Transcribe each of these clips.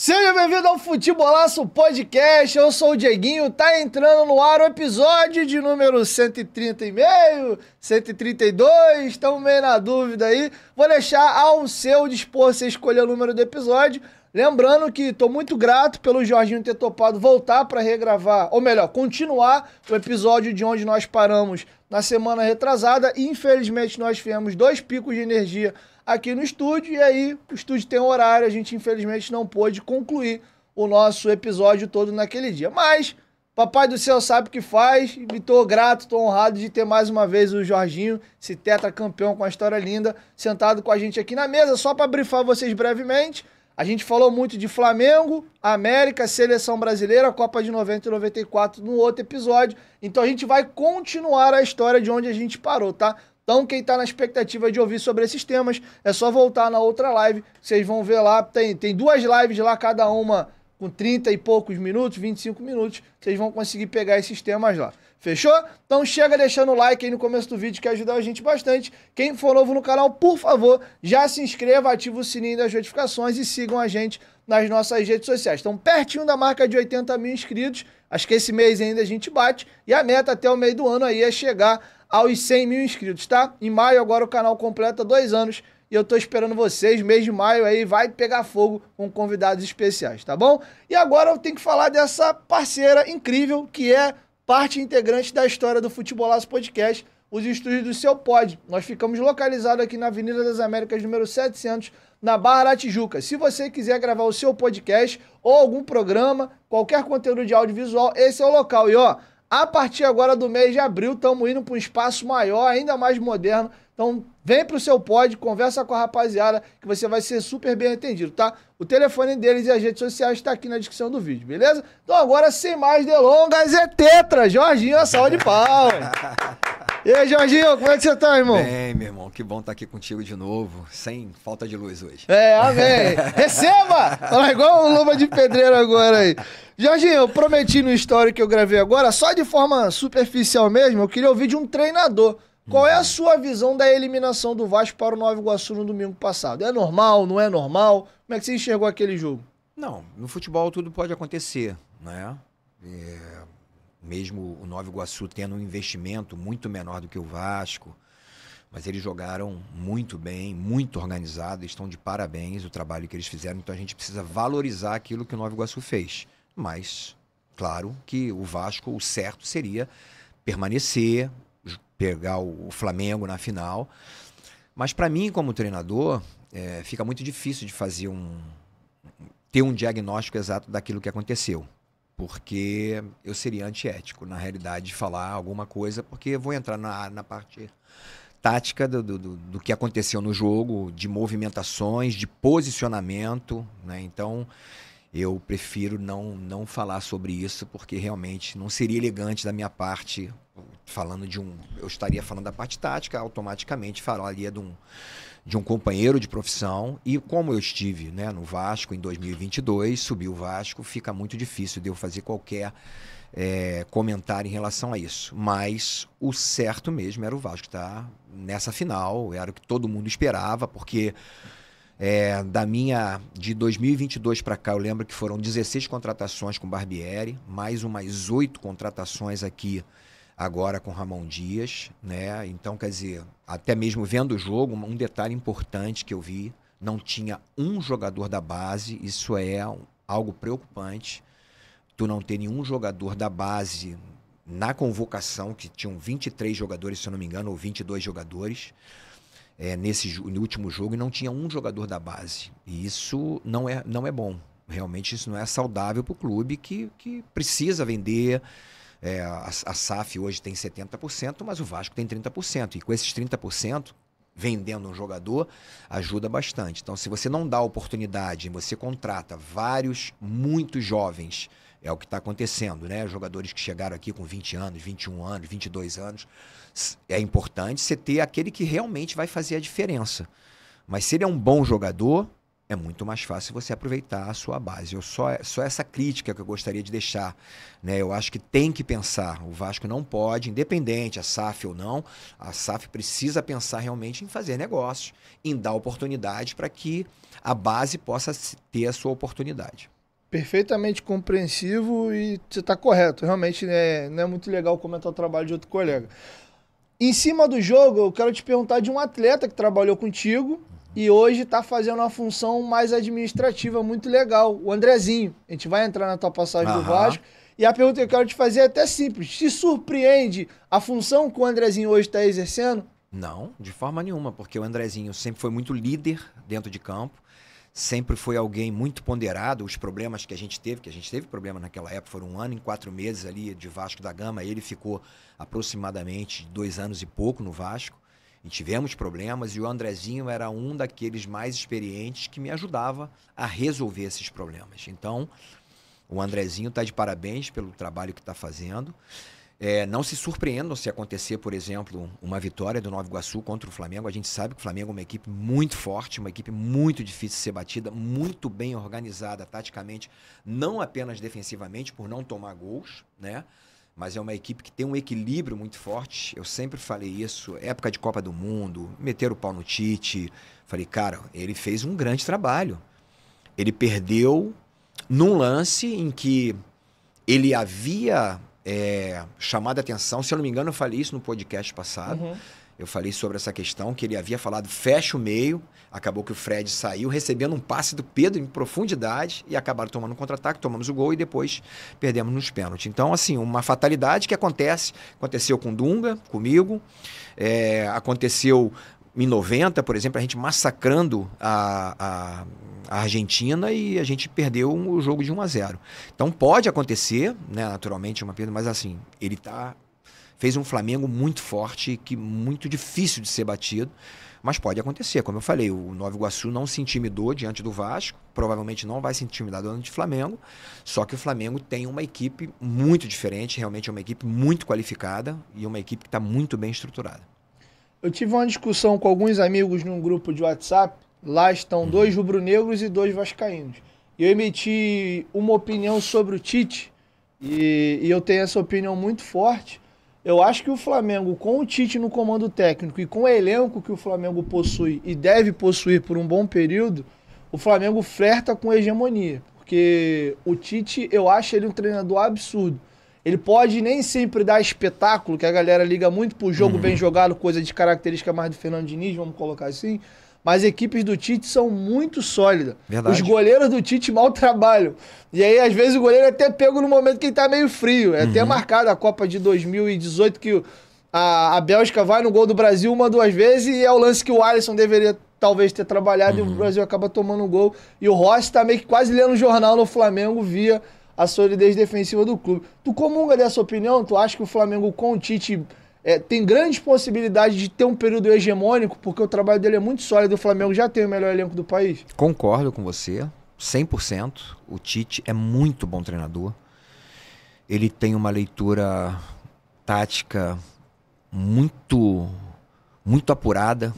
Seja bem-vindo ao Futebolaço Podcast, eu sou o Dieguinho, tá entrando no ar o episódio de número 130 e meio, 132, estamos meio na dúvida aí. Vou deixar ao seu dispor você escolher o número do episódio. Lembrando que tô muito grato pelo Jorginho ter topado voltar para regravar, ou melhor, continuar o episódio de onde nós paramos na semana retrasada. infelizmente nós tivemos dois picos de energia aqui no estúdio. E aí, o estúdio tem um horário, a gente infelizmente não pôde concluir o nosso episódio todo naquele dia. Mas, papai do céu sabe o que faz. E estou grato, estou honrado de ter mais uma vez o Jorginho, esse tetracampeão com a história linda, sentado com a gente aqui na mesa. Só para brifar vocês brevemente. A gente falou muito de Flamengo, América, Seleção Brasileira, Copa de 90 e 94 no outro episódio. Então a gente vai continuar a história de onde a gente parou, tá? Então, quem está na expectativa de ouvir sobre esses temas, é só voltar na outra live. Vocês vão ver lá, tem, tem duas lives lá, cada uma com 30 e poucos minutos, 25 minutos, vocês vão conseguir pegar esses temas lá. Fechou? Então chega deixando o like aí no começo do vídeo que ajuda a gente bastante. Quem for novo no canal, por favor, já se inscreva, ativa o sininho das notificações e sigam a gente nas nossas redes sociais. Estão pertinho da marca de 80 mil inscritos. Acho que esse mês ainda a gente bate. E a meta até o meio do ano aí é chegar aos 100 mil inscritos, tá? Em maio agora o canal completa dois anos e eu tô esperando vocês. Mês de maio aí vai pegar fogo com convidados especiais, tá bom? E agora eu tenho que falar dessa parceira incrível que é parte integrante da história do Futebolaço Podcast, os estúdios do Seu Pod. Nós ficamos localizados aqui na Avenida das Américas, número 700, na Barra da Tijuca. Se você quiser gravar o seu podcast ou algum programa, qualquer conteúdo de audiovisual, esse é o local. E ó, a partir agora do mês de abril, estamos indo para um espaço maior, ainda mais moderno. Então, vem para o seu pod, conversa com a rapaziada, que você vai ser super bem atendido, tá? O telefone deles e as redes sociais está aqui na descrição do vídeo, beleza? Então, agora, sem mais delongas, é Tetra, Jorginho, a sala de pau. E aí, Jorginho, como é que você tá, irmão? Bem, meu irmão, que bom estar tá aqui contigo de novo, sem falta de luz hoje. É, amém. Receba! Fala igual um luva de pedreiro agora aí. Jorginho, eu prometi no story que eu gravei agora, só de forma superficial mesmo, eu queria ouvir de um treinador. Qual é a uhum. sua visão da eliminação do Vasco para o Nova Iguaçu no domingo passado? É normal, não é normal? Como é que você enxergou aquele jogo? Não, no futebol tudo pode acontecer, né? É, mesmo o Nova Iguaçu tendo um investimento muito menor do que o Vasco, mas eles jogaram muito bem, muito organizado, estão de parabéns o trabalho que eles fizeram. Então a gente precisa valorizar aquilo que o Nova Iguaçu fez. Mas, claro, que o Vasco, o certo seria permanecer, pegar o Flamengo na final. Mas para mim, como treinador, é, fica muito difícil de fazer um ter um diagnóstico exato daquilo que aconteceu porque eu seria antiético, na realidade, falar alguma coisa, porque eu vou entrar na, na parte tática do, do, do que aconteceu no jogo, de movimentações, de posicionamento, né? Então, eu prefiro não, não falar sobre isso, porque realmente não seria elegante da minha parte falando de um. Eu estaria falando da parte tática, automaticamente falaria de um, de um companheiro de profissão. E como eu estive né, no Vasco em 2022, subi o Vasco, fica muito difícil de eu fazer qualquer é, comentário em relação a isso. Mas o certo mesmo era o Vasco estar nessa final, era o que todo mundo esperava, porque. É, da minha de 2022 para cá, eu lembro que foram 16 contratações com Barbieri, mais umas oito contratações aqui agora com Ramon Dias, né? Então, quer dizer, até mesmo vendo o jogo, um detalhe importante que eu vi, não tinha um jogador da base, isso é algo preocupante. Tu não ter nenhum jogador da base na convocação, que tinham 23 jogadores, se eu não me engano, ou 22 jogadores, é, nesse no último jogo, e não tinha um jogador da base. E isso não é, não é bom. Realmente isso não é saudável para o clube que, que precisa vender, é, a, a SAF hoje tem 70%, mas o Vasco tem 30%. E com esses 30%, vendendo um jogador, ajuda bastante. Então, se você não dá oportunidade, você contrata vários, muito jovens, é o que está acontecendo, né? Jogadores que chegaram aqui com 20 anos, 21 anos, 22 anos. É importante você ter aquele que realmente vai fazer a diferença. Mas se ele é um bom jogador, é muito mais fácil você aproveitar a sua base. Eu só, só essa crítica que eu gostaria de deixar. Né? Eu acho que tem que pensar. O Vasco não pode, independente a SAF ou não, a SAF precisa pensar realmente em fazer negócios, em dar oportunidade para que a base possa ter a sua oportunidade. Perfeitamente compreensivo e você está correto. Realmente né, não é muito legal comentar o trabalho de outro colega. Em cima do jogo, eu quero te perguntar de um atleta que trabalhou contigo e hoje está fazendo uma função mais administrativa muito legal. O Andrezinho, a gente vai entrar na tua passagem uhum. do Vasco. E a pergunta que eu quero te fazer é até simples. Te surpreende a função que o Andrezinho hoje está exercendo? Não, de forma nenhuma, porque o Andrezinho sempre foi muito líder dentro de campo, sempre foi alguém muito ponderado. Os problemas que a gente teve, que a gente teve problema naquela época, foram um ano e quatro meses ali de Vasco da Gama. Ele ficou aproximadamente dois anos e pouco no Vasco. E tivemos problemas e o Andrezinho era um daqueles mais experientes que me ajudava a resolver esses problemas. Então, o Andrezinho está de parabéns pelo trabalho que está fazendo. É, não se surpreendam se acontecer, por exemplo, uma vitória do Nova Iguaçu contra o Flamengo. A gente sabe que o Flamengo é uma equipe muito forte, uma equipe muito difícil de ser batida, muito bem organizada taticamente, não apenas defensivamente, por não tomar gols, né? mas é uma equipe que tem um equilíbrio muito forte. Eu sempre falei isso, época de Copa do Mundo, meter o pau no Tite. Falei, cara, ele fez um grande trabalho. Ele perdeu num lance em que ele havia é, chamado a atenção, se eu não me engano, eu falei isso no podcast passado. Uhum eu falei sobre essa questão que ele havia falado, fecha o meio. Acabou que o Fred saiu recebendo um passe do Pedro em profundidade e acabaram tomando um contra-ataque, tomamos o gol e depois perdemos nos pênaltis. Então, assim, uma fatalidade que acontece. Aconteceu com Dunga, comigo, é, aconteceu em 90, por exemplo, a gente massacrando a, a, a, Argentina e a gente perdeu o jogo de 1 a 0. Então pode acontecer, né, naturalmente, uma perda, mas assim, ele está fez um Flamengo muito forte, que muito difícil de ser batido. Mas pode acontecer, como eu falei, o Nova Iguaçu não se intimidou diante do Vasco, provavelmente não vai se intimidar diante do Flamengo, só que o Flamengo tem uma equipe muito diferente, realmente é uma equipe muito qualificada e uma equipe que está muito bem estruturada. Eu tive uma discussão com alguns amigos num grupo de WhatsApp, lá estão uhum. dois rubro-negros e dois vascaínos. Eu emiti uma opinião sobre o Tite e, e eu tenho essa opinião muito forte, eu acho que o Flamengo, com o Tite no comando técnico e com o elenco que o Flamengo possui e deve possuir por um bom período, o Flamengo flerta com hegemonia. Porque o Tite, eu acho ele um treinador absurdo. Ele pode nem sempre dar espetáculo, que a galera liga muito pro jogo uhum. bem jogado, coisa de característica mais do Fernando Diniz, vamos colocar assim mas equipes do Tite são muito sólidas. Verdade. Os goleiros do Tite mal trabalham. E aí, às vezes, o goleiro é até pego no momento que ele tá meio frio. É uhum. até marcado a Copa de 2018 que a, a Bélgica vai no gol do Brasil uma, duas vezes e é o lance que o Alisson deveria talvez ter trabalhado uhum. e o uhum. Brasil acaba tomando um gol. E o Rossi tá meio que quase lendo o jornal no Flamengo via a solidez defensiva do clube. Tu comunga dessa opinião? Tu acha que o Flamengo com o Tite é, tem grande possibilidade de ter um período hegemônico, porque o trabalho dele é muito sólido. O Flamengo já tem o melhor elenco do país. Concordo com você, 100%. O Tite é muito bom treinador. Ele tem uma leitura tática muito, muito apurada.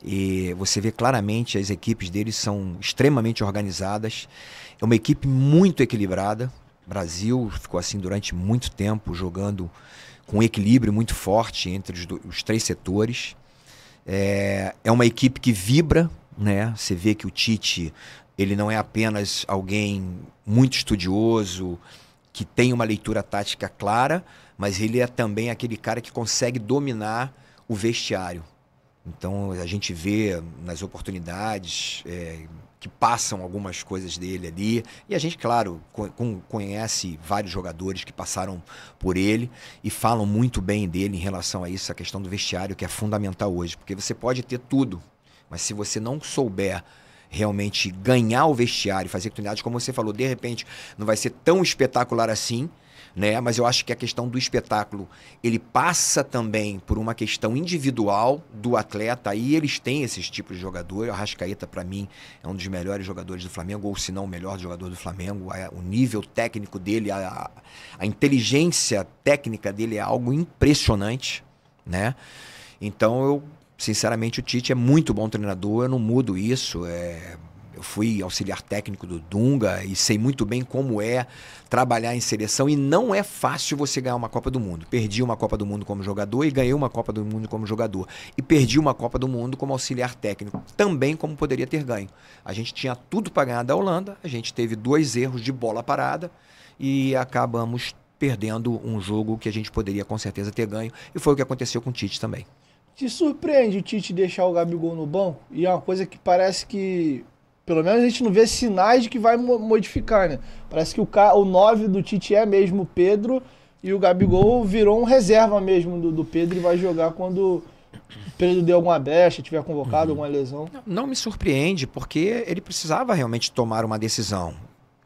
E você vê claramente as equipes dele são extremamente organizadas. É uma equipe muito equilibrada. O Brasil ficou assim durante muito tempo jogando com um equilíbrio muito forte entre os, os três setores. É, é uma equipe que vibra, né? Você vê que o Tite ele não é apenas alguém muito estudioso que tem uma leitura tática clara, mas ele é também aquele cara que consegue dominar o vestiário. Então a gente vê nas oportunidades é, que passam algumas coisas dele ali. E a gente, claro, conhece vários jogadores que passaram por ele e falam muito bem dele em relação a isso, a questão do vestiário, que é fundamental hoje. Porque você pode ter tudo, mas se você não souber realmente ganhar o vestiário, fazer oportunidades, como você falou, de repente não vai ser tão espetacular assim né? Mas eu acho que a questão do espetáculo, ele passa também por uma questão individual do atleta, e eles têm esses tipos de jogador. O Arrascaeta, para mim, é um dos melhores jogadores do Flamengo, ou se não o melhor jogador do Flamengo. É, o nível técnico dele, a, a inteligência técnica dele é algo impressionante, né? Então eu sinceramente, o Tite é muito bom treinador, eu não mudo isso. É eu fui auxiliar técnico do Dunga e sei muito bem como é trabalhar em seleção e não é fácil você ganhar uma Copa do Mundo. Perdi uma Copa do Mundo como jogador e ganhei uma Copa do Mundo como jogador. E perdi uma Copa do Mundo como auxiliar técnico, também como poderia ter ganho. A gente tinha tudo para ganhar da Holanda, a gente teve dois erros de bola parada e acabamos perdendo um jogo que a gente poderia com certeza ter ganho e foi o que aconteceu com o Tite também. Te surpreende o Tite deixar o Gabigol no banco? E é uma coisa que parece que pelo menos a gente não vê sinais de que vai modificar, né? Parece que o, ca... o 9 do Tite é mesmo o Pedro e o Gabigol virou um reserva mesmo do, do Pedro e vai jogar quando o Pedro deu alguma brecha, tiver convocado, uhum. alguma lesão. Não, não me surpreende, porque ele precisava realmente tomar uma decisão.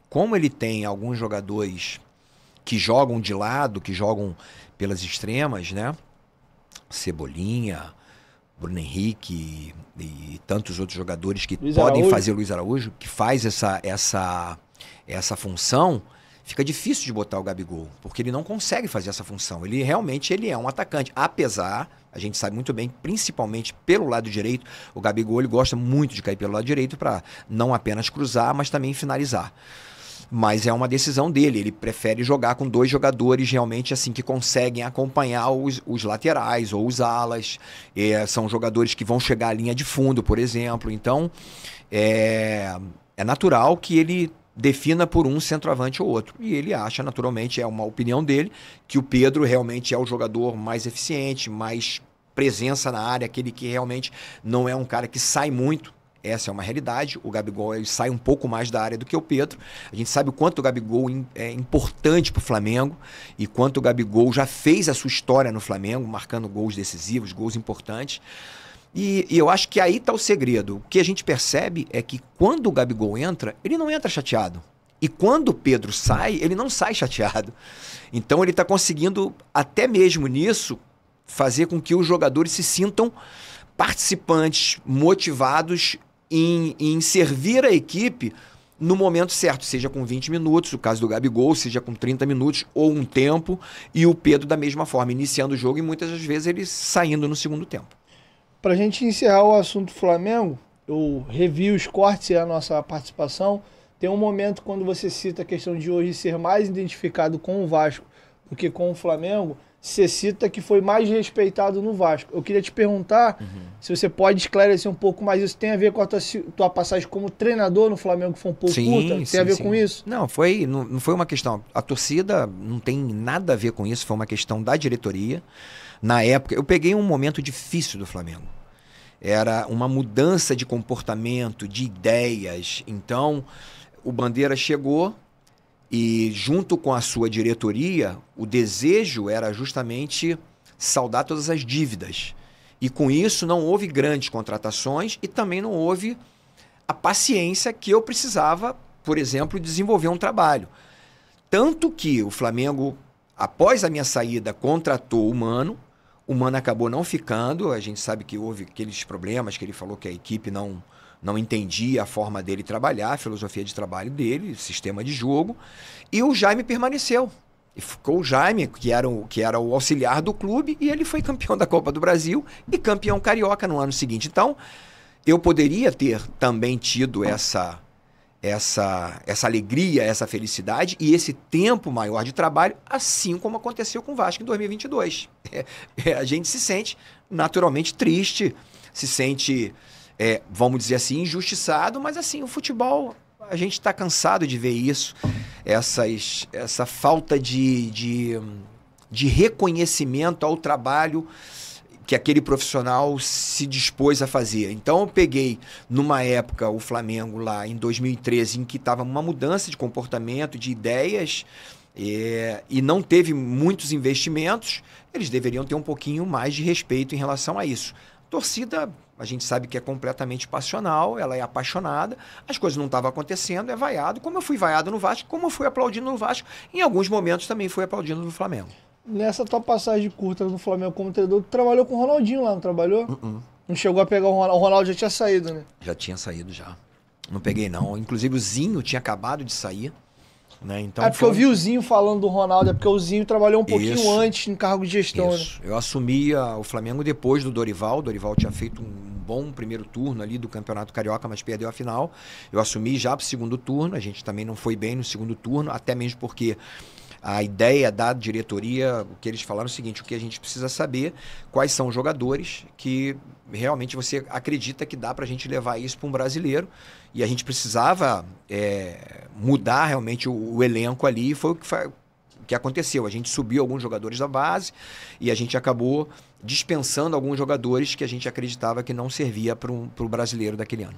Como ele tem alguns jogadores que jogam de lado, que jogam pelas extremas, né? Cebolinha, Bruno Henrique e, e tantos outros jogadores que Luiz podem Araújo. fazer Luiz Araújo, que faz essa, essa, essa função, fica difícil de botar o Gabigol, porque ele não consegue fazer essa função. Ele realmente ele é um atacante, apesar, a gente sabe muito bem, principalmente pelo lado direito, o Gabigol ele gosta muito de cair pelo lado direito para não apenas cruzar, mas também finalizar mas é uma decisão dele. Ele prefere jogar com dois jogadores realmente assim que conseguem acompanhar os, os laterais ou os alas. É, são jogadores que vão chegar à linha de fundo, por exemplo. Então é, é natural que ele defina por um centroavante ou outro. E ele acha, naturalmente, é uma opinião dele, que o Pedro realmente é o jogador mais eficiente, mais presença na área, aquele que realmente não é um cara que sai muito essa é uma realidade. O Gabigol sai um pouco mais da área do que o Pedro. A gente sabe o quanto o Gabigol é importante para o Flamengo e quanto o Gabigol já fez a sua história no Flamengo, marcando gols decisivos, gols importantes. E, e eu acho que aí está o segredo. O que a gente percebe é que quando o Gabigol entra, ele não entra chateado. E quando o Pedro sai, ele não sai chateado. Então ele está conseguindo, até mesmo nisso, fazer com que os jogadores se sintam participantes, motivados em, em servir a equipe no momento certo, seja com 20 minutos, o caso do Gabigol, seja com 30 minutos ou um tempo, e o Pedro da mesma forma, iniciando o jogo e muitas das vezes ele saindo no segundo tempo. Para a gente encerrar o assunto Flamengo, eu revi os cortes e a nossa participação. Tem um momento quando você cita a questão de hoje ser mais identificado com o Vasco do que com o Flamengo você cita que foi mais respeitado no Vasco. Eu queria te perguntar uhum. se você pode esclarecer um pouco mais isso. Tem a ver com a tua, tua passagem como treinador no Flamengo, que foi um pouco sim, curta? Tem sim, a ver sim. com isso? Não, foi, não, não foi uma questão. A torcida não tem nada a ver com isso, foi uma questão da diretoria. Na época, eu peguei um momento difícil do Flamengo. Era uma mudança de comportamento, de ideias. Então, o Bandeira chegou e junto com a sua diretoria, o desejo era justamente saldar todas as dívidas. E com isso não houve grandes contratações e também não houve a paciência que eu precisava, por exemplo, desenvolver um trabalho. Tanto que o Flamengo, após a minha saída, contratou o Mano. O Mano acabou não ficando. A gente sabe que houve aqueles problemas que ele falou que a equipe não não entendia a forma dele trabalhar, a filosofia de trabalho dele, sistema de jogo. E o Jaime permaneceu. E ficou o Jaime, que era o, que era o auxiliar do clube, e ele foi campeão da Copa do Brasil e campeão carioca no ano seguinte. Então, eu poderia ter também tido essa essa essa alegria, essa felicidade e esse tempo maior de trabalho, assim como aconteceu com o Vasco em 2022. É, é, a gente se sente naturalmente triste, se sente é, vamos dizer assim, injustiçado, mas assim, o futebol, a gente está cansado de ver isso, essas, essa falta de, de, de reconhecimento ao trabalho que aquele profissional se dispôs a fazer. Então eu peguei numa época o Flamengo lá em 2013 em que estava uma mudança de comportamento, de ideias é, e não teve muitos investimentos. Eles deveriam ter um pouquinho mais de respeito em relação a isso. torcida a gente sabe que é completamente passional, ela é apaixonada, as coisas não estavam acontecendo, é vaiado, como eu fui vaiado no Vasco, como eu fui aplaudindo no Vasco, em alguns momentos também fui aplaudindo no Flamengo. Nessa tua passagem curta no Flamengo como treinador, tu trabalhou com o Ronaldinho lá, não trabalhou? Uh -uh. Não chegou a pegar o Ronaldo, o Ronaldo já tinha saído, né? Já tinha saído já. Não peguei não, inclusive o Zinho tinha acabado de sair. Né? Então, é porque foi... eu vi o Zinho falando do Ronaldo, é porque o Zinho trabalhou um pouquinho isso, antes no cargo de gestão. Né? Isso. Né? Eu assumia o Flamengo depois do Dorival. O Dorival tinha feito um bom primeiro turno ali do Campeonato Carioca, mas perdeu a final. Eu assumi já para o segundo turno. A gente também não foi bem no segundo turno, até mesmo porque a ideia da diretoria, o que eles falaram é o seguinte: o que a gente precisa saber, quais são os jogadores que realmente você acredita que dá para a gente levar isso para um brasileiro. E a gente precisava é, mudar realmente o, o, elenco ali, e foi o que, que aconteceu. A gente subiu alguns jogadores da base e a gente acabou dispensando alguns jogadores que a gente acreditava que não servia para o brasileiro daquele ano.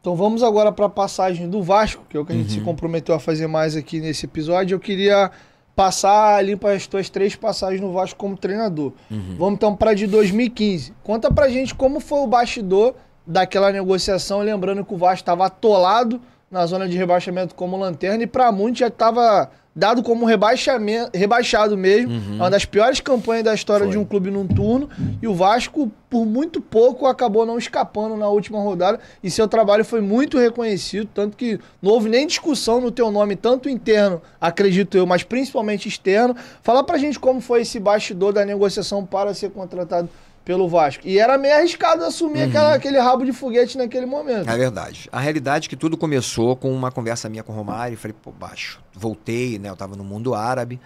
Então vamos agora para a passagem do Vasco, que é o que a gente uhum. se comprometeu a fazer mais aqui nesse episódio. Eu queria passar ali para as tuas três passagens no Vasco como treinador. Uhum. Vamos então para de 2015. Conta pra gente como foi o bastidor daquela negociação, lembrando que o Vasco estava atolado na zona de rebaixamento como lanterna e para muitos já estava dado como rebaixado mesmo. Uhum. É uma das piores campanhas da história Foi. de um clube num turno. E o Vasco, por muito pouco, acabou não escapando na última rodada. E seu trabalho foi muito reconhecido, tanto que não houve nem discussão no teu nome, tanto interno, acredito eu, mas principalmente externo. Falar pra gente como foi esse bastidor da negociação para ser contratado pelo Vasco. E era meio arriscado assumir uhum. aquela, aquele rabo de foguete naquele momento. É verdade. A realidade é que tudo começou com uma conversa minha com o Romário. Falei, pô, baixo. Voltei, né? Eu tava no mundo árabe,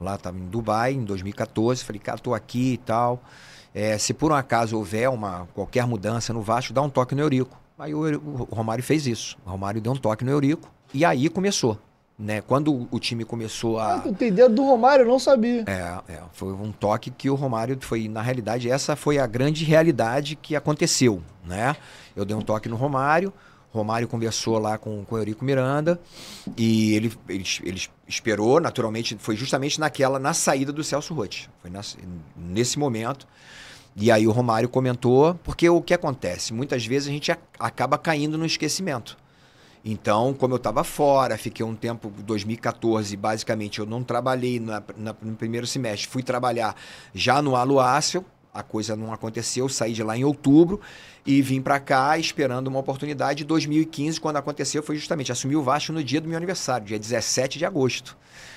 lá tava em Dubai, em 2014. Falei, cara, tô aqui e tal. É, se por um acaso houver uma, qualquer mudança no Vasco, dá um toque no Eurico. Aí o, o Romário fez isso. O Romário deu um toque no Eurico. E aí começou né? Quando o time começou a. Ah, tem dedo do Romário, eu não sabia. É, é, foi um toque que o Romário foi, na realidade, essa foi a grande realidade que aconteceu, né? Eu dei um toque no Romário, Romário conversou lá com, com o Eurico Miranda e ele, ele, ele esperou, naturalmente, foi justamente naquela, na saída do Celso Rotti. Foi na, nesse momento. E aí o Romário comentou, porque o que acontece? Muitas vezes a gente acaba caindo no esquecimento. Então, como eu estava fora, fiquei um tempo, 2014, basicamente, eu não trabalhei na, na, no primeiro semestre. Fui trabalhar já no Aluácio, a coisa não aconteceu, saí de lá em outubro e vim para cá esperando uma oportunidade. 2015, quando aconteceu, foi justamente assumi o Vasco no dia do meu aniversário, dia 17 de agosto.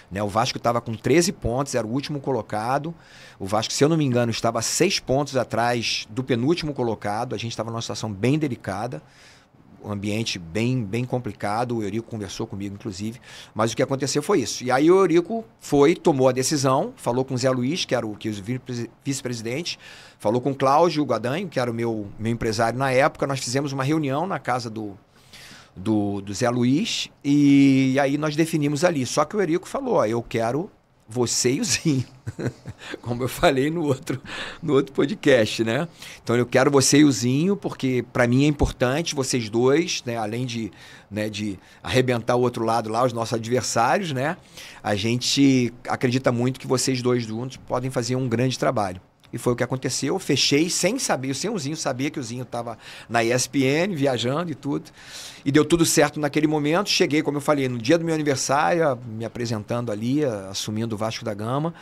Né? O Vasco estava com 13 pontos, era o último colocado. O Vasco, se eu não me engano, estava seis pontos atrás do penúltimo colocado. A gente estava numa situação bem delicada um ambiente bem, bem complicado. O Eurico conversou comigo, inclusive. Mas o que aconteceu foi isso. E aí o Eurico foi, tomou a decisão, falou com o Zé Luiz, que era o, que o vice-presidente, falou com o Cláudio Guadanho, que era o meu, meu empresário na época. Nós fizemos uma reunião na casa do, do, do Zé Luiz e, e aí nós definimos ali. Só que o Eurico falou: ó, eu quero você e o Zinho. Como eu falei no outro, no outro podcast, né? Então eu quero você e o Zinho, porque para mim é importante vocês dois, né? Além de, né, de arrebentar o outro lado lá, os nossos adversários, né? A gente acredita muito que vocês dois juntos podem fazer um grande trabalho. E foi o que aconteceu. Fechei sem saber, sem o Zinho sabia que o Zinho estava na ESPN, viajando e tudo. E deu tudo certo naquele momento. Cheguei, como eu falei, no dia do meu aniversário, me apresentando ali, assumindo o Vasco da Gama.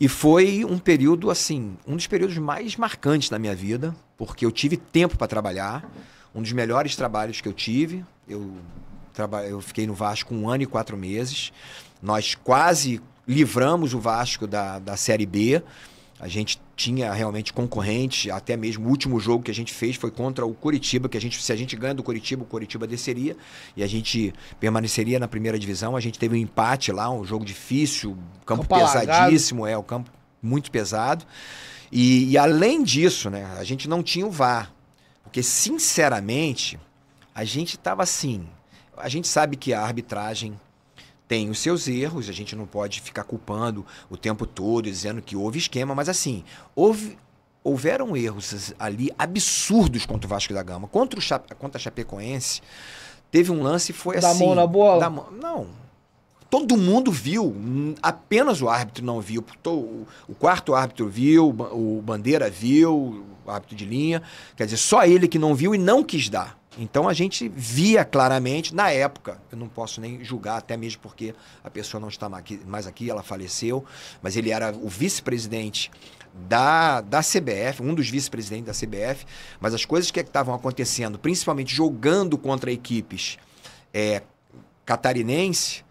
E foi um período, assim, um dos períodos mais marcantes da minha vida, porque eu tive tempo para trabalhar. Um dos melhores trabalhos que eu tive. Eu, eu fiquei no Vasco um ano e quatro meses. Nós quase livramos o Vasco da, da Série B. A gente tinha realmente concorrente, até mesmo o último jogo que a gente fez foi contra o Curitiba, que a gente, se a gente ganha do Curitiba, o Curitiba desceria e a gente permaneceria na primeira divisão. A gente teve um empate lá, um jogo difícil, campo, campo pesadíssimo, é, o campo muito pesado. E, e além disso, né, a gente não tinha o VAR. Porque, sinceramente, a gente estava assim. A gente sabe que a arbitragem tem os seus erros, a gente não pode ficar culpando o tempo todo, dizendo que houve esquema, mas assim, houve, houveram erros ali absurdos contra o Vasco da Gama. Contra, o Cha contra a Chapecoense, teve um lance e foi da assim. Da mão na bola? Da, não. Todo mundo viu, apenas o árbitro não viu. O quarto árbitro viu, o Bandeira viu, o árbitro de linha. Quer dizer, só ele que não viu e não quis dar. Então a gente via claramente, na época, eu não posso nem julgar, até mesmo porque a pessoa não está mais aqui, ela faleceu, mas ele era o vice-presidente da, da CBF, um dos vice-presidentes da CBF, mas as coisas é que estavam acontecendo, principalmente jogando contra equipes é, catarinense,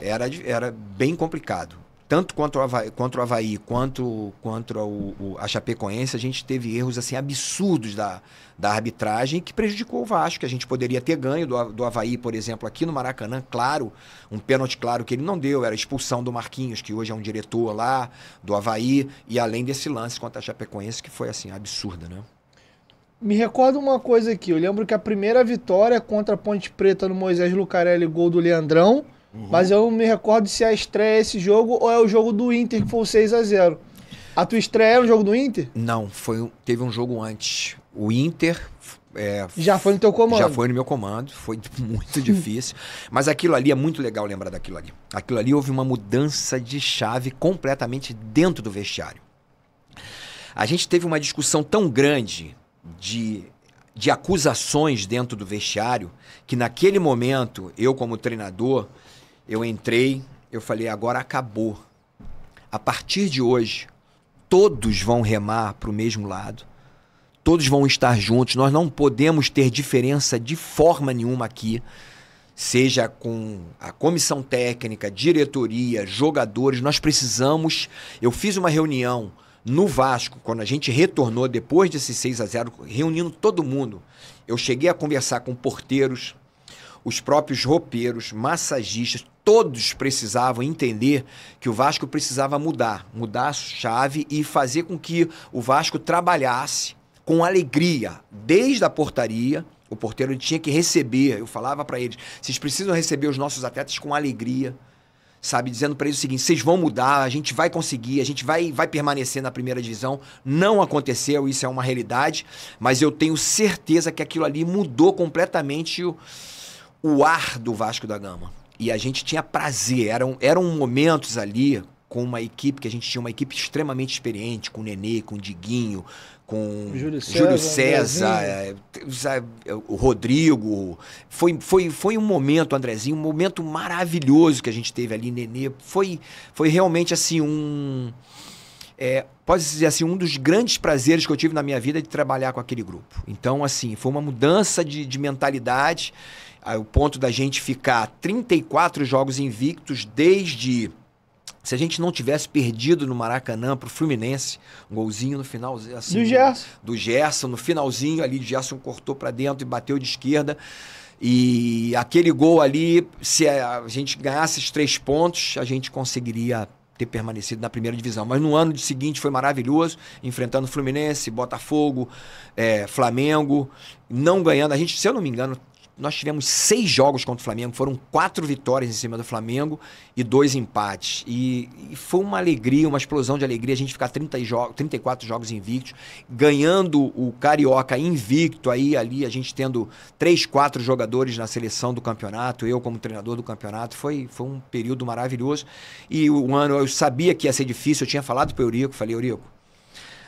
era, era bem complicado tanto contra o Havaí, quanto o Havaí quanto o, o, a Chapecoense, a gente teve erros assim absurdos da, da arbitragem que prejudicou o Vasco, que a gente poderia ter ganho do, do Havaí, por exemplo, aqui no Maracanã, claro, um pênalti claro que ele não deu, era a expulsão do Marquinhos, que hoje é um diretor lá do Havaí, e além desse lance contra a Chapecoense, que foi assim, absurda, né? Me recordo uma coisa aqui, eu lembro que a primeira vitória contra a Ponte Preta no Moisés Lucarelli, gol do Leandrão, Uhum. Mas eu não me recordo se a estreia é esse jogo ou é o jogo do Inter, que foi o 6 a 0 A tua estreia era o jogo do Inter? Não, foi, teve um jogo antes. O Inter é, já foi no teu comando. Já foi no meu comando, foi muito difícil. Mas aquilo ali é muito legal lembrar daquilo ali. Aquilo ali houve uma mudança de chave completamente dentro do vestiário. A gente teve uma discussão tão grande de, de acusações dentro do vestiário que naquele momento, eu como treinador, eu entrei, eu falei, agora acabou. A partir de hoje, todos vão remar para o mesmo lado. Todos vão estar juntos. Nós não podemos ter diferença de forma nenhuma aqui. Seja com a comissão técnica, diretoria, jogadores, nós precisamos. Eu fiz uma reunião no Vasco, quando a gente retornou depois desse 6 a 0 reunindo todo mundo. Eu cheguei a conversar com porteiros, os próprios roupeiros, massagistas, todos precisavam entender que o Vasco precisava mudar, mudar a chave e fazer com que o Vasco trabalhasse com alegria, desde a portaria. O porteiro tinha que receber, eu falava para eles: vocês precisam receber os nossos atletas com alegria, sabe? Dizendo para eles o seguinte: vocês vão mudar, a gente vai conseguir, a gente vai, vai permanecer na primeira divisão. Não aconteceu, isso é uma realidade, mas eu tenho certeza que aquilo ali mudou completamente o o ar do Vasco da Gama. E a gente tinha prazer. Eram, eram momentos ali com uma equipe que a gente tinha uma equipe extremamente experiente, com o Nenê, com o Diguinho, com Júlio César, Júlio César é, é, o Rodrigo. Foi, foi, foi um momento, Andrezinho, um momento maravilhoso que a gente teve ali, Nenê. Foi, foi realmente assim um. É, pode dizer assim, um dos grandes prazeres que eu tive na minha vida de trabalhar com aquele grupo. Então, assim, foi uma mudança de, de mentalidade o ponto da gente ficar 34 jogos invictos desde se a gente não tivesse perdido no Maracanã para o Fluminense, um golzinho no final, assim, do Gerson, do Gerson no finalzinho ali, o Gerson cortou para dentro e bateu de esquerda. E aquele gol ali, se a gente ganhasse os três pontos, a gente conseguiria ter permanecido na primeira divisão. Mas no ano seguinte foi maravilhoso, enfrentando Fluminense, Botafogo, é, Flamengo, não ganhando. A gente, se eu não me engano, nós tivemos seis jogos contra o Flamengo, foram quatro vitórias em cima do Flamengo e dois empates. E, e foi uma alegria, uma explosão de alegria a gente ficar 30 jo 34 jogos invictos, ganhando o Carioca invicto aí ali, a gente tendo três, quatro jogadores na seleção do campeonato, eu como treinador do campeonato, foi, foi um período maravilhoso. E o um ano eu sabia que ia ser difícil, eu tinha falado para o Eurico, falei, Eurico,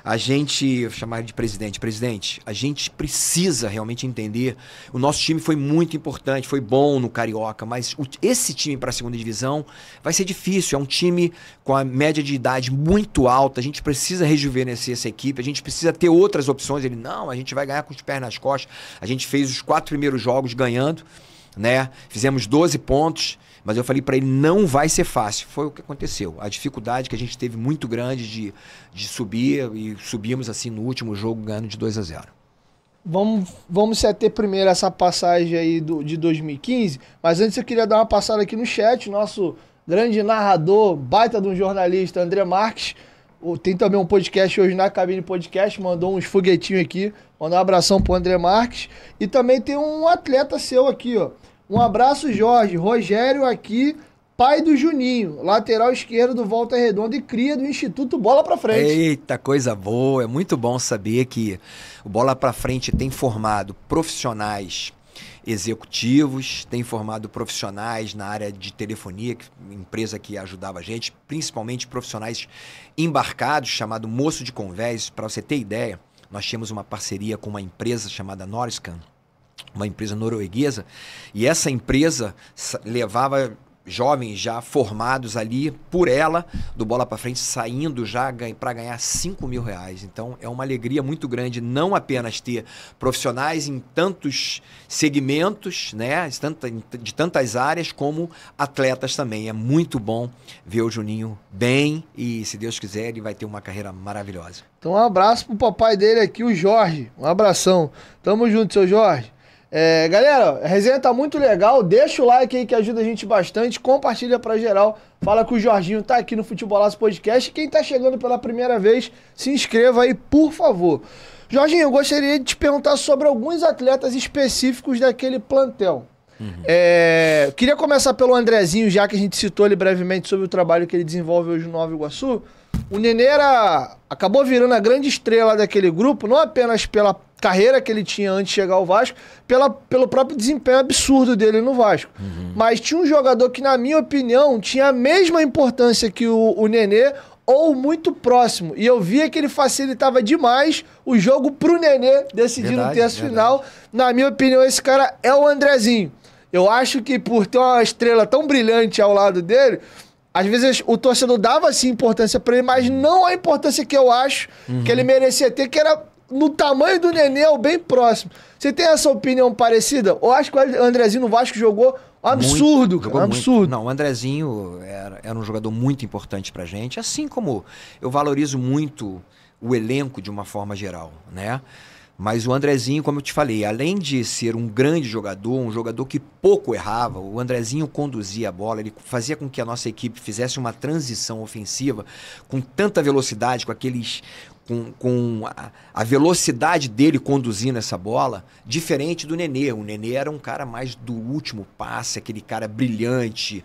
a gente, vou chamar de presidente, presidente, a gente precisa realmente entender. O nosso time foi muito importante, foi bom no Carioca, mas o, esse time para a segunda divisão vai ser difícil. É um time com a média de idade muito alta, a gente precisa rejuvenescer essa equipe, a gente precisa ter outras opções. Ele, não, a gente vai ganhar com os pés nas costas. A gente fez os quatro primeiros jogos ganhando, né? Fizemos 12 pontos mas eu falei para ele, não vai ser fácil. Foi o que aconteceu. A dificuldade que a gente teve muito grande de, de subir e subimos assim no último jogo ganhando de 2 a 0. Vamos, vamos se ater primeiro essa passagem aí do, de 2015, mas antes eu queria dar uma passada aqui no chat, nosso grande narrador, baita de um jornalista, André Marques, tem também um podcast hoje na Cabine Podcast, mandou uns foguetinhos aqui. Mandou um abração pro André Marques. E também tem um atleta seu aqui, ó. Um abraço, Jorge. Rogério aqui, pai do Juninho, lateral esquerdo do Volta Redonda e cria do Instituto Bola para Frente. Eita, coisa boa. É muito bom saber que o Bola para Frente tem formado profissionais executivos, tem formado profissionais na área de telefonia, empresa que ajudava a gente, principalmente profissionais embarcados, chamado Moço de Convés. Para você ter ideia, nós tínhamos uma parceria com uma empresa chamada Noriscan, uma empresa norueguesa, e essa empresa levava jovens já formados ali por ela do bola para frente saindo já para ganhar 5 mil reais então é uma alegria muito grande não apenas ter profissionais em tantos segmentos né de tantas áreas como atletas também é muito bom ver o Juninho bem e se Deus quiser ele vai ter uma carreira maravilhosa então um abraço pro papai dele aqui o Jorge um abração tamo junto seu Jorge é, galera, a resenha tá muito legal. Deixa o like aí que ajuda a gente bastante. Compartilha pra geral. Fala que o Jorginho tá aqui no Futebolaço Podcast. Quem tá chegando pela primeira vez, se inscreva aí, por favor. Jorginho, eu gostaria de te perguntar sobre alguns atletas específicos daquele plantel. Uhum. É, queria começar pelo Andrezinho, já que a gente citou ele brevemente sobre o trabalho que ele desenvolve hoje no Nova Iguaçu. O Nenê era, acabou virando a grande estrela daquele grupo, não apenas pela carreira que ele tinha antes de chegar ao Vasco, pela, pelo próprio desempenho absurdo dele no Vasco. Uhum. Mas tinha um jogador que, na minha opinião, tinha a mesma importância que o, o Nenê ou muito próximo. E eu via que ele facilitava demais o jogo pro Nenê decidir verdade, no terço verdade. final. Na minha opinião, esse cara é o Andrezinho. Eu acho que por ter uma estrela tão brilhante ao lado dele, às vezes o torcedor dava assim importância para ele, mas não a importância que eu acho uhum. que ele merecia ter, que era no tamanho do Nenê ou bem próximo. Você tem essa opinião parecida? Eu acho que o Andrezinho no Vasco jogou um absurdo, muito, cara, um absurdo. Muito. Não, o Andrezinho era, era um jogador muito importante pra gente, assim como eu valorizo muito o elenco de uma forma geral, né? Mas o Andrezinho, como eu te falei, além de ser um grande jogador, um jogador que pouco errava, o Andrezinho conduzia a bola, ele fazia com que a nossa equipe fizesse uma transição ofensiva com tanta velocidade, com aqueles. Com, com a, a velocidade dele conduzindo essa bola, diferente do Nenê. O Nenê era um cara mais do último passe, aquele cara brilhante,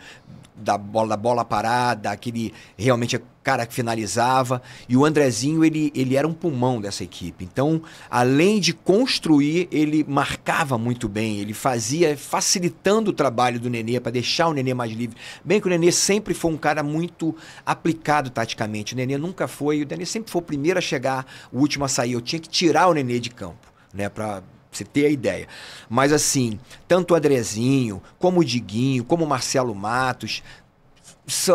da bola, da bola parada, aquele realmente cara que finalizava. E o Andrezinho, ele, ele era um pulmão dessa equipe. Então, além de construir, ele marcava muito bem. Ele fazia, facilitando o trabalho do Nenê para deixar o Nenê mais livre. Bem que o Nenê sempre foi um cara muito aplicado taticamente. O Nenê nunca foi, o Nenê sempre foi o primeiro a chegar, o último a sair. Eu tinha que tirar o Nenê de campo, né, para você ter a ideia. Mas assim, tanto o Andrezinho, como o Diguinho, como o Marcelo Matos,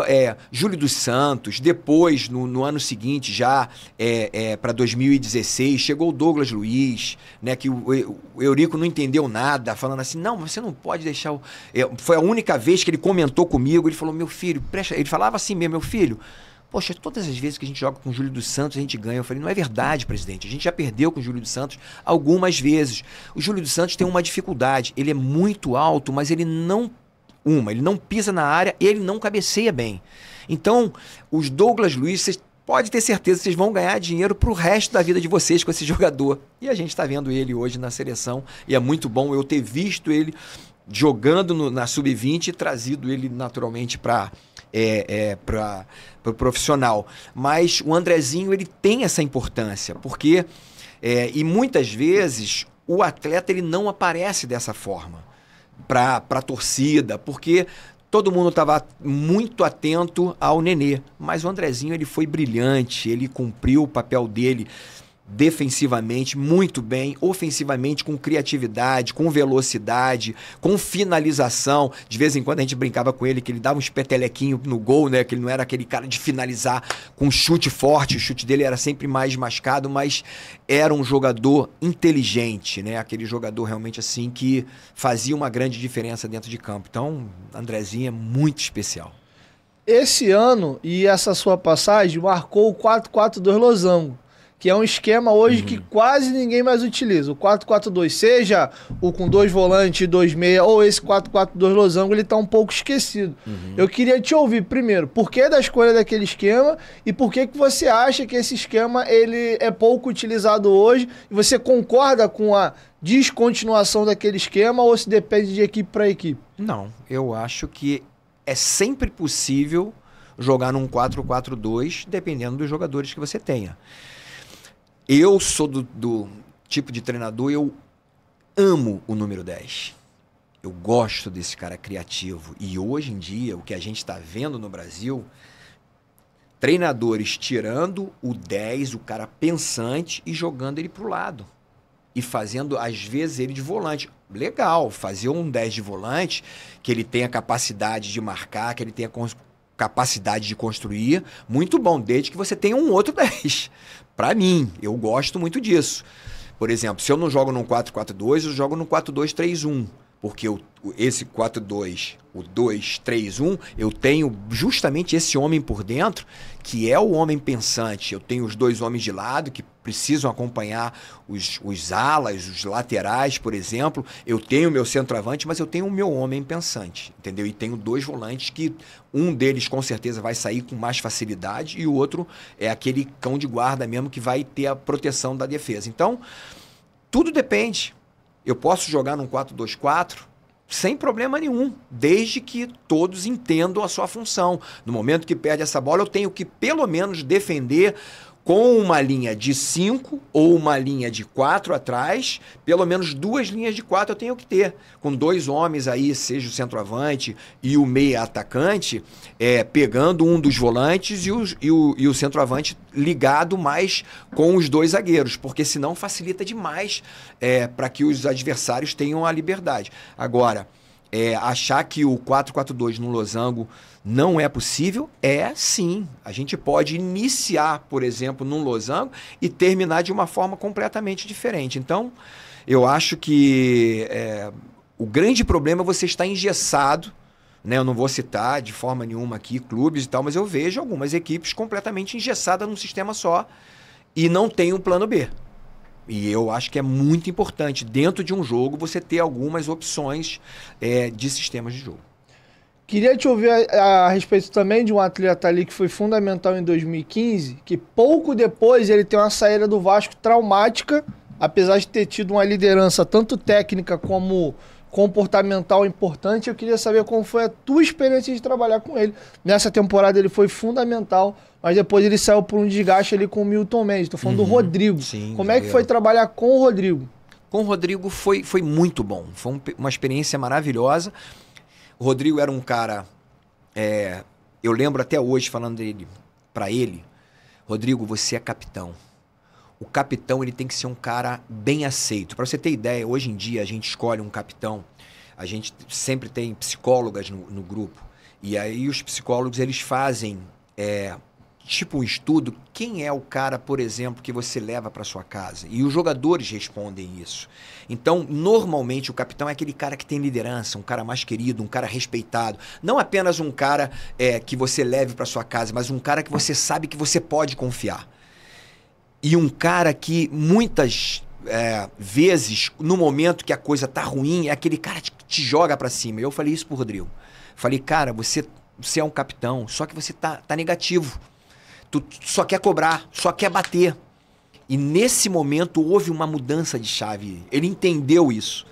é, Júlio dos Santos, depois, no, no ano seguinte, já é, é, para 2016, chegou o Douglas Luiz, né, que o, o, Eurico não entendeu nada, falando assim: não, você não pode deixar. O... É, foi a única vez que ele comentou comigo, ele falou: meu filho, presta. Ele falava assim mesmo: meu filho. Poxa, todas as vezes que a gente joga com o Júlio dos Santos, a gente ganha. Eu falei, não é verdade, presidente. A gente já perdeu com o Júlio dos Santos algumas vezes. O Júlio dos Santos tem uma dificuldade. Ele é muito alto, mas ele não uma, ele não pisa na área, ele não cabeceia bem. Então, os Douglas Luiz, vocês pode ter certeza que vocês vão ganhar dinheiro para o resto da vida de vocês com esse jogador. E a gente está vendo ele hoje na seleção e é muito bom eu ter visto ele jogando no, na sub-20 e trazido ele naturalmente para é, é, para o pro profissional. Mas o Andrezinho ele tem essa importância porque é, e muitas vezes o atleta ele não aparece dessa forma para a torcida, porque todo mundo estava muito atento ao Nenê, mas o Andrezinho ele foi brilhante, ele cumpriu o papel dele defensivamente muito bem, ofensivamente com criatividade, com velocidade, com finalização. De vez em quando a gente brincava com ele que ele dava uns petelequinhos no gol, né? Que ele não era aquele cara de finalizar com chute forte, o chute dele era sempre mais mascado, mas era um jogador inteligente, né? Aquele jogador realmente assim que fazia uma grande diferença dentro de campo. Então, Andrezinho é muito especial. Esse ano e essa sua passagem marcou o 4-4-2 Losango que é um esquema hoje uhum. que quase ninguém mais utiliza. O 4-4-2, seja o com dois volantes e dois meia, ou esse 4-4-2 losango, ele está um pouco esquecido. Uhum. Eu queria te ouvir primeiro, por que da escolha daquele esquema e por que, que você acha que esse esquema ele é pouco utilizado hoje e você concorda com a descontinuação daquele esquema ou se depende de equipe para equipe? Não, eu acho que é sempre possível jogar num 4-4-2, dependendo dos jogadores que você tenha. Eu sou do, do tipo de treinador, eu amo o número 10. Eu gosto desse cara criativo. E hoje em dia, o que a gente está vendo no Brasil, treinadores tirando o 10, o cara pensante, e jogando ele para o lado. E fazendo, às vezes, ele de volante. Legal, fazer um 10 de volante, que ele tenha capacidade de marcar, que ele tenha capacidade de construir, muito bom, desde que você tenha um outro 10. Para mim, eu gosto muito disso. Por exemplo, se eu não jogo num 4-4-2, eu jogo num 4-2-3-1. Porque eu, esse 4-2, o 2-3-1, eu tenho justamente esse homem por dentro, que é o homem pensante. Eu tenho os dois homens de lado, que precisam acompanhar os, os alas, os laterais, por exemplo. Eu tenho o meu centroavante, mas eu tenho o meu homem pensante, entendeu? E tenho dois volantes que um deles com certeza vai sair com mais facilidade e o outro é aquele cão de guarda mesmo que vai ter a proteção da defesa. Então, tudo depende eu posso jogar num 4-2-4 sem problema nenhum, desde que todos entendam a sua função. No momento que perde essa bola, eu tenho que pelo menos defender com uma linha de 5 ou uma linha de 4 atrás, pelo menos duas linhas de 4 eu tenho que ter. Com dois homens aí, seja o centroavante e o meia atacante, é, pegando um dos volantes e, os, e, o, e o centroavante ligado mais com os dois zagueiros, porque senão facilita demais é, para que os adversários tenham a liberdade. Agora. É, achar que o 442 no losango não é possível? É sim. A gente pode iniciar, por exemplo, num losango e terminar de uma forma completamente diferente. Então, eu acho que é, o grande problema é você estar engessado. Né? Eu não vou citar de forma nenhuma aqui clubes e tal, mas eu vejo algumas equipes completamente engessadas num sistema só e não tem um plano B. E eu acho que é muito importante, dentro de um jogo, você ter algumas opções é, de sistemas de jogo. Queria te ouvir a, a, respeito também de um atleta ali que foi fundamental em 2015, que pouco depois ele tem uma saída do Vasco traumática, apesar de ter tido uma liderança tanto técnica como comportamental importante. Eu queria saber como foi a tua experiência de trabalhar com ele. Nessa temporada ele foi fundamental, mas depois ele saiu por um desgaste ali com o Milton Mendes. Tô falando uhum, do Rodrigo. Sim, como é que foi trabalhar com o Rodrigo? Com o Rodrigo foi, foi muito bom. Foi um, uma experiência maravilhosa. O Rodrigo era um cara. É, eu lembro até hoje falando dele para ele. Rodrigo, você é capitão o capitão ele tem que ser um cara bem aceito. Para você ter ideia, hoje em dia a gente escolhe um capitão, a gente sempre tem psicólogas no, no grupo, e aí os psicólogos eles fazem é, tipo um estudo, quem é o cara, por exemplo, que você leva para sua casa? E os jogadores respondem isso. Então, normalmente o capitão é aquele cara que tem liderança, um cara mais querido, um cara respeitado, não apenas um cara é, que você leve para sua casa, mas um cara que você sabe que você pode confiar e um cara que muitas é, vezes, no momento que a coisa tá ruim, é aquele cara que te joga para cima. Eu falei isso pro Rodrigo. Falei, cara, você, você é um capitão, só que você tá, tá negativo. Tu, tu só quer cobrar, só quer bater. E nesse momento houve uma mudança de chave. Ele entendeu isso.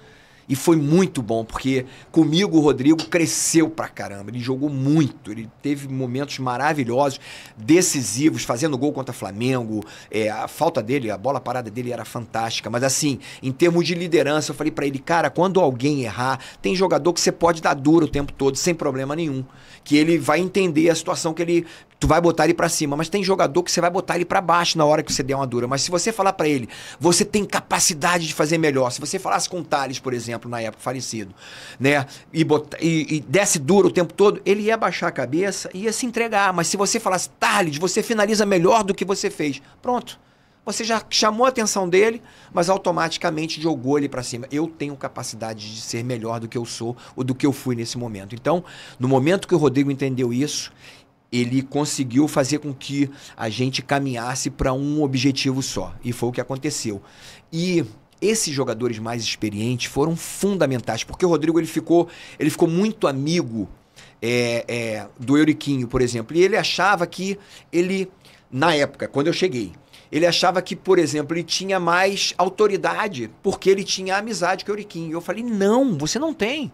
E foi muito bom, porque comigo o Rodrigo cresceu pra caramba. Ele jogou muito, ele teve momentos maravilhosos, decisivos, fazendo gol contra Flamengo. É, a falta dele, a bola parada dele era fantástica. Mas assim, em termos de liderança, eu falei para ele, cara, quando alguém errar, tem jogador que você pode dar duro o tempo todo, sem problema nenhum. Que ele vai entender a situação que ele tu vai botar ele para cima, mas tem jogador que você vai botar ele para baixo na hora que você der uma dura. Mas se você falar para ele, você tem capacidade de fazer melhor. Se você falasse com o Thales, por exemplo, na época falecido, né? E, bota, e, e desse duro o tempo todo, ele ia baixar a cabeça e ia se entregar. Mas se você falasse, Thales, você finaliza melhor do que você fez, pronto você já chamou a atenção dele, mas automaticamente jogou ele para cima. Eu tenho capacidade de ser melhor do que eu sou ou do que eu fui nesse momento. Então, no momento que o Rodrigo entendeu isso, ele conseguiu fazer com que a gente caminhasse para um objetivo só. E foi o que aconteceu. E esses jogadores mais experientes foram fundamentais, porque o Rodrigo ele ficou, ele ficou muito amigo é, é, do Euriquinho, por exemplo. E ele achava que ele, na época, quando eu cheguei, ele achava que, por exemplo, ele tinha mais autoridade porque ele tinha amizade com o Euriquinho. Eu falei, não, você não tem.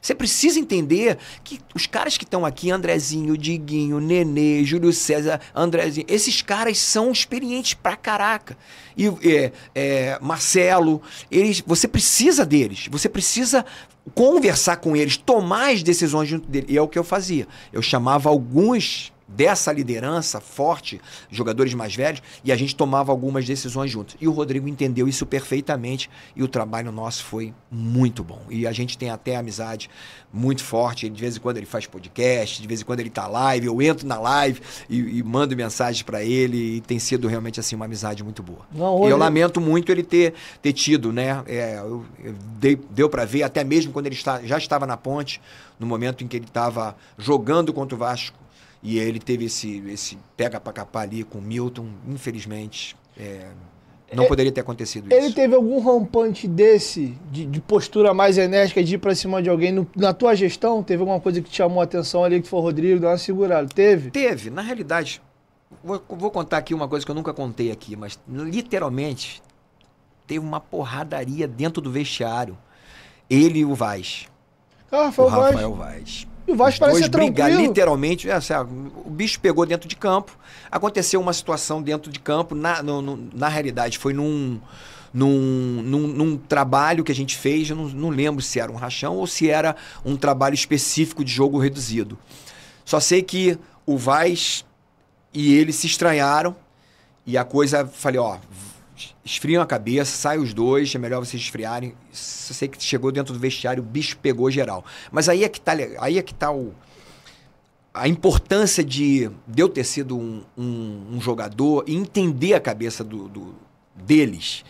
Você precisa entender que os caras que estão aqui, Andrezinho, Diguinho, Nenê, Júlio César, Andrezinho, esses caras são experientes pra caraca. E é, é, Marcelo, eles, você precisa deles, você precisa conversar com eles, tomar as decisões junto dele. E é o que eu fazia. Eu chamava alguns dessa liderança forte, jogadores mais velhos, e a gente tomava algumas decisões juntos. E o Rodrigo entendeu isso perfeitamente e o trabalho nosso foi muito bom. E a gente tem até amizade muito forte. De vez em quando ele faz podcast, de vez em quando ele tá live, eu entro na live e, e mando mensagem para ele e tem sido realmente assim uma amizade muito boa. Não, hoje... E eu lamento muito ele ter, ter tido, né? É, eu, eu dei, deu para ver até mesmo quando ele está, já estava na ponte, no momento em que ele estava jogando contra o Vasco e ele teve esse, esse pega pra capar ali com o Milton, infelizmente. É, não é, poderia ter acontecido ele isso. Ele teve algum rompante desse, de, de, postura mais enérgica, de ir pra cima de alguém? No, na tua gestão, teve alguma coisa que te chamou a atenção ali, que foi o Rodrigo, deu uma segurada? Teve? Teve. Na realidade, vou, vou contar aqui uma coisa que eu nunca contei aqui, mas literalmente teve uma porradaria dentro do vestiário. Ele e o Vaz. Ah, foi o, o Rafael Vaz. Vaz. E o Vasco parece ser briga, tranquilo. literalmente, é, assim, ah, o bicho pegou dentro de campo. Aconteceu uma situação dentro de campo, na, no, no, na realidade, foi num, num, num, num, trabalho que a gente fez, eu não, não lembro se era um rachão ou se era um trabalho específico de jogo reduzido. Só sei que o Vaz e ele se estranharam e a coisa, falei, ó, esfriam a cabeça, saem os dois, é melhor vocês esfriarem. Eu sei que chegou dentro do vestiário, o bicho pegou geral. Mas aí é que tá, aí é que tá o, a importância de, de eu ter sido um, um, um jogador e entender a cabeça do, do, deles.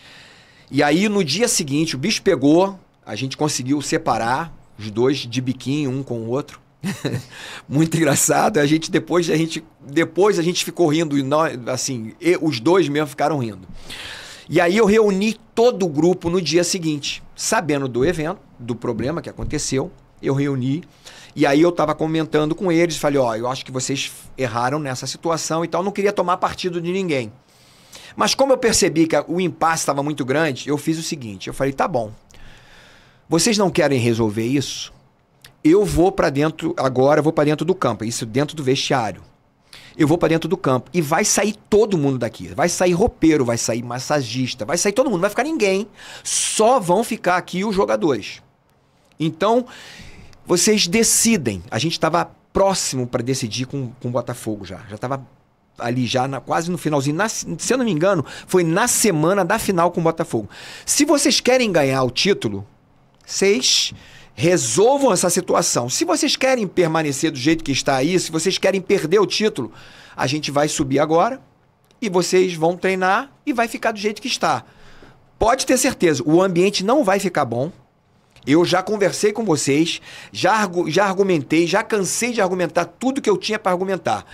E aí, no dia seguinte, o bicho pegou, a gente conseguiu separar os dois de biquinho, um com o outro. Muito engraçado. A gente depois a gente depois a gente ficou rindo e nós, assim, e os dois mesmo ficaram rindo. E aí eu reuni todo o grupo no dia seguinte, sabendo do evento, do problema que aconteceu, eu reuni. E aí eu estava comentando com eles, falei, ó, oh, eu acho que vocês erraram nessa situação e tal, não queria tomar partido de ninguém. Mas como eu percebi que o impasse estava muito grande, eu fiz o seguinte, eu falei, tá bom. Vocês não querem resolver isso? Eu vou para dentro agora, eu vou para dentro do campo, isso dentro do vestiário eu vou para dentro do campo. E vai sair todo mundo daqui. Vai sair roupeiro, vai sair massagista, vai sair todo mundo, não vai ficar ninguém. Só vão ficar aqui os jogadores. Então, vocês decidem. A gente estava próximo para decidir com, com o Botafogo já. Já estava ali já na, quase no finalzinho. Na, se eu não me engano, foi na semana da final com o Botafogo. Se vocês querem ganhar o título, vocês resolvam essa situação. Se vocês querem permanecer do jeito que está aí, se vocês querem perder o título, a gente vai subir agora e vocês vão treinar e vai ficar do jeito que está. Pode ter certeza, o ambiente não vai ficar bom. Eu já conversei com vocês, já, já argumentei, já cansei de argumentar tudo que eu tinha para argumentar.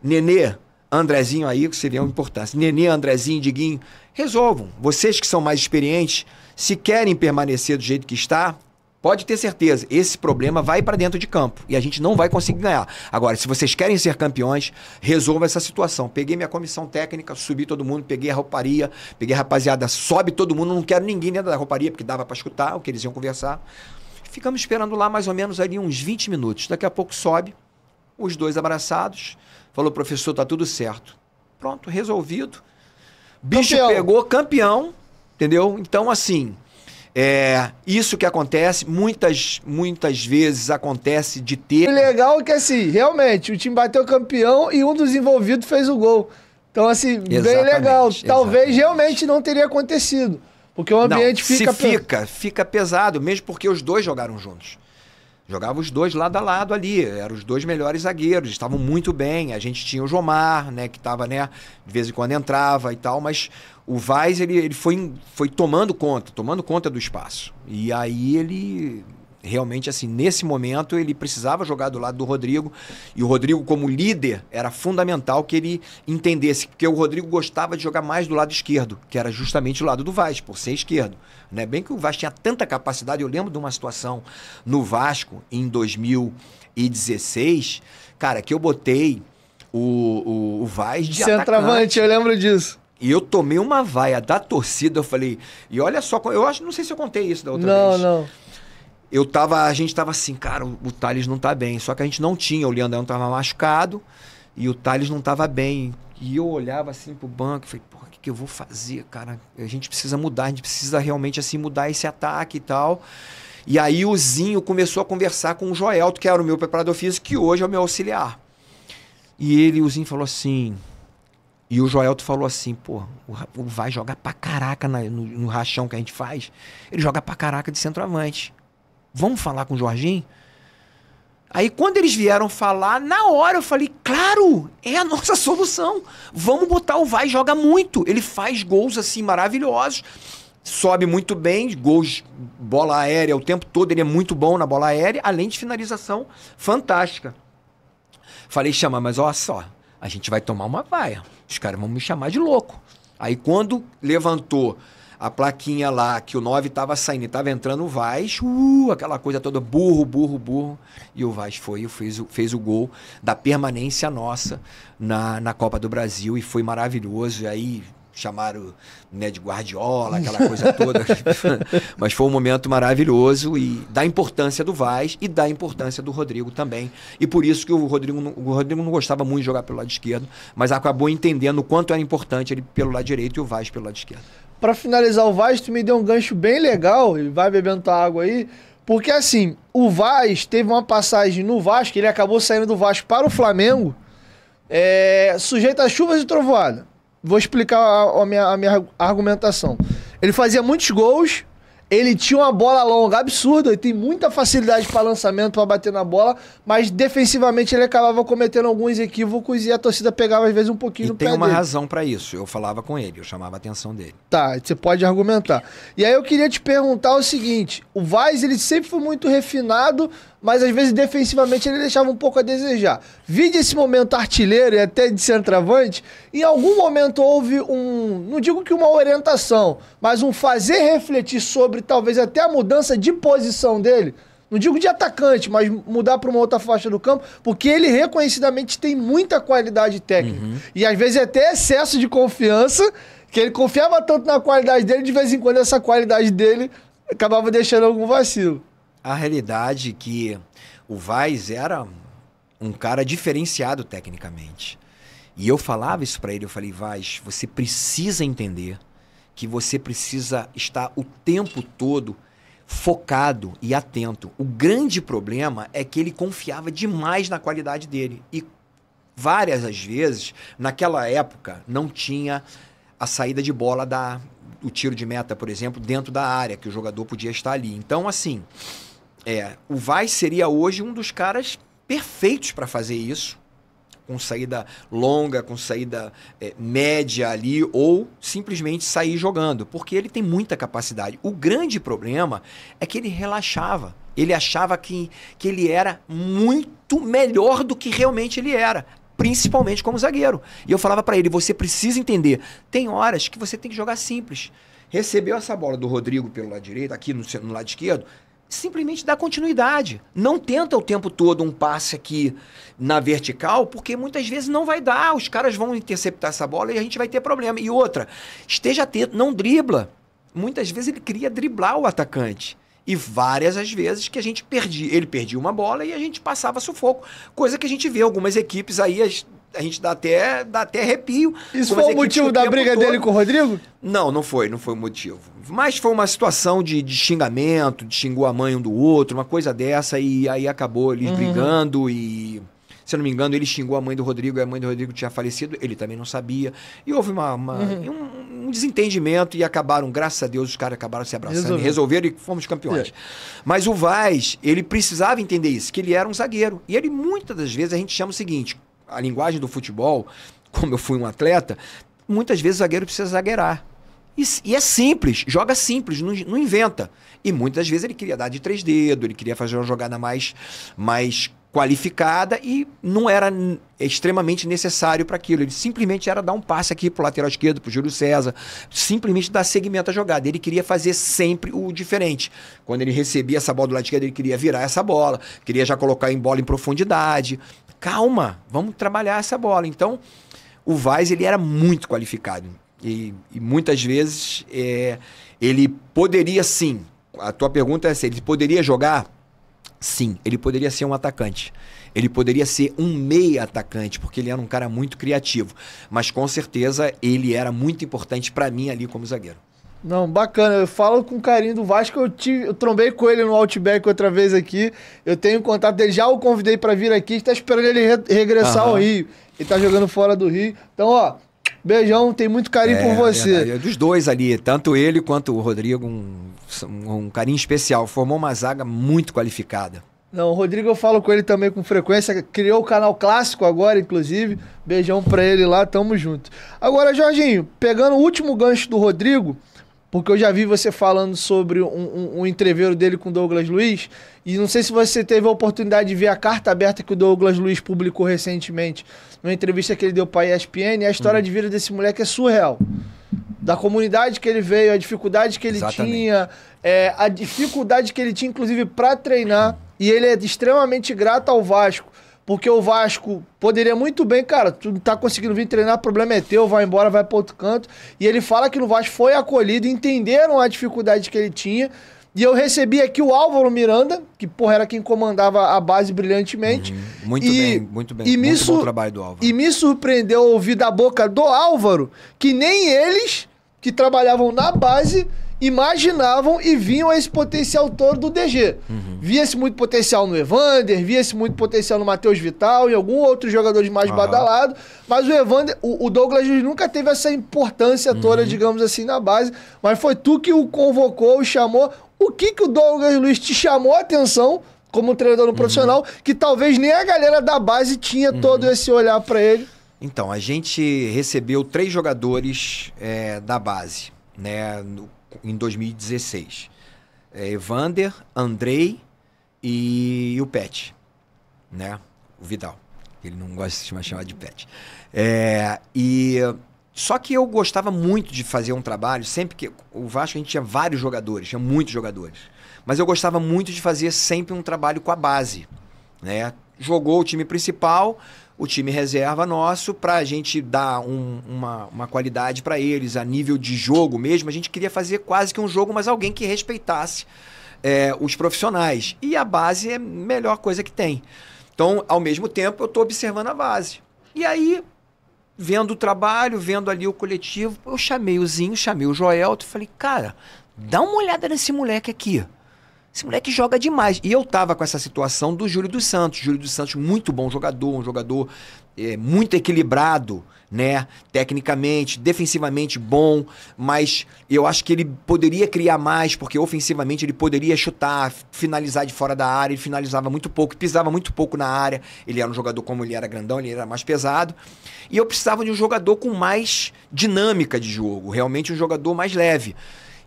Nenê, Andrezinho aí, que seria uma importância. Nenê, Andrezinho, Diguinho, resolvam. Vocês que são mais experientes, se querem permanecer do jeito que está, Pode ter certeza, esse problema vai para dentro de campo e a gente não vai conseguir ganhar. Agora, se vocês querem ser campeões, resolva essa situação. Peguei minha comissão técnica, subi todo mundo, peguei a rouparia, peguei a rapaziada, sobe todo mundo, não quero ninguém dentro da rouparia, porque dava para escutar o que eles iam conversar. Ficamos esperando lá mais ou menos ali uns 20 minutos. Daqui a pouco sobe, os dois abraçados. Falou, professor, tá tudo certo. Pronto, resolvido. Bicho campeão. pegou, campeão, entendeu? Então, assim, é, isso que acontece, muitas, muitas vezes acontece de ter. O legal é que, assim, realmente, o time bateu campeão e um dos envolvidos fez o gol. Então, assim, exatamente, bem legal. Talvez exatamente. realmente não teria acontecido. Porque o ambiente não, fica. Se fica, fica pesado, mesmo porque os dois jogaram juntos. Jogava os dois lado a lado ali, eram os dois melhores zagueiros, estavam muito bem. A gente tinha o Jomar, né, que estava, né, de vez em quando entrava e tal, mas o Vaz, ele, ele foi, foi tomando conta, tomando conta do espaço. E aí ele realmente, assim, nesse momento ele precisava jogar do lado do Rodrigo e o Rodrigo, como líder, era fundamental que ele entendesse, porque o Rodrigo gostava de jogar mais do lado esquerdo, que era justamente o lado do Vaz, por ser esquerdo. Né? Bem que o Vaz tinha tanta capacidade, eu lembro de uma situação no Vasco em 2016, cara, que eu botei o, o, o Vaz de Centroavante, eu lembro disso. E eu tomei uma vaia da torcida, eu falei, e olha só, eu acho, não sei se eu contei isso da outra não, vez. Não, não eu tava, a gente tava assim, cara, o, o Thales não tá bem. Só que a gente não tinha, o Leandrão tava machucado e o Thales não tava bem. E eu olhava assim pro banco e falei, porra, o que, que eu vou fazer, cara? A gente precisa mudar, a gente precisa realmente assim mudar esse ataque e tal. E aí o Zinho começou a conversar com o Joelto, que era o meu preparador físico, que hoje é o meu auxiliar. E ele, o Zinho, falou assim. E o Joelto falou assim, pô, o vai jogar pra caraca na, no, no rachão que a gente faz. Ele joga pra caraca de centroavante. Vamos falar com o Jorginho? Aí quando eles vieram falar, na hora eu falei, claro, é a nossa solução. Vamos botar o Vai, joga muito. Ele faz gols assim maravilhosos. Sobe muito bem, gols, bola aérea o tempo todo, ele é muito bom na bola aérea, além de finalização fantástica. Falei, chama, mas olha só, a gente vai tomar uma vaia. Os caras vão me chamar de louco. Aí quando levantou a plaquinha lá que o 9 estava saindo e estava entrando o Vaz, uh, aquela coisa toda, burro, burro, burro. E o Vaz foi e fez, fez o gol da permanência nossa na, na Copa do Brasil e foi maravilhoso. E aí chamaram né, de Guardiola, aquela coisa toda. Mas foi um momento maravilhoso e da importância do Vaz e da importância do Rodrigo também. E por isso que o Rodrigo, o Rodrigo não gostava muito de jogar pelo lado esquerdo, mas acabou entendendo o quanto era importante ele pelo lado direito e o Vaz pelo lado esquerdo para finalizar o Vaz, tu me deu um gancho bem legal, e vai bebendo tua água aí, porque assim, o Vaz teve uma passagem no Vasco, ele acabou saindo do Vasco para o Flamengo, é, sujeito a chuvas e trovoada. Vou explicar a, a, minha, a minha argumentação. Ele fazia muitos gols, ele tinha uma bola longa absurda, ele tem muita facilidade para lançamento, para bater na bola, mas defensivamente ele acabava cometendo alguns equívocos e a torcida pegava às vezes um pouquinho e no tem pé uma dele. razão para isso. Eu falava com ele, eu chamava a atenção dele. Tá, você pode argumentar. E aí eu queria te perguntar o seguinte, o Vaz ele sempre foi muito refinado, mas às vezes defensivamente ele deixava um pouco a desejar. Vi esse momento artilheiro e até de centroavante, em algum momento houve um, não digo que uma orientação, mas um fazer refletir sobre talvez até a mudança de posição dele. Não digo de atacante, mas mudar para uma outra faixa do campo, porque ele reconhecidamente tem muita qualidade técnica. Uhum. E às vezes até excesso de confiança, que ele confiava tanto na qualidade dele, de vez em quando essa qualidade dele acabava deixando algum vacilo a realidade que o Vaz era um cara diferenciado tecnicamente. E eu falava isso para ele, eu falei, Vaz, você precisa entender que você precisa estar o tempo todo focado e atento. O grande problema é que ele confiava demais na qualidade dele e várias as vezes, naquela época, não tinha a saída de bola da o tiro de meta, por exemplo, dentro da área que o jogador podia estar ali. Então, assim, é, o Vai seria hoje um dos caras perfeitos para fazer isso, com saída longa, com saída é, média ali, ou simplesmente sair jogando, porque ele tem muita capacidade. O grande problema é que ele relaxava. Ele achava que, que ele era muito melhor do que realmente ele era principalmente como zagueiro. E eu falava para ele: você precisa entender, tem horas que você tem que jogar simples. Recebeu essa bola do Rodrigo pelo lado direito, aqui no, no lado esquerdo, simplesmente dá continuidade. Não tenta o tempo todo um passe aqui na vertical, porque muitas vezes não vai dar. Os caras vão interceptar essa bola e a gente vai ter problema. E outra, esteja atento, não dribla. Muitas vezes ele queria driblar o atacante. E várias as vezes que a gente perdia. Ele perdia uma bola e a gente passava sufoco. Coisa que a gente vê algumas equipes aí, as, a gente dá até, dá até arrepio. Isso foi é o motivo da briga todo. dele com o Rodrigo? Não, não foi, não foi o motivo. Mas foi uma situação de, de, xingamento, de xingou a mãe um do outro, uma coisa dessa, e aí acabou eles uhum. brigando e. Se eu não me engano, ele xingou a mãe do Rodrigo, a mãe do Rodrigo tinha falecido, ele também não sabia. E houve uma, uma uhum. um, um, desentendimento e acabaram, graças a Deus, os caras acabaram se abraçando Resolveu. e resolveram e fomos campeões. Yeah. É. Mas o Vaz, ele precisava entender isso, que ele era um zagueiro. E ele, muitas das vezes, a gente chama o seguinte: a linguagem do futebol, como eu fui um atleta, muitas vezes o zagueiro precisa zagueirar. E, e é simples, joga simples, não, não, inventa. E muitas vezes ele queria dar de três dedos, ele queria fazer uma jogada mais, mais qualificada e não era extremamente necessário para aquilo. Ele simplesmente era dar um passe aqui para o lateral esquerdo, para o Júlio César, simplesmente dar segmento à jogada. Ele queria fazer sempre o diferente. Quando ele recebia essa bola do lado esquerdo, ele queria virar essa bola, queria já colocar em bola em profundidade calma, vamos trabalhar essa bola. Então, o Vaz ele era muito qualificado. E, e muitas vezes é, ele poderia sim. A tua pergunta é se ele poderia jogar? Sim, ele poderia ser um atacante. Ele poderia ser um meia atacante, porque ele era um cara muito criativo. Mas com certeza ele era muito importante para mim ali como zagueiro. Não, bacana. Eu falo com carinho do Vasco. Eu, tive, eu trombei com ele no Outback outra vez aqui. Eu tenho contato dele. Já o convidei para vir aqui. Está esperando ele re regressar Aham. ao Rio. Ele tá jogando fora do Rio. Então, ó, beijão. Tem muito carinho é, por você. É dos dois ali, tanto ele quanto o Rodrigo, um, um carinho especial. Formou uma zaga muito qualificada. Não, o Rodrigo eu falo com ele também com frequência. Criou o canal clássico agora, inclusive. Beijão pra ele lá, tamo junto. Agora, Jorginho, pegando o último gancho do Rodrigo, porque eu já vi você falando sobre um, um, um entreveiro dele com o Douglas Luiz. E não sei se você teve a oportunidade de ver a carta aberta que o Douglas Luiz publicou recentemente. Numa entrevista que ele deu para a ESPN. E a história hum. de vida desse moleque é surreal. Da comunidade que ele veio, a dificuldade que ele Exatamente. tinha. É, a dificuldade que ele tinha, inclusive, para treinar. E ele é extremamente grato ao Vasco porque o Vasco poderia muito bem, cara, tu não tá conseguindo vir treinar, problema é teu, vai embora, vai para outro canto. E ele fala que no Vasco foi acolhido, entenderam a dificuldade que ele tinha. E eu recebi aqui o Álvaro Miranda, que porra era quem comandava a base brilhantemente. Uhum. Muito e, bem, muito bem. E muito me bom trabalho do Álvaro. E me surpreendeu ouvir da boca do Álvaro que nem eles que trabalhavam na base imaginavam e vinham esse potencial todo do DG. Uhum. Via-se muito potencial no Evander, via-se muito potencial no Matheus Vital e algum outro jogador de mais uhum. badalado, mas o Evander, o, o Douglas Luiz nunca teve essa importância uhum. toda, uhum. digamos assim, na base, mas foi tu que o convocou, o chamou. O que que o Douglas Luiz te chamou a atenção como treinador no uhum. profissional, que talvez nem a galera da base tinha uhum. todo esse olhar para ele? Então, a gente recebeu três jogadores é, da base. Né, em 2016. É, Evander, Andrei e, o Pet, né? O Vidal. Ele não gosta de se chamar, chamar de Pet. É, e só que eu gostava muito de fazer um trabalho, sempre que. O Vasco a gente tinha vários jogadores, tinha muitos jogadores. Mas eu gostava muito de fazer sempre um trabalho com a base. Né? Jogou o time principal, o time reserva nosso para a gente dar um, uma, uma qualidade para eles a nível de jogo mesmo. A gente queria fazer quase que um jogo, mas alguém que respeitasse é, os profissionais. E a base é a melhor coisa que tem. Então, ao mesmo tempo, eu estou observando a base. E aí, vendo o trabalho, vendo ali o coletivo, eu chamei o Zinho, chamei o Joelto, falei, cara, dá uma olhada nesse moleque aqui. Esse moleque joga demais. E eu tava com essa situação do Júlio dos Santos. Júlio dos Santos, muito bom jogador, um jogador é, muito equilibrado, né? Tecnicamente, defensivamente bom, mas eu acho que ele poderia criar mais, porque ofensivamente ele poderia chutar, finalizar de fora da área, ele finalizava muito pouco, pisava muito pouco na área. Ele era um jogador, como ele era grandão, ele era mais pesado. E eu precisava de um jogador com mais dinâmica de jogo, realmente um jogador mais leve.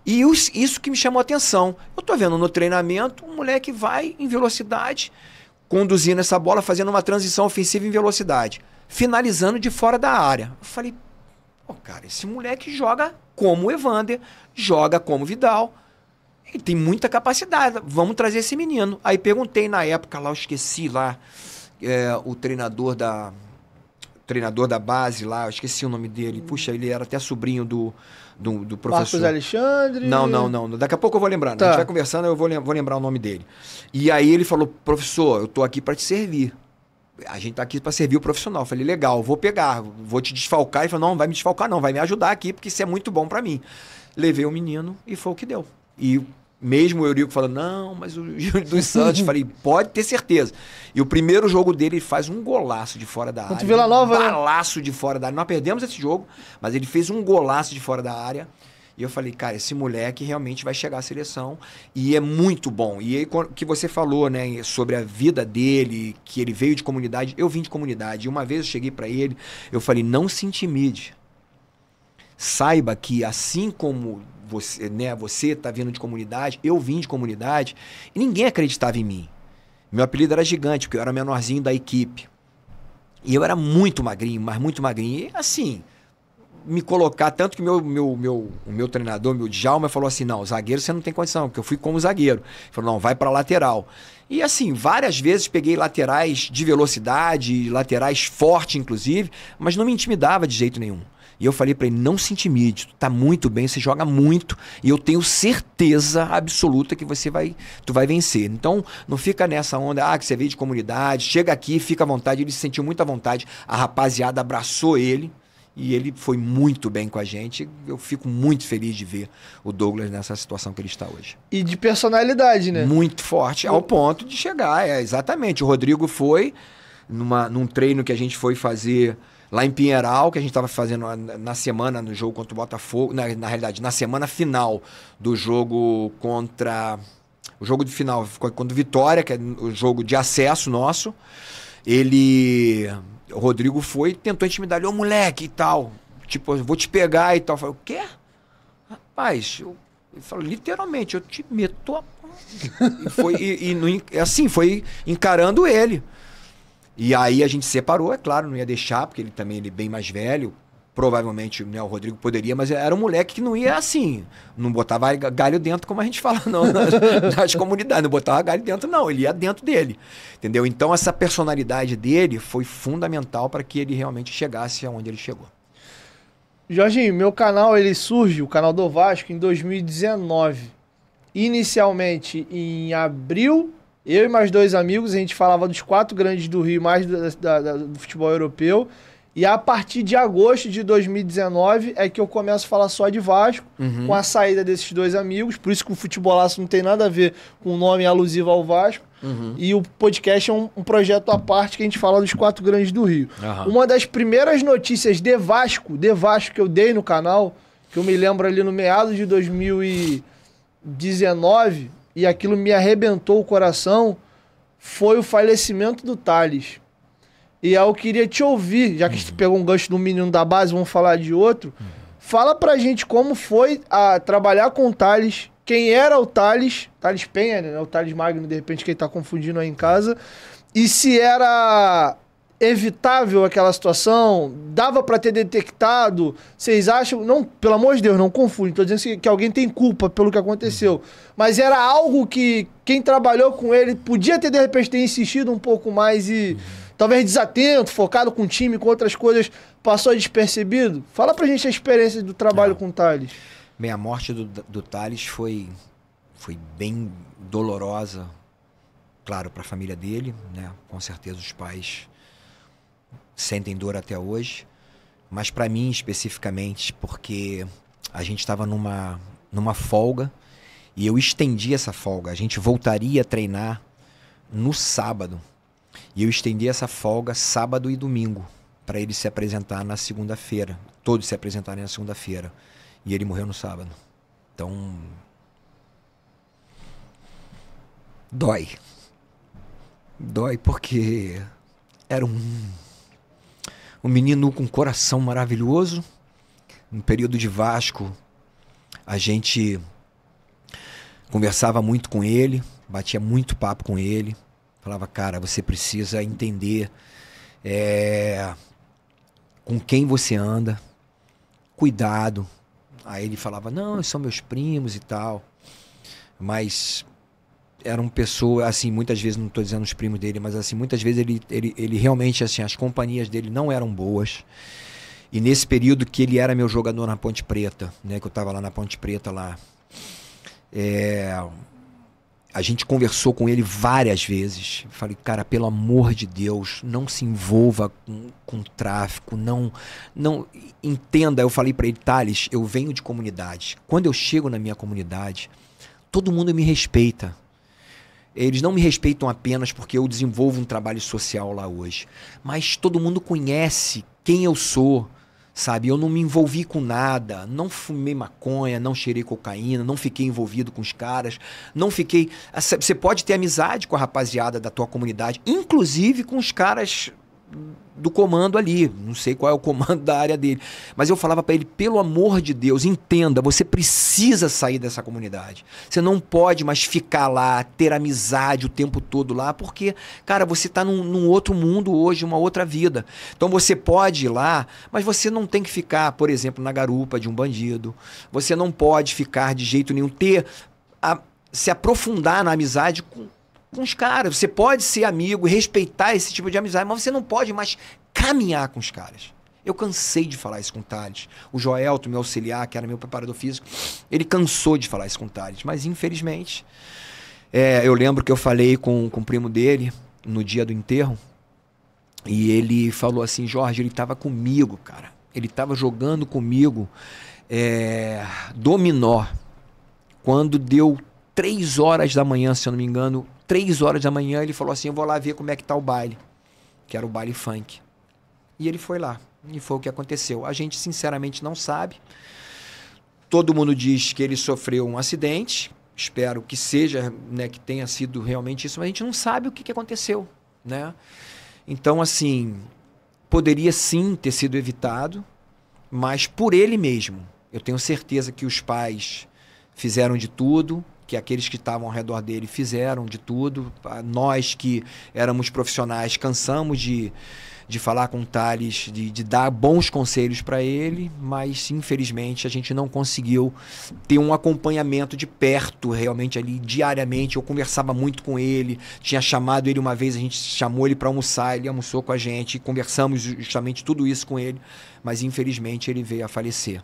E isso que me chamou a atenção. Eu estou vendo no treinamento um moleque vai em velocidade, conduzindo essa bola, fazendo uma transição ofensiva em velocidade, finalizando de fora da área. Eu falei, pô, cara, esse moleque joga como o Evander, joga como o Vidal. Ele tem muita capacidade, vamos trazer esse menino. Aí perguntei na época lá, eu esqueci lá, é, o treinador da, treinador da base lá, eu esqueci o nome dele. Puxa, ele era até sobrinho do, do, do professor. Marcos Alexandre? Não, não, não. Daqui a pouco eu vou lembrando. Tá. A gente vai conversando, eu vou, vou lembrar o nome dele. E aí ele falou, professor, eu tô aqui para te servir. A gente tá aqui para servir o profissional. Eu falei, legal, vou pegar, vou te desfalcar. Ele falou, não, vai me desfalcar não, vai me ajudar aqui, porque isso é muito bom para mim. Levei o menino e foi o que deu. E mesmo o Eurico falando, não, mas o Júlio dos Santos, falei, pode ter certeza. E o primeiro jogo dele, ele faz um golaço de fora da Quanto área. Vila Nova, um golaço né? de fora da área. Nós perdemos esse jogo, mas ele fez um golaço de fora da área. E eu falei, cara, esse moleque realmente vai chegar à seleção e é muito bom. E aí, que você falou, né, sobre a vida dele, que ele veio de comunidade. Eu vim de comunidade. E uma vez eu cheguei para ele, eu falei, não se intimide. Saiba que assim como você, né, você tá vindo de comunidade, eu vim de comunidade, e ninguém acreditava em mim. Meu apelido era gigante, porque eu era menorzinho da equipe. E eu era muito magrinho, mas muito magrinho. E assim, me colocar, tanto que meu, meu, meu, o meu treinador, meu Djalma, falou assim: não, zagueiro você não tem condição, porque eu fui como zagueiro. Ele falou, não, vai para lateral. E assim, várias vezes peguei laterais de velocidade, laterais forte, inclusive, mas não me intimidava de jeito nenhum. E eu falei para ele: não se intimide, tu tá muito bem, você joga muito, e eu tenho certeza absoluta que você vai, tu vai vencer. Então, não fica nessa onda, ah, que você veio de comunidade, chega aqui, fica à vontade. Ele se sentiu muito à vontade, a rapaziada abraçou ele. E ele foi muito bem com a gente. Eu fico muito feliz de ver o Douglas nessa situação que ele está hoje. E de personalidade, né? Muito forte, ao ponto de chegar, é, exatamente. O Rodrigo foi numa, num treino que a gente foi fazer lá em Pinheiral, que a gente estava fazendo na semana no jogo contra o Botafogo, na, na realidade, na semana final do jogo contra. O jogo de final contra o Vitória, que é o jogo de acesso nosso. Ele. O Rodrigo foi tentou intimidar ele, ô moleque e tal. Tipo, vou te pegar e tal. Eu falei, o quê? Rapaz, eu... ele falou, literalmente, eu te meto a. e, foi, e, e assim, foi encarando ele. E aí a gente separou, é claro, não ia deixar, porque ele também ele é bem mais velho. Provavelmente né, o Rodrigo poderia, mas era um moleque que não ia assim. Não botava galho dentro, como a gente fala, não, nas, nas comunidades. Não botava galho dentro, não. Ele ia dentro dele. Entendeu? Então, essa personalidade dele foi fundamental para que ele realmente chegasse aonde ele chegou. Jorginho, meu canal ele surge, o canal do Vasco, em 2019. Inicialmente em abril eu e mais dois amigos, a gente falava dos quatro grandes do Rio, mais do, da, da, do futebol europeu. E a partir de agosto de 2019 é que eu começo a falar só de Vasco, uhum. com a saída desses dois amigos. Por isso que o futebolaço não tem nada a ver com o nome alusivo ao Vasco. Uhum. E o podcast é um, um, projeto à parte que a gente fala dos quatro grandes do Rio. Uhum. Uma das primeiras notícias de Vasco, de Vasco que eu dei no canal, que eu me lembro ali no meado de 2019, e aquilo me arrebentou o coração foi o falecimento do Thales. E eu queria te ouvir, já que a gente uhum. pegou um gancho do menino da base, vamos falar de outro. Uhum. Fala pra gente como foi a trabalhar com o Thales, quem era o Thales, Thales Penha, né? O Thales Magno, de repente, quem tá confundindo aí em casa. E se era evitável aquela situação? Dava para ter detectado? Vocês acham? Não, pelo amor de Deus, não confunde. Estou dizendo que, que alguém tem culpa pelo que aconteceu. Uhum. Mas era algo que quem trabalhou com ele podia ter, de repente, ter insistido um pouco mais e. Uhum. Talvez desatento, focado com o time, com outras coisas, passou despercebido? Fala pra gente a experiência do trabalho não. É. com o Thales. Bem, a morte do, do Thales foi, foi bem dolorosa, claro, para a família dele, né? Com certeza os pais sentem dor até hoje, mas para mim especificamente, porque a gente estava numa, numa folga e eu estendi essa folga. A gente voltaria a treinar no sábado e eu estendi essa folga sábado e domingo para ele se apresentar na segunda-feira, todos se apresentarem na segunda-feira. E ele morreu no sábado. Então. Dói. Dói porque era um um menino com um coração maravilhoso. No período de Vasco, a gente conversava muito com ele, batia muito papo com ele. Falava, cara, você precisa entender é, com quem você anda, cuidado. Aí ele falava, não, são meus primos e tal. Mas eram pessoas, assim, muitas vezes, não estou dizendo os primos dele, mas assim, muitas vezes ele, ele, ele realmente, assim, as companhias dele não eram boas. E nesse período que ele era meu jogador na Ponte Preta, né, que eu estava lá na Ponte Preta lá, é, a gente conversou com ele várias vezes. Falei, cara, pelo amor de Deus, não se envolva com, com tráfico, não, não entenda. Eu falei para ele, Thales, eu venho de comunidade. Quando eu chego na minha comunidade, todo mundo me respeita. Eles não me respeitam apenas porque eu desenvolvo um trabalho social lá hoje, mas todo mundo conhece quem eu sou, sabe? Eu não me envolvi com nada, não fumei maconha, não cheirei cocaína, não fiquei envolvido com os caras, não fiquei. Você ah, pode ter amizade com a rapaziada da tua comunidade, inclusive com os caras do comando ali, não sei qual é o comando da área dele, mas eu falava para ele, pelo amor de Deus, entenda, você precisa sair dessa comunidade. Você não pode mais ficar lá, ter amizade o tempo todo lá, porque, cara, você tá num, num outro mundo hoje, uma outra vida. Então você pode ir lá, mas você não tem que ficar, por exemplo, na garupa de um bandido. Você não pode ficar de jeito nenhum ter a, se aprofundar na amizade com com os caras. Você pode ser amigo, respeitar esse tipo de amizade, mas você não pode mais caminhar com os caras. Eu cansei de falar isso com o Tales. O Joel, meu auxiliar, que era meu preparador físico, ele cansou de falar isso com o Tales. Mas, infelizmente, é, eu lembro que eu falei com, com o primo dele no dia do enterro. E ele falou assim: Jorge, ele estava comigo, cara. Ele estava jogando comigo é, dominó. Quando deu três horas da manhã, se eu não me engano, três horas da manhã, ele falou assim: Eu vou lá ver como é que tá o baile. Que era o baile funk. E ele foi lá. E foi o que aconteceu. A gente, sinceramente, não sabe. Todo mundo diz que ele sofreu um acidente. Espero que seja, né, que tenha sido realmente isso, mas a gente não sabe o que, que aconteceu, né? Então, assim, poderia sim ter sido evitado, mas por ele mesmo. Eu tenho certeza que os pais fizeram de tudo, que aqueles que estavam ao redor dele fizeram de tudo. Ah, nós que éramos profissionais cansamos de, de falar com Tales, de, de dar bons conselhos para ele, mas infelizmente a gente não conseguiu ter um acompanhamento de perto, realmente ali diariamente. Eu conversava muito com ele, tinha chamado ele uma vez, a gente chamou ele para almoçar, ele almoçou com a gente, conversamos justamente tudo isso com ele, mas infelizmente ele veio a falecer.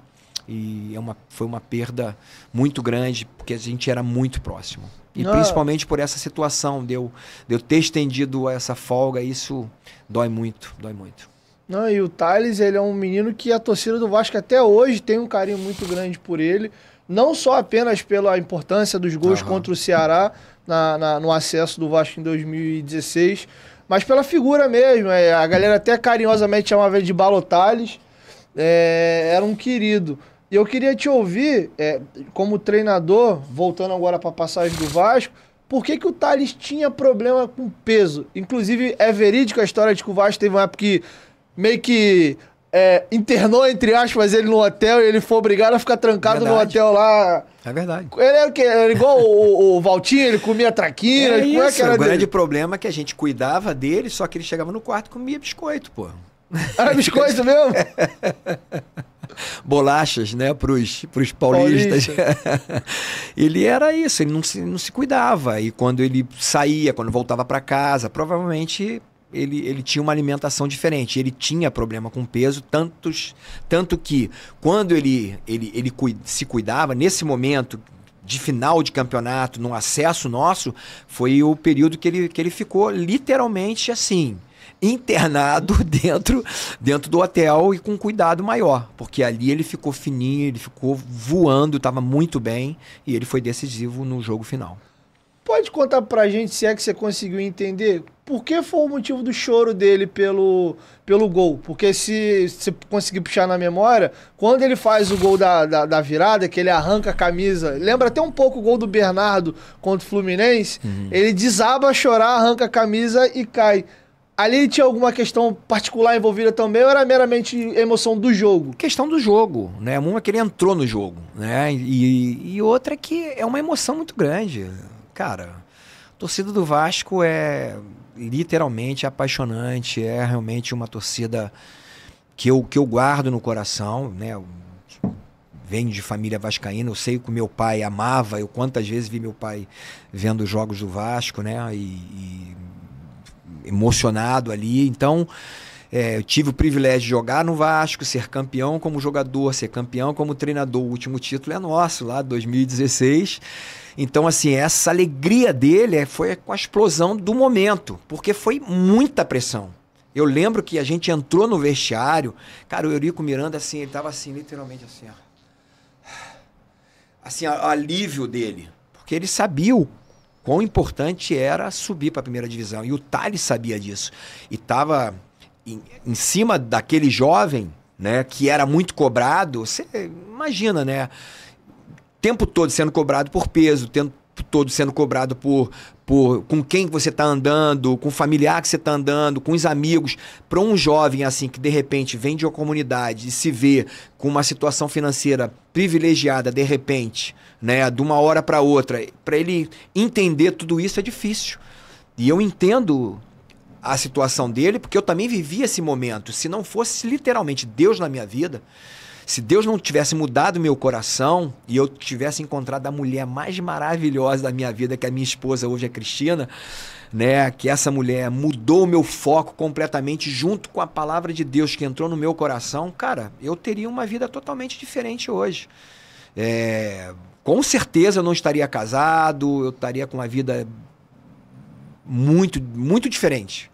E é uma, foi uma perda muito grande, porque a gente era muito próximo. E ah. principalmente por essa situação, de eu, de ter estendido essa folga, isso dói muito, dói muito. Não, e o Thales, ele é um menino que a torcida do Vasco até hoje tem um carinho muito grande por ele. Não só apenas pela importância dos gols contra o Ceará na, na, no acesso do Vasco em 2016, mas pela figura mesmo. É, a galera até carinhosamente chamava ele de Balotales. É, era um querido. E eu queria te ouvir, é, como treinador, voltando agora para a passagem do Vasco, por que, que o Thales tinha problema com peso? Inclusive, é verídico a história de que o Vasco teve uma época que meio que é, internou, entre aspas, ele no hotel e ele foi obrigado a ficar trancado verdade. no hotel lá. É verdade. Ele era, que, era igual o, o Valtinho, ele comia traquina. É isso. É que era o dele? grande problema é que a gente cuidava dele, só que ele chegava no quarto e comia biscoito, pô. Era biscoito mesmo? bolachas, né, para os paulistas. Paulista. ele era isso, ele não se, não se cuidava. E quando ele saía, quando voltava para casa, provavelmente ele, ele tinha uma alimentação diferente. Ele tinha problema com peso, tantos, tanto que quando ele, ele, ele se cuidava, nesse momento de final de campeonato, num acesso nosso, foi o período que ele, que ele ficou literalmente assim internado dentro, dentro do hotel e com cuidado maior, porque ali ele ficou fininho, ele ficou voando, estava muito bem e ele foi decisivo no jogo final. Pode contar pra gente se é que você conseguiu entender por que foi o motivo do choro dele pelo, pelo gol? Porque se você conseguir puxar na memória, quando ele faz o gol da, da, da, virada, que ele arranca a camisa, lembra até um pouco o gol do Bernardo contra o Fluminense, uhum. ele desaba a chorar, arranca a camisa e cai. Ali tinha alguma questão particular envolvida também ou era meramente emoção do jogo? Questão do jogo, né? Uma é que ele entrou no jogo, né? E, e outra é que é uma emoção muito grande. Cara, a torcida do Vasco é literalmente apaixonante, é realmente uma torcida que eu, que eu guardo no coração, né? Venho de família vascaína, eu sei que o meu pai amava, eu quantas vezes vi meu pai vendo jogos do Vasco, né? e, e emocionado ali. Então, é, eu tive o privilégio de jogar no Vasco, ser campeão como jogador, ser campeão como treinador. O último título é nosso, lá 2016. Então, assim, essa alegria dele é, foi com a explosão do momento, porque foi muita pressão. Eu lembro que a gente entrou no vestiário, cara, o Eurico Miranda, assim, ele tava assim, literalmente assim, ó. Assim, o alívio dele. Porque ele sabia o quão importante era subir para a primeira divisão. E o Thales sabia disso. E estava em, em, cima daquele jovem, né, que era muito cobrado. Você imagina, né? Tempo todo sendo cobrado por peso, tempo todo sendo cobrado por, por com quem você está andando, com o familiar que você está andando, com os amigos. Para um jovem assim que de repente vem de uma comunidade e se vê com uma situação financeira privilegiada de repente, né, de uma hora para outra, para ele entender tudo isso é difícil. E eu entendo a situação dele porque eu também vivi esse momento. Se não fosse literalmente Deus na minha vida, se Deus não tivesse mudado meu coração e eu tivesse encontrado a mulher mais maravilhosa da minha vida, que é a minha esposa hoje, é Cristina, né? Que essa mulher mudou o meu foco completamente junto com a palavra de Deus que entrou no meu coração, cara, eu teria uma vida totalmente diferente hoje. É, com certeza eu não estaria casado, eu estaria com uma vida muito, muito diferente.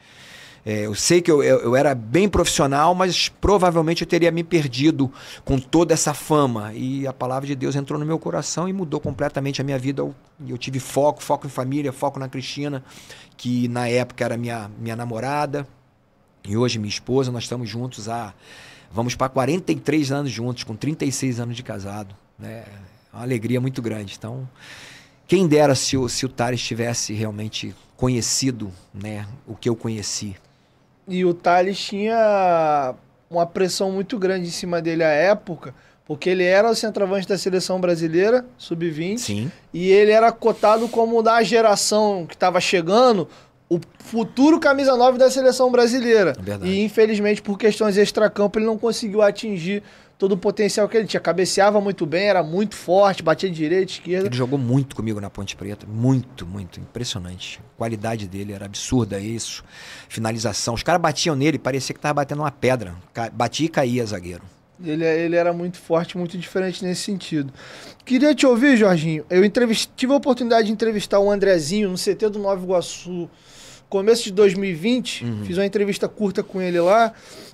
É, eu sei que eu, eu, eu, era bem profissional, mas provavelmente eu teria me perdido com toda essa fama. E a palavra de Deus entrou no meu coração e mudou completamente a minha vida. Eu, eu tive foco, foco em família, foco na Cristina, que na época era minha, minha namorada. E hoje minha esposa, nós estamos juntos há. Vamos para 43 anos juntos, com 36 anos de casado. Né? É uma alegria muito grande. Então, quem dera se o, se o Tares tivesse realmente conhecido né, o que eu conheci. E o Thales tinha uma pressão muito grande em cima dele à época, porque ele era o centroavante da seleção brasileira, sub-20. E ele era cotado como da geração que estava chegando, o futuro camisa 9 da seleção brasileira. É verdade. e infelizmente, por questões extracampo, ele não conseguiu atingir todo o potencial que ele tinha. Cabeceava muito bem, era muito forte, batia de direita, esquerda. Ele jogou muito comigo na Ponte Preta, muito, muito, impressionante. A qualidade dele era absurda é isso. Finalização, os caras batiam nele, parecia que tava batendo uma pedra. Batia e caía zagueiro. Ele, ele era muito forte, muito diferente nesse sentido. Queria te ouvir, Jorginho. Eu tive a oportunidade de entrevistar o Andrezinho no CT do Nova Iguaçu, começo de 2020. Uhum. Fiz uma entrevista curta com ele lá.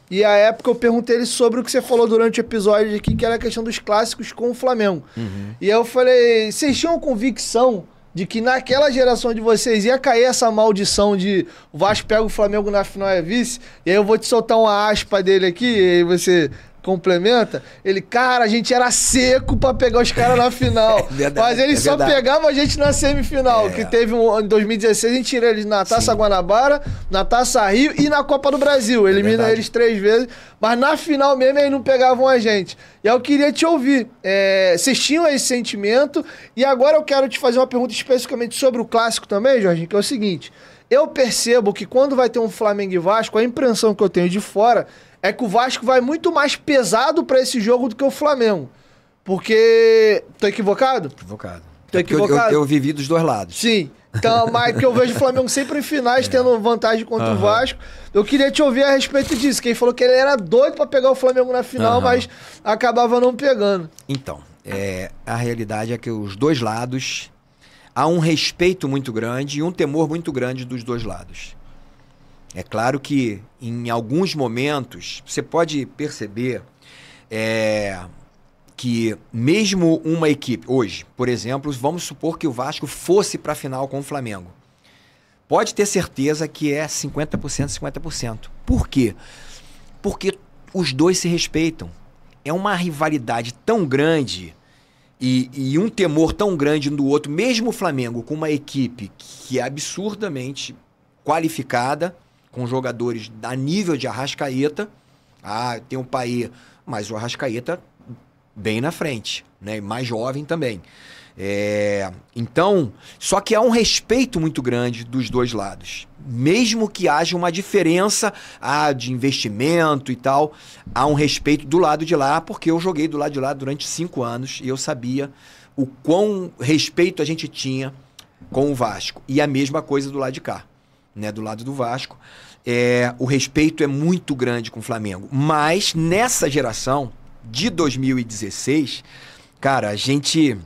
E à época eu perguntei ele sobre o que você falou durante o episódio aqui, que era a questão dos clássicos com o Flamengo. Uhum. E eu falei, vocês tinham convicção de que naquela geração de vocês ia cair essa maldição de o Vasco pega o Flamengo na final e é vice? E aí eu vou te soltar uma aspa dele aqui, e aí você complementa, ele, cara, a gente era seco para pegar os caras na final. É verdade, mas ele é só verdade. pegava a gente na semifinal, é. que teve um, em 2016, a gente tirou eles na Taça Sim. Guanabara, na Taça Rio e na Copa do Brasil. É Elimina eles três vezes, mas na final mesmo eles não pegavam a gente. E eu queria te ouvir. É, vocês tinham esse sentimento, e agora eu quero te fazer uma pergunta especificamente sobre o clássico também, Jorge, que é o seguinte. Eu percebo que quando vai ter um Flamengo e Vasco, a impressão que eu tenho de fora é que o Vasco vai muito mais pesado para esse jogo do que o Flamengo. Porque. Tô equivocado? Equivocado. Tô é equivocado. Eu, eu, eu, vivi dos dois lados. Sim. Então, mas que eu vejo o Flamengo sempre em finais é. tendo vantagem contra uhum. o Vasco. Eu queria te ouvir a respeito disso. Quem falou que ele era doido para pegar o Flamengo na final, uhum. mas acabava não pegando. Então, é, a realidade é que os dois lados há um respeito muito grande e um temor muito grande dos dois lados. É claro que em alguns momentos você pode perceber é, que mesmo uma equipe, hoje, por exemplo, vamos supor que o Vasco fosse para a final com o Flamengo. Pode ter certeza que é 50%, 50%. Por quê? Porque os dois se respeitam. É uma rivalidade tão grande e, e, um temor tão grande um do outro, mesmo o Flamengo com uma equipe que é absurdamente qualificada, com jogadores a nível de Arrascaeta. Ah, tem o um mas o Arrascaeta bem na frente, né? E mais jovem também. É, então, só que há um respeito muito grande dos dois lados. Mesmo que haja uma diferença ah, de investimento e tal, há um respeito do lado de lá, porque eu joguei do lado de lá durante cinco anos e eu sabia o quão respeito a gente tinha com o Vasco. E a mesma coisa do lado de cá né, do lado do Vasco. É, o respeito é muito grande com o Flamengo. Mas nessa geração de 2016, cara, a gente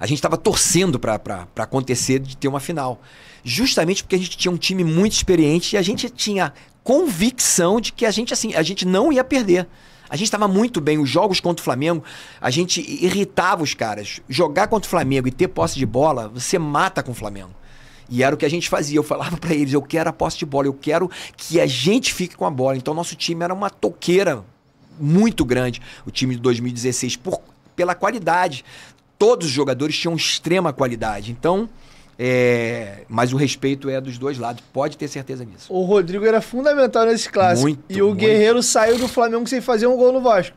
a gente estava torcendo para acontecer de ter uma final. Justamente porque a gente tinha um time muito experiente e a gente tinha convicção de que a gente assim, a gente não ia perder. A gente estava muito bem. Os jogos contra o Flamengo, a gente irritava os caras. Jogar contra o Flamengo e ter posse de bola, você mata com o Flamengo. E era o que a gente fazia. Eu falava para eles: eu quero a posse de bola, eu quero que a gente fique com a bola. Então, nosso time era uma toqueira muito grande, o time de 2016, por, pela qualidade. Todos os jogadores tinham extrema qualidade. Então. É, mas o respeito é dos dois lados, pode ter certeza disso. O Rodrigo era fundamental nesse clássico. Muito, e o muito. Guerreiro saiu do Flamengo sem fazer um gol no Vasco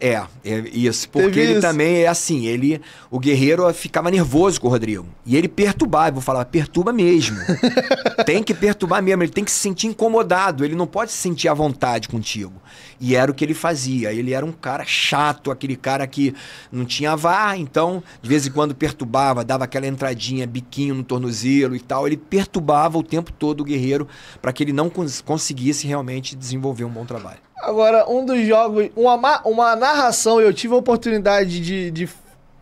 é, é isso. Porque Teve ele isso. também é assim, ele. O guerreiro ficava nervoso com o Rodrigo. E ele perturbava, vou falar, perturba mesmo. tem que perturbar mesmo, ele tem que se sentir incomodado, ele não pode se sentir à vontade contigo. E era o que ele fazia. Ele era um cara chato, aquele cara que não tinha vá, então, de vez em quando perturbava, dava aquela entradinha, biquinho no tornozelo e tal. Ele perturbava o tempo todo o guerreiro para que ele não cons conseguisse realmente desenvolver um bom trabalho. Agora, um dos jogos, uma, uma narração, eu tive a oportunidade de, de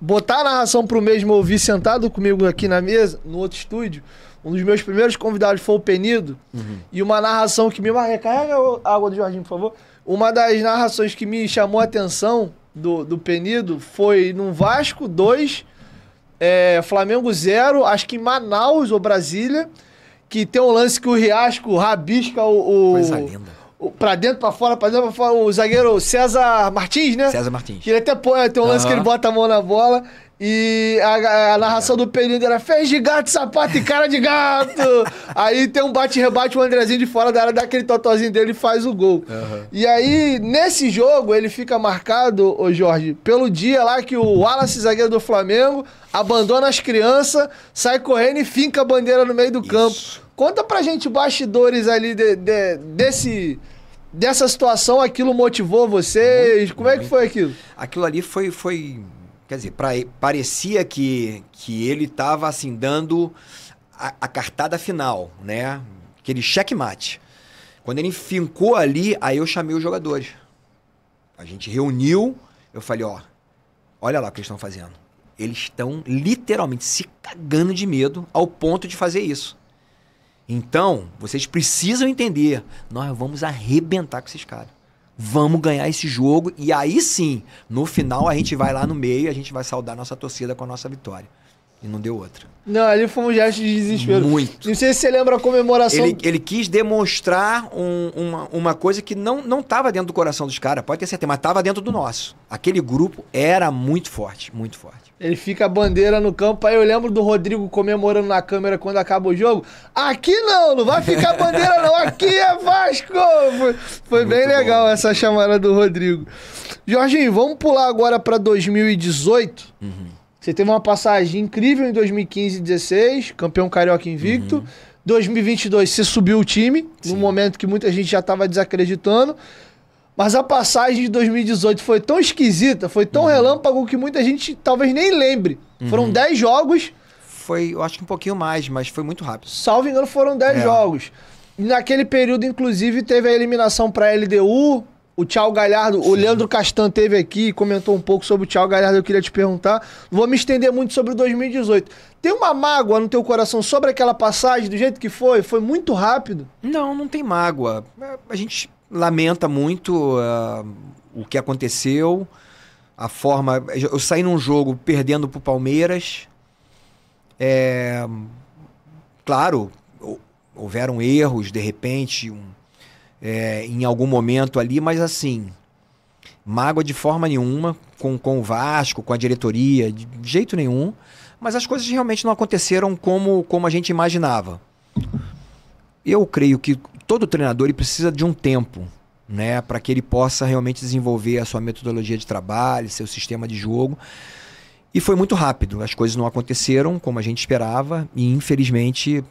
botar a narração pro mesmo ouvir sentado comigo aqui na mesa, no outro estúdio. Um dos meus primeiros convidados foi o Penido. Uhum. E uma narração que me marca. Carrega a água do Jorginho, por favor. Uma das narrações que me chamou a atenção do, do Penido foi no Vasco 2, é, Flamengo 0, acho que em Manaus ou Brasília, que tem um lance que o Riasco rabisca o. o Coisa linda pra dentro, pra fora, pra dentro, pra fora. O zagueiro César Martins, né? César Martins. Que ele até põe, tem um lance que ele bota a mão na bola. E a, a narração do Peninda era fez de gato, sapato e cara de gato. aí tem um bate-rebate, o Andrezinho de fora da área dá aquele totozinho dele e faz o gol. Uhum. E aí, nesse jogo, ele fica marcado, ô Jorge, pelo dia lá que o Wallace, zagueiro do Flamengo, abandona as crianças, sai correndo e finca a bandeira no meio do Isso. campo. Conta pra gente bastidores ali de, de, desse dessa situação, aquilo motivou vocês? Muito, Como muito. é que foi aquilo? Aquilo ali foi. foi quer dizer, pra, parecia que, que ele estava assim, dando a, a, cartada final, né? Aquele checkmate. Quando ele fincou ali, aí eu chamei os jogadores. A gente reuniu, eu falei, ó, olha lá o que eles estão fazendo. Eles estão literalmente se cagando de medo ao ponto de fazer isso. Então, vocês precisam entender. Nós vamos arrebentar com esses caras. Vamos ganhar esse jogo. E aí sim, no final, a gente vai lá no meio e a gente vai saudar nossa torcida com a nossa vitória e não deu outra. Não, ali foi um gesto de desespero. Muito. Não sei se você lembra a comemoração. Ele, ele quis demonstrar um, uma, uma coisa que não não estava dentro do coração dos caras, pode ter certeza, mas estava dentro do nosso. Aquele grupo era muito forte, muito forte. Ele fica a bandeira no campo. Aí eu lembro do Rodrigo comemorando na câmera quando acaba o jogo. Aqui não, não vai ficar bandeira não. Aqui é Vasco! Foi, foi bem legal bom. essa chamada do Rodrigo. Jorginho, vamos pular agora para 2018. Uhum. Você teve uma passagem incrível em 2015 e 2016, campeão carioca invicto. Uhum. 2022 você subiu o time, Sim. num momento que muita gente já estava desacreditando. Mas a passagem de 2018 foi tão esquisita, foi tão uhum. relâmpago que muita gente talvez nem lembre. Uhum. Foram 10 jogos. Foi, eu acho que um pouquinho mais, mas foi muito rápido. Salvo engano, foram 10 é. jogos. Naquele período, inclusive, teve a eliminação para a LDU, o Tchau Galhardo, Sim. o Leandro Castan teve aqui e comentou um pouco sobre o Tchau Galhardo. Eu queria te perguntar. Vou me estender muito sobre 2018. Tem uma mágoa no teu coração sobre aquela passagem, do jeito que foi? Foi muito rápido? Não, não tem mágoa. A gente lamenta muito uh, o que aconteceu, a forma. Eu saí num jogo perdendo pro Palmeiras. É... Claro, houveram erros, de repente, um é, em algum momento ali, mas assim, mágoa de forma nenhuma com, com o Vasco, com a diretoria, de jeito nenhum. Mas as coisas realmente não aconteceram como, como a gente imaginava. Eu creio que todo treinador precisa de um tempo né, para que ele possa realmente desenvolver a sua metodologia de trabalho, seu sistema de jogo. E foi muito rápido, as coisas não aconteceram como a gente esperava e infelizmente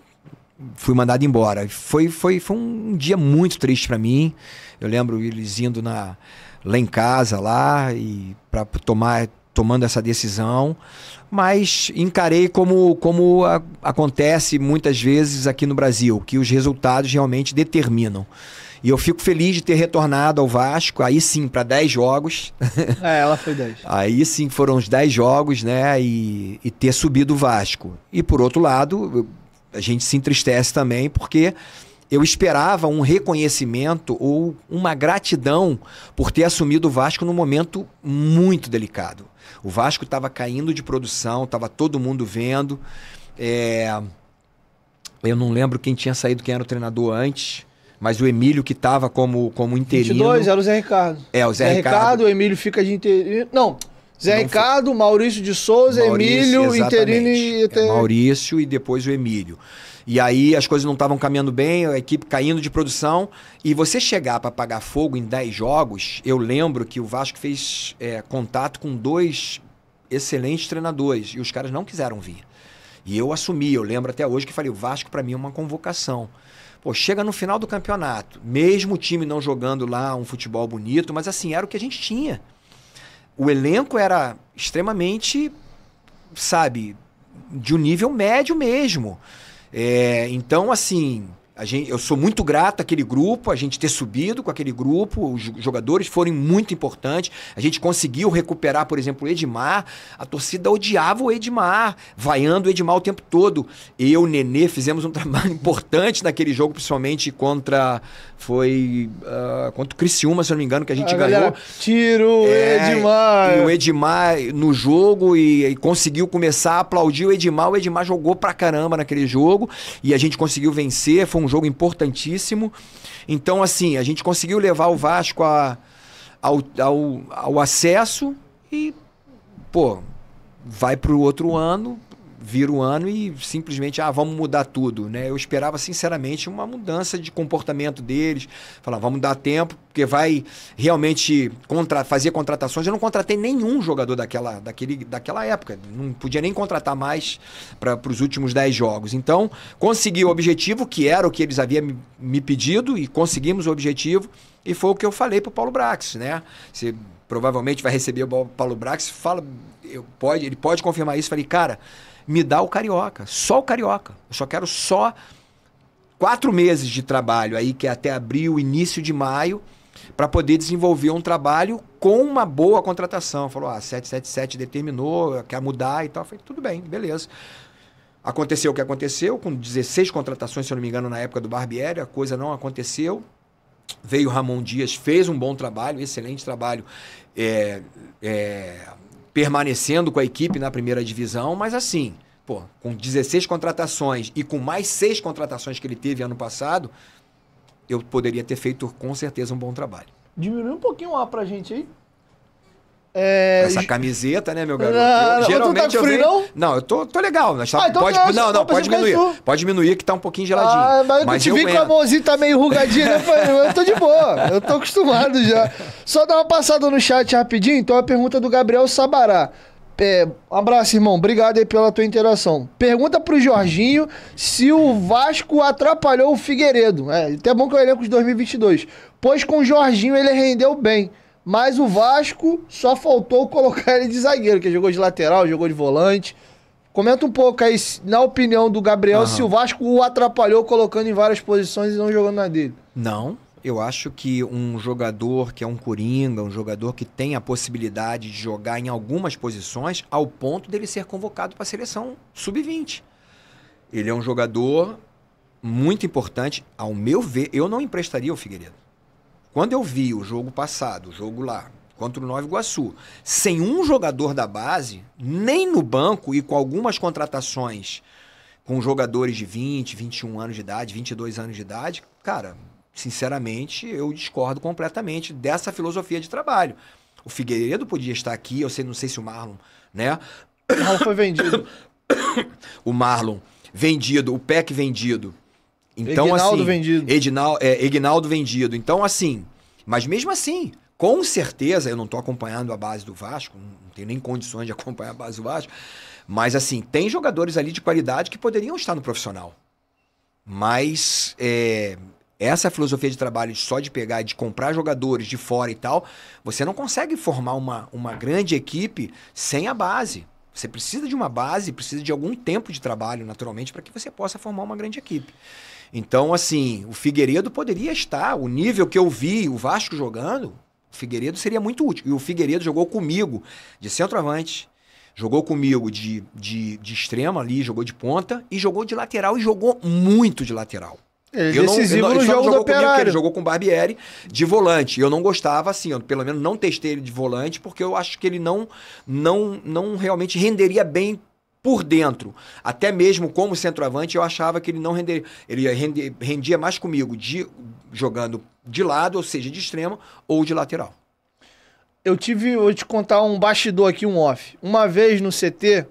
fui mandado embora. Foi, foi, foi um dia muito triste para mim. Eu lembro eles indo na, lá em casa lá e para tomar tomando essa decisão, mas encarei como, como a, acontece muitas vezes aqui no Brasil, que os resultados realmente determinam. E eu fico feliz de ter retornado ao Vasco, aí sim, para 10 jogos. É, ela foi 10. aí sim foram os 10 jogos, né? E, e ter subido o Vasco. E por outro lado, eu, a gente se entristece também porque eu esperava um reconhecimento ou uma gratidão por ter assumido o Vasco num momento muito delicado. O Vasco estava caindo de produção, estava todo mundo vendo. É... Eu não lembro quem tinha saído, quem era o treinador antes, mas o Emílio que estava como, como interino. 22 era o Zé Ricardo. É, o Zé, Zé Ricardo. Ricardo. O Emílio fica de interino. Não, Zé Ricardo, foi... Maurício de Souza, Maurício, Emílio, Interino e... É, Maurício e depois o Emílio. E aí as coisas não estavam caminhando bem, a equipe caindo de produção. E você chegar para pagar fogo em 10 jogos, eu lembro que o Vasco fez é, contato com dois excelentes treinadores e os caras não quiseram vir. E eu assumi, eu lembro até hoje que falei: o Vasco para mim é uma convocação. Pô, chega no final do campeonato, mesmo o time não jogando lá um futebol bonito, mas assim, era o que a gente tinha o elenco era extremamente, sabe, de um nível médio mesmo. É, então, assim, Gente, eu sou muito grato àquele grupo, a gente ter subido com aquele grupo, os jogadores foram muito importantes. A gente conseguiu recuperar, por exemplo, o Edmar. A torcida odiava o Edmar, vaiando o Edmar o tempo todo. Eu, Nenê, fizemos um trabalho importante naquele jogo, principalmente contra foi uh, contra o Criciúma, se eu não me engano, que a gente ah, ganhou. tiro é, Edmar! E o Edmar no jogo e, e conseguiu começar a aplaudir o Edmar. O Edmar jogou pra caramba naquele jogo e a gente conseguiu vencer. Foi um jogo importantíssimo. Então, assim, a gente conseguiu levar o Vasco a, ao, ao, ao acesso e, pô, vai pro outro ano, vira o ano e simplesmente, ah, vamos mudar tudo, né? Eu esperava, sinceramente, uma mudança de comportamento deles. Falar, vamos dar tempo, porque vai realmente contra, fazer contratações. Eu não contratei nenhum jogador daquela, daquele, daquela época. Não podia nem contratar mais para os últimos 10 jogos. Então, consegui o objetivo, que era o que eles haviam me, me pedido, e conseguimos o objetivo. E foi o que eu falei para o Paulo Brax, né? Você provavelmente vai receber o Paulo Brax, fala, eu pode, ele pode confirmar isso. Falei, cara me dá o carioca, só o carioca. Eu só quero só quatro meses de trabalho aí, que é até abril, início de maio, para poder desenvolver um trabalho com uma boa contratação. Falou, ah, 777 determinou, quer mudar e tal. Eu falei, tudo bem, beleza. Aconteceu o que aconteceu, com 16 contratações, se eu não me engano, na época do Barbieri, a coisa não aconteceu. Veio Ramon Dias, fez um bom trabalho, excelente trabalho, é, é, permanecendo com a equipe na primeira divisão, mas assim, pô, com 16 contratações e com mais seis contratações que ele teve ano passado, eu poderia ter feito com certeza um bom trabalho. Diminui um pouquinho o A pra gente aí. É... Essa camiseta, né, meu ah, garoto? Tá geralmente tá eu frio, venho... não? Não, eu tô, tô legal. Nós né? tá... ah, então pode... É não, não, não pode diminuir. Pode diminuir que tá um pouquinho geladinho. Ah, mas, mas eu te vi com é- a mãozinha tá meio rugadinha, né? Eu tô de boa. Eu tô acostumado já. Só dar uma passada no chat rapidinho. Então a pergunta do Gabriel Sabará. É, um abraço, irmão. Obrigado aí pela tua interação. Pergunta pro Jorginho se o Vasco atrapalhou o Figueiredo. É, até bom que eu elenco de 2022. Pois com o Jorginho ele rendeu bem. Mas o Vasco só faltou colocar ele de zagueiro, que jogou de lateral, jogou de volante. Comenta um pouco aí, na opinião do Gabriel, uhum. se o Vasco o atrapalhou colocando em várias posições e não jogando na dele. Não. Eu acho que um jogador que é um coringa, um jogador que tem a possibilidade de jogar em algumas posições, ao ponto dele ser convocado para a seleção sub-20. Ele é um jogador muito importante, ao meu ver. Eu não emprestaria o Figueiredo. Quando eu vi o jogo passado, o jogo lá, contra o Nova Iguaçu, sem um jogador da base, nem no banco e com algumas contratações com jogadores de 20, 21 anos de idade, 22 anos de idade, cara, sinceramente, eu discordo completamente dessa filosofia de trabalho. O Figueiredo podia estar aqui, eu sei, não sei se o Marlon, né? foi vendido. o Marlon vendido, o PEC vendido. Então, Edinaldo assim, vendido. é, Edinaldo vendido. Então, assim, mas mesmo assim, com certeza, eu não estou acompanhando a base do Vasco, não tenho nem condições de acompanhar a base do Vasco, mas assim, tem jogadores ali de qualidade que poderiam estar no profissional. Mas é, essa filosofia de trabalho só de pegar e de comprar jogadores de fora e tal, você não consegue formar uma, uma grande equipe sem a base. Você precisa de uma base, precisa de algum tempo de trabalho, naturalmente, para que você possa formar uma grande equipe. Então, assim, o Figueiredo poderia estar, o nível que eu vi o Vasco jogando, o Figueiredo seria muito útil. E o Figueiredo jogou comigo de centroavante, jogou comigo de, de, de extrema ali, jogou de ponta e jogou de lateral e jogou muito de lateral. Ele é eu não, eu, no jogo do Operário. Ele jogou com o Barbieri de volante. Eu não gostava, assim, eu, pelo menos não testei ele de volante, porque eu acho que ele não, não, não realmente renderia bem por dentro. Até mesmo como centroavante, eu achava que ele não renderia. Ele rendia mais comigo de, jogando de lado, ou seja, de extremo, ou de lateral. Eu tive. Vou te contar um bastidor aqui, um off. Uma vez no CT,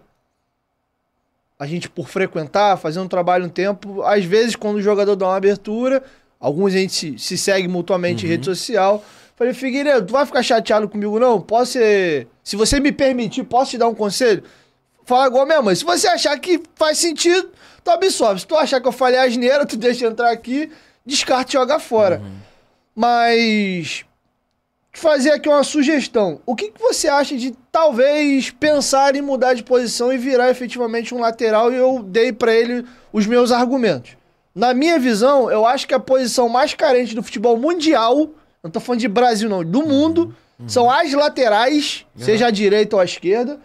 a gente por frequentar, fazer um trabalho um tempo, às vezes quando o jogador dá uma abertura, alguns a gente se, se segue mutuamente uhum. em rede uhum. social. Falei, Figueiredo, tu vai ficar chateado comigo não? Posso ser... Se você me permitir, posso te dar um conselho? fala igual minha mãe. Se você achar que faz sentido, tu absorve. Se tu achar que eu falei asneira, tu deixa entrar aqui, descarte e joga fora. Uhum. Mas. Fazer aqui uma sugestão. O que, que você acha de talvez pensar em mudar de posição e virar efetivamente um lateral? E eu dei para ele os meus argumentos. Na minha visão, eu acho que a posição mais carente do futebol mundial, não tô falando de Brasil não, do mundo, uhum. são as laterais, uhum. seja a direita ou a esquerda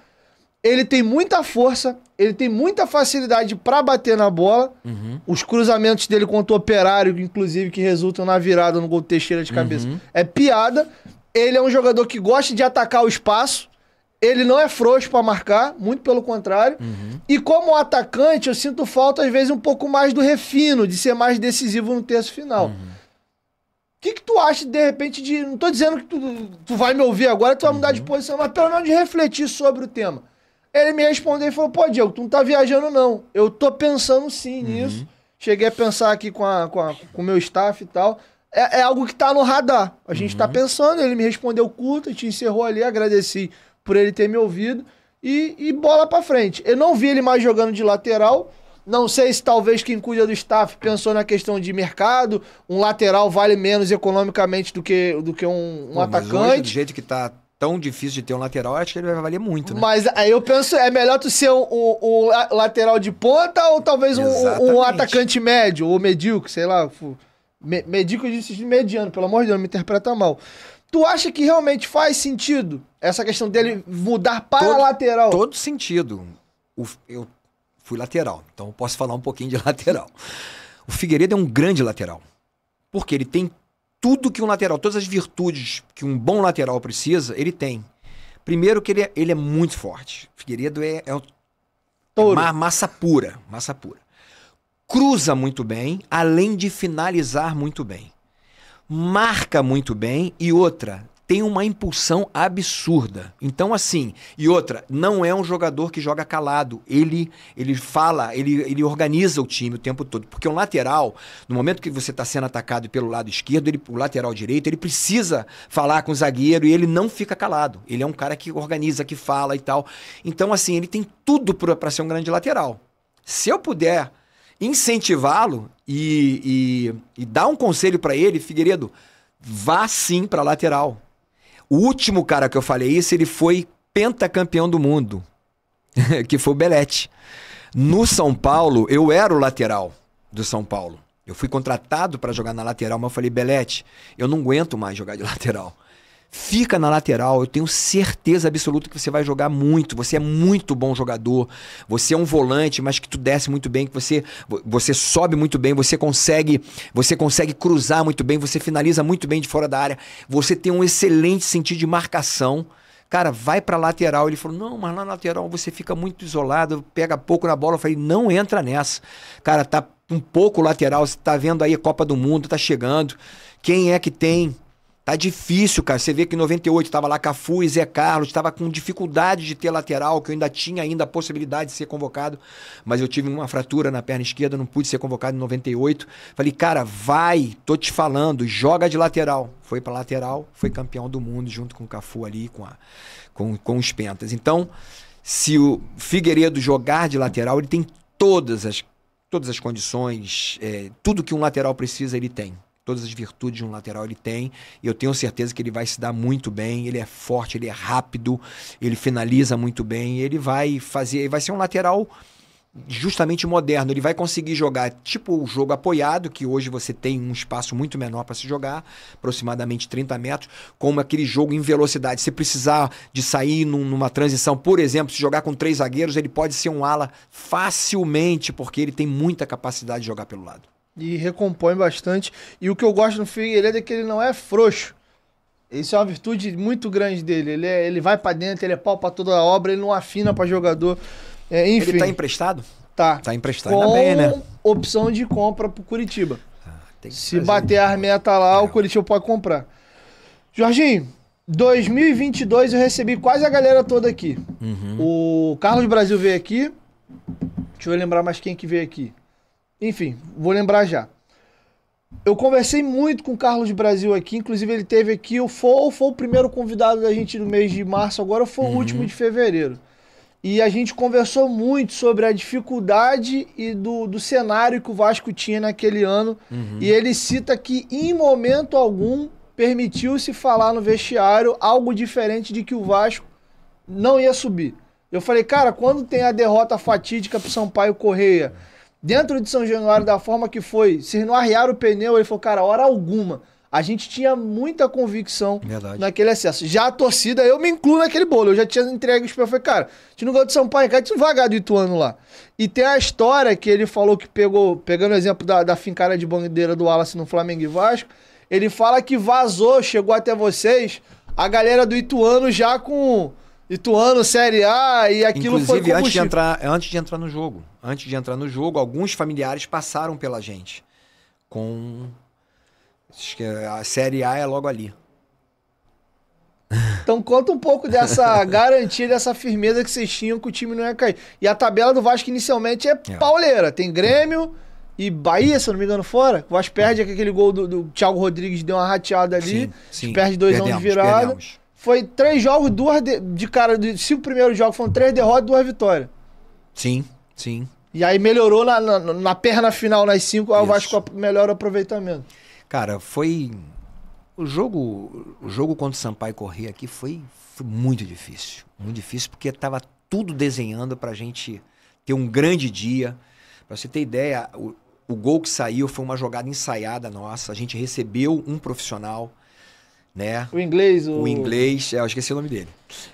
ele tem muita força, ele tem muita facilidade para bater na bola. Uhum. Os cruzamentos dele contra o Operário, inclusive, que resultam na virada no gol de Teixeira de cabeça, uhum. é piada. Ele é um jogador que gosta de atacar o espaço. Ele não é frouxo para marcar, muito pelo contrário. Uhum. E como atacante, eu sinto falta, às vezes, um pouco mais do refino, de ser mais decisivo no terço final. Uhum. O que, que tu acha, de repente, de. Não tô dizendo que tu, tu vai me ouvir agora, tu vai mudar de uhum. posição, mas pelo menos de refletir sobre o tema. Ele me respondeu e falou: pô, Diego, tu não tá viajando, não. Eu tô pensando sim uhum. nisso. Cheguei a pensar aqui com, a, com, a, com o meu staff e tal. É, é, algo que tá no radar. A gente tá uhum. tá pensando. Ele me respondeu curto, e te encerrou ali. Agradeci por ele ter me ouvido. E, e bola pra frente. Eu não vi ele mais jogando de lateral. Não sei se talvez quem cuida do staff pensou na questão de mercado. Um lateral vale menos economicamente do que, do que um, um Pô, atacante. Hoje, do jeito que tá tão difícil de ter um lateral, acho que ele vai valer muito, né? Mas aí eu penso, é melhor tu ser um, um, um lateral de ponta ou talvez um, um, atacante médio ou medíocre, sei lá. Me, medíocre eu disse mediano, pelo amor de Deus, não me interpreta mal. Tu acha que realmente faz sentido essa questão dele mudar para todo, lateral? Todo sentido. O, eu fui lateral, então eu posso falar um pouquinho de lateral. O Figueiredo é um grande lateral, porque ele tem tudo que um lateral, todas as virtudes que um bom lateral precisa, ele tem. Primeiro que ele é, ele é muito forte. Figueiredo é, é, é massa pura, massa pura. Cruza muito bem, além de finalizar muito bem. Marca muito bem e outra, tem uma impulsão absurda. Então, assim, e outra, não é um jogador que joga calado. Ele ele fala, ele, ele organiza o time o tempo todo. Porque um lateral, no momento que você está sendo atacado pelo lado esquerdo, ele, o lateral direito, ele precisa falar com o zagueiro e ele não fica calado. Ele é um cara que organiza, que fala e tal. Então, assim, ele tem tudo para ser um grande lateral. Se eu puder incentivá-lo e, e, e dar um conselho para ele, Figueiredo, vá sim para lateral o último cara que eu falei isso, ele foi pentacampeão do mundo, que foi o Belete. No São Paulo, eu era o lateral do São Paulo. Eu fui contratado para jogar na lateral, mas eu falei, Belete, eu não aguento mais jogar de lateral. Fica na lateral, eu tenho certeza absoluta que você vai jogar muito. Você é muito bom jogador. Você é um volante, mas que tu desce muito bem, que você você sobe muito bem, você consegue, você consegue cruzar muito bem, você finaliza muito bem de fora da área. Você tem um excelente sentido de marcação. Cara, vai para lateral. Ele falou: "Não, mas na lateral você fica muito isolado, pega pouco na bola". Eu falei: "Não entra nessa". Cara, tá um pouco lateral, você tá vendo aí a Copa do Mundo, tá chegando. Quem é que tem Tá difícil, cara. Você vê que em 98 tava lá Cafu e Zé Carlos, tava com dificuldade de ter lateral, que eu ainda tinha ainda a possibilidade de ser convocado, mas eu tive uma fratura na perna esquerda, não pude ser convocado em 98. Falei, cara, vai, tô te falando, joga de lateral. Foi para lateral, foi campeão do mundo junto com o Cafu ali, com, a, com, com os Pentas. Então, se o Figueiredo jogar de lateral, ele tem todas as, todas as condições, é, tudo que um lateral precisa, ele tem todas as virtudes de um lateral ele tem. E eu tenho certeza que ele vai se dar muito bem. Ele é forte, ele é rápido, ele finaliza muito bem. Ele vai fazer, ele vai ser um lateral justamente moderno. Ele vai conseguir jogar tipo o jogo apoiado, que hoje você tem um espaço muito menor para se jogar, aproximadamente 30 metros, como aquele jogo em velocidade. Se precisar de sair num, numa transição, por exemplo, se jogar com três zagueiros, ele pode ser um ala facilmente, porque ele tem muita capacidade de jogar pelo lado e recompõe bastante. E o que eu gosto no Figueiredo é que ele não é frouxo. Isso é uma virtude muito grande dele. Ele, é, ele vai para dentro, ele é pau pra toda a obra, ele não afina para jogador. É, enfim. Ele tá emprestado? Tá. Tá emprestado. Com bem, né? opção de compra pro Curitiba. Ah, Se bater as metas lá, é. o Curitiba pode comprar. Jorginho, 2022 eu recebi quase a galera toda aqui. Uhum. O Carlos Brasil veio aqui. Deixa eu lembrar mais quem que veio aqui. Enfim, vou lembrar já. Eu conversei muito com o Carlos Brasil aqui, inclusive ele teve aqui, ou foi, foi o primeiro convidado da gente no mês de março, agora foi o uhum. último de fevereiro. E a gente conversou muito sobre a dificuldade e do, do cenário que o Vasco tinha naquele ano. Uhum. E ele cita que em momento algum permitiu-se falar no vestiário algo diferente de que o Vasco não ia subir. Eu falei, cara, quando tem a derrota fatídica pro Sampaio Correia? dentro de São Januário, da forma que foi, se não arriar o pneu, ele falou, cara, hora alguma. A gente tinha muita convicção Verdade. naquele acesso. Já a torcida, eu me incluo naquele bolo. Eu já tinha entregue os pés. Eu falei, cara, a gente não gosta de São Paulo, cara, a gente não vai do Ituano lá. E tem a história que ele falou que pegou, pegando o exemplo da, da fincada de bandeira do Wallace no Flamengo e Vasco, ele fala que vazou, chegou até vocês, a galera do Ituano já com Ituano, Série A, e aquilo Inclusive, foi inclusive antes de entrar antes de entrar no jogo. Antes de entrar no jogo, alguns familiares passaram pela gente. Com. A Série A é logo ali. Então conta um pouco dessa garantia, dessa firmeza que vocês tinham que o time não ia cair. E a tabela do Vasco inicialmente é, é. pauleira. Tem Grêmio e Bahia, se eu não me engano, fora. O Vasco é. perde aquele gol do, do Thiago Rodrigues, deu uma rateada ali. Sim, sim. Perde dois anos 1 de virada. Perdemos. Foi três jogos, duas de, de cara, de cinco primeiros jogos foram três derrotas, duas vitórias. Sim, sim. E aí melhorou na, na, na perna final, nas cinco, aí o Vasco melhor aproveitamento. Cara, foi. O jogo, o jogo contra o Sampaio Correr aqui foi, foi muito difícil. Muito difícil, porque tava tudo desenhando pra gente ter um grande dia. Pra você ter ideia, o, o gol que saiu foi uma jogada ensaiada nossa. A gente recebeu um profissional né? O inglês, o... o inglês, é, eu esqueci o nome dele.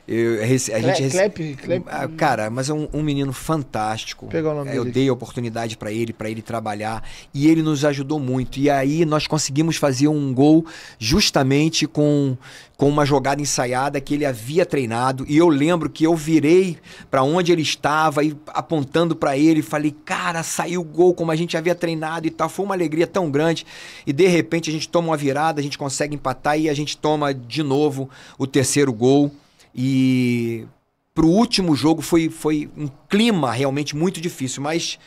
Eu, a gente Cle, Clep, Clep. Ah, cara, mas é um, um menino fantástico. o nome Eu dele. dei a oportunidade para ele, para ele trabalhar. E ele nos ajudou muito. E aí nós conseguimos fazer um gol justamente com, com uma jogada ensaiada que ele havia treinado. E eu lembro que eu virei para onde ele estava e apontando para ele, falei: Cara, saiu o gol como a gente havia treinado e tal. Foi uma alegria tão grande. E de repente a gente toma uma virada, a gente consegue empatar e a gente toma de novo o terceiro gol. E pro último jogo foi, foi um clima realmente muito difícil, mas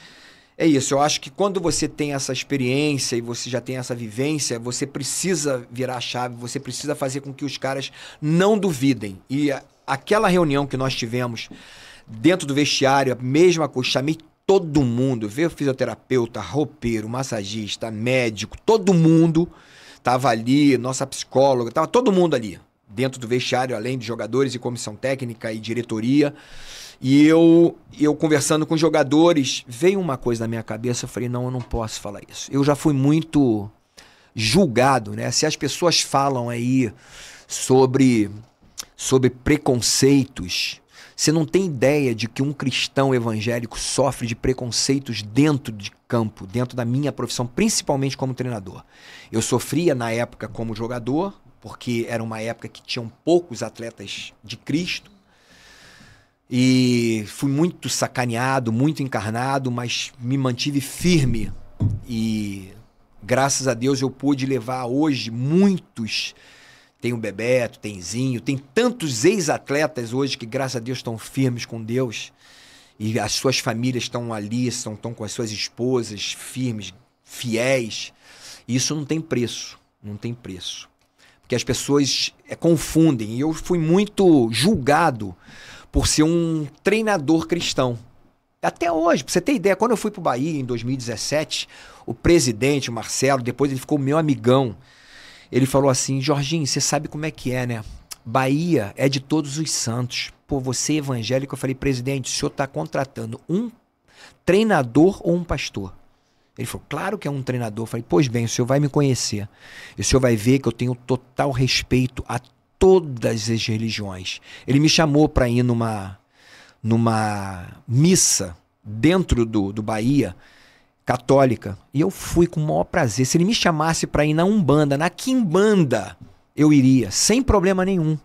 é isso. Eu acho que quando você tem essa experiência e você já tem essa vivência, você precisa virar a chave, você precisa fazer com que os caras não duvidem. E a, aquela reunião que nós tivemos dentro do vestiário, a mesma coisa, chamei todo mundo, veio fisioterapeuta, roupeiro, massagista, médico, todo mundo tava ali, nossa psicóloga, tava todo mundo ali dentro do vestiário, além de jogadores e comissão técnica e diretoria. E eu, eu conversando com jogadores, veio uma coisa na minha cabeça, eu falei, não, eu não posso falar isso. Eu já fui muito julgado, né? Se as pessoas falam aí sobre sobre preconceitos, você não tem ideia de que um cristão evangélico sofre de preconceitos dentro de campo, dentro da minha profissão, principalmente como treinador. Eu sofria na época como jogador, porque era uma época que tinham poucos atletas de Cristo. E fui muito sacaneado, muito encarnado, mas me mantive firme. E graças a Deus eu pude levar hoje muitos. Tem o Bebeto, tem Zinho, tem tantos ex-atletas hoje que, graças a Deus, estão firmes com Deus. E as suas famílias estão ali, estão, estão com as suas esposas firmes, fiéis. Isso não tem preço, não tem preço que as pessoas eh, confundem. E eu fui muito julgado por ser um treinador cristão. Até hoje, pra você ter ideia, quando eu fui pro Bahia em 2017, o presidente, o Marcelo, depois ele ficou meu amigão. Ele falou assim: Jorginho, você sabe como é que é, né? Bahia é de todos os santos. Pô, você é evangélico, eu falei, presidente, o senhor tá contratando um treinador ou um pastor? Ele falou, claro que é um treinador. Eu falei, pois bem, o senhor vai me conhecer. E o senhor vai ver que eu tenho total respeito a todas as religiões. Ele me chamou para ir numa, numa missa dentro do, do Bahia, católica. E eu fui com o maior prazer. Se ele me chamasse para ir na Umbanda, na Quimbanda, eu iria, sem problema nenhum.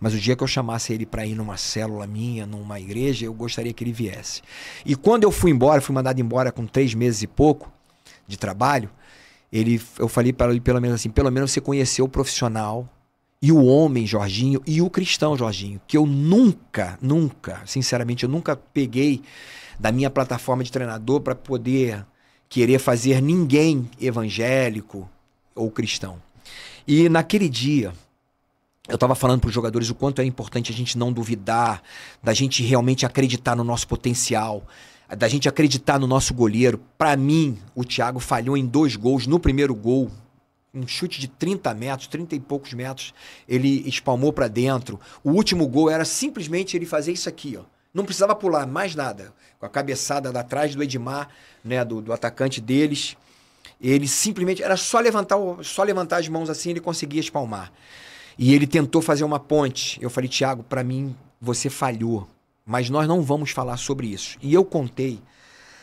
Mas o dia que eu chamasse ele para ir numa célula minha, numa igreja, eu gostaria que ele viesse. E quando eu fui embora, fui mandado embora com três meses e pouco de trabalho, ele, eu falei para ele pelo menos assim, pelo menos você conheceu o profissional e o homem Jorginho e o cristão Jorginho, que eu nunca, nunca, sinceramente, eu nunca peguei da minha plataforma de treinador para poder querer fazer ninguém evangélico ou cristão. E naquele dia eu estava falando para os jogadores o quanto é importante a gente não duvidar, da gente realmente acreditar no nosso potencial, da gente acreditar no nosso goleiro. Para mim, o Thiago falhou em dois gols. No primeiro gol, um chute de 30 metros, 30 e poucos metros, ele espalmou para dentro. O último gol era simplesmente ele fazer isso aqui, ó. Não precisava pular mais nada. Com a cabeçada lá atrás do Edmar, né, do, do atacante deles, ele simplesmente era só levantar, só levantar as mãos assim ele conseguia espalmar. E ele tentou fazer uma ponte. Eu falei, Tiago, para mim você falhou, mas nós não vamos falar sobre isso. E eu contei,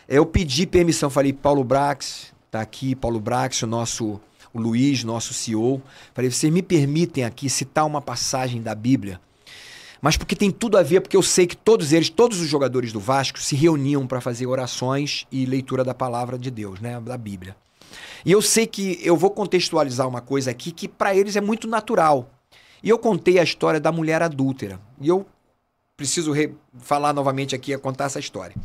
eu pedi permissão, falei, Paulo Brax, tá aqui, Paulo Brax, o nosso o Luiz, nosso CEO. Falei, vocês me permitem aqui citar uma passagem da Bíblia? Mas porque tem tudo a ver, porque eu sei que todos eles, todos os jogadores do Vasco, se reuniam para fazer orações e leitura da palavra de Deus, né, da Bíblia. E eu sei que eu vou contextualizar uma coisa aqui que para eles é muito natural. E eu contei a história da mulher adúltera. E eu preciso falar novamente aqui, contar essa história.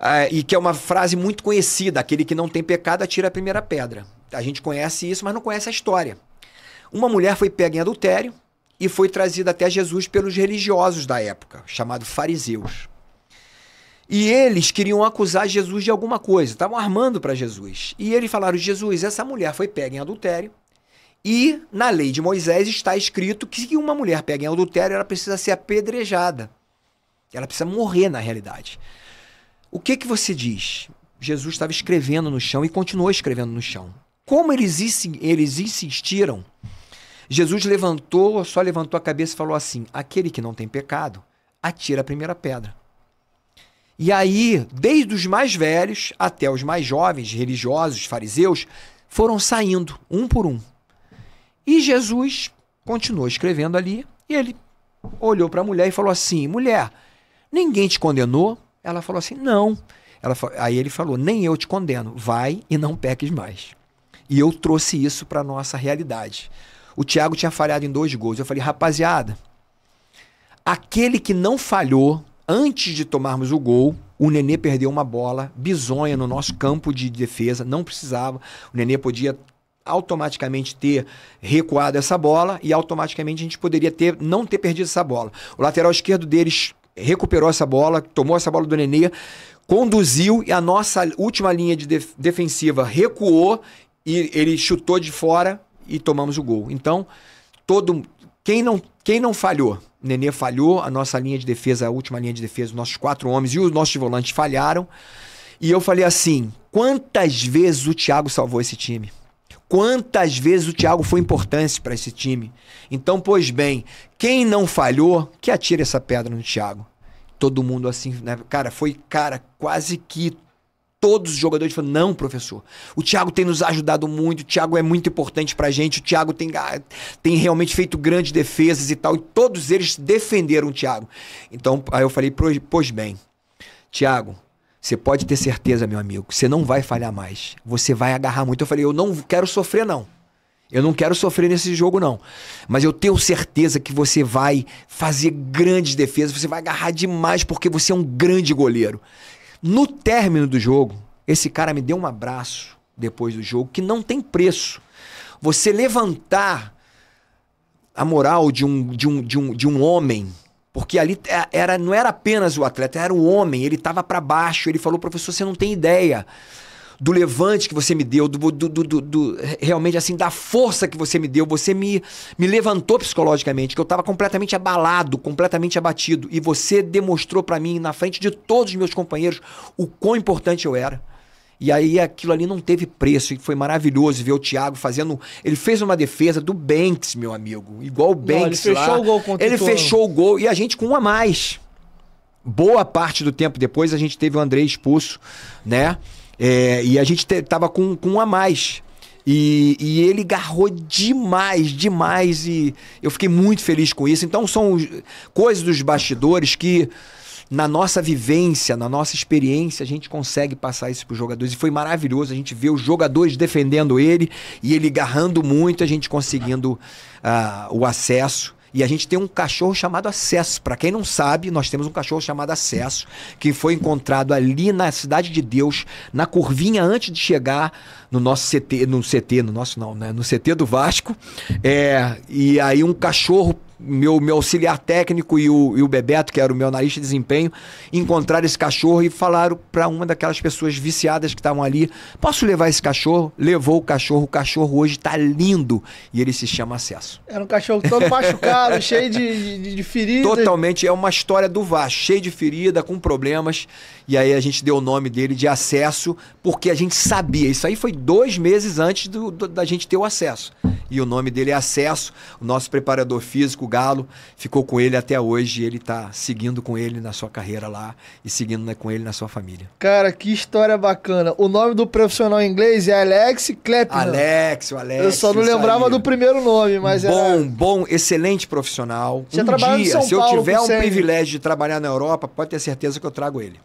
Ah, e que é uma frase muito conhecida: aquele que não tem pecado atira a primeira pedra. A gente conhece isso, mas não conhece a história. Uma mulher foi pega em adultério e foi trazida até Jesus pelos religiosos da época, chamados fariseus. E eles queriam acusar Jesus de alguma coisa, estavam armando para Jesus. E eles falaram: Jesus, essa mulher foi pega em adultério e na lei de Moisés está escrito que se uma mulher pega em adultério, ela precisa ser apedrejada. Ela precisa morrer na realidade. O que que você diz? Jesus estava escrevendo no chão e continuou escrevendo no chão. Como eles, eles insistiram, Jesus levantou, só levantou a cabeça e falou assim: aquele que não tem pecado, atira a primeira pedra. E aí, desde os mais velhos até os mais jovens, religiosos, fariseus, foram saindo, um por um. E Jesus continuou escrevendo ali e ele olhou para a mulher e falou assim: mulher, ninguém te condenou? Ela falou assim: não. Ela, aí ele falou: nem eu te condeno, vai e não peques mais. E eu trouxe isso para nossa realidade. O Thiago tinha falhado em dois gols. Eu falei: rapaziada, aquele que não falhou antes de tomarmos o gol, o Nenê perdeu uma bola bizonha no nosso campo de defesa, não precisava. O Nenê podia automaticamente ter recuado essa bola e automaticamente a gente poderia ter não ter perdido essa bola. O lateral esquerdo deles recuperou essa bola, tomou essa bola do Nenê, conduziu e a nossa última linha de def defensiva recuou e ele chutou de fora e tomamos o gol. Então, todo quem não quem não falhou Nenê falhou, a nossa linha de defesa, a última linha de defesa, os nossos quatro homens e os nossos volantes falharam. E eu falei assim: quantas vezes o Thiago salvou esse time? quantas vezes o Thiago foi importante para esse time. Então, pois bem, quem não falhou, que atire essa pedra no Thiago. Todo mundo assim, né? Cara, foi, cara, quase que todos os jogadores falaram: não, professor, o Thiago tem nos ajudado muito, o Thiago é muito importante pra gente, o Thiago tem, tem realmente feito grandes defesas e tal, e todos eles defenderam o Thiago. Então, aí eu falei: pois bem, Thiago, você pode ter certeza, meu amigo, você não vai falhar mais. Você vai agarrar muito. Eu falei, eu não quero sofrer, não. Eu não quero sofrer nesse jogo, não. Mas eu tenho certeza que você vai fazer grandes defesas, você vai agarrar demais, porque você é um grande goleiro. No término do jogo, esse cara me deu um abraço depois do jogo que não tem preço. Você levantar a moral de um, de um, de um, de um homem porque ali é, era, não era apenas o atleta, era o homem. Ele estava para baixo. Ele falou, professor, você não tem ideia do levante que você me deu, do, do, do, do, realmente assim, da força que você me deu. Você me, me levantou psicologicamente, que eu estava completamente abalado, completamente abatido. E você demonstrou para mim, na frente de todos os meus companheiros, o quão importante eu era. E aí aquilo ali não teve preço. E foi maravilhoso ver o Thiago fazendo. Ele fez uma defesa do Banks, meu amigo. Igual o Banks. Não, ele lá. fechou o gol contra Ele fechou o gol e a gente com um a mais. Boa parte do tempo depois a gente teve o André expulso, né? É, e a gente tava com, com um a mais. E, e, ele garrou demais, demais. E eu fiquei muito feliz com isso. Então são coisas dos bastidores que na nossa vivência, na nossa experiência, a gente consegue passar isso para os jogadores. E foi maravilhoso a gente ver os jogadores defendendo ele e ele garrando muito, a gente conseguindo uh, o acesso. E a gente tem um cachorro chamado Acesso. Para quem não sabe, nós temos um cachorro chamado Acesso, que foi encontrado ali na Cidade de Deus, na curvinha antes de chegar no nosso CT, no CT, no nosso não, né? No CT do Vasco. É, e aí um cachorro meu, meu auxiliar técnico e o, e o Bebeto, que era o meu analista de desempenho, encontraram esse cachorro e falaram para uma daquelas pessoas viciadas que estavam ali: posso levar esse cachorro? Levou o cachorro, o cachorro hoje está lindo e ele se chama Acesso. Era um cachorro todo machucado, cheio de, de, de feridas. Totalmente, é uma história do Vasco, cheio de ferida, com problemas. E aí a gente deu o nome dele de acesso, porque a gente sabia. Isso aí foi dois meses antes do, do, da gente ter o acesso. E o nome dele é Acesso. O nosso preparador físico, Galo, ficou com ele até hoje. E ele está seguindo com ele na sua carreira lá e seguindo né, com ele na sua família. Cara, que história bacana. O nome do profissional em inglês é Alex Kleppner. Alex, o Alex. Eu só não lembrava do primeiro nome, mas é. bom, era... Bom, excelente profissional. Você um dia, em São se eu tiver um privilégio de trabalhar na Europa, pode ter certeza que eu trago ele.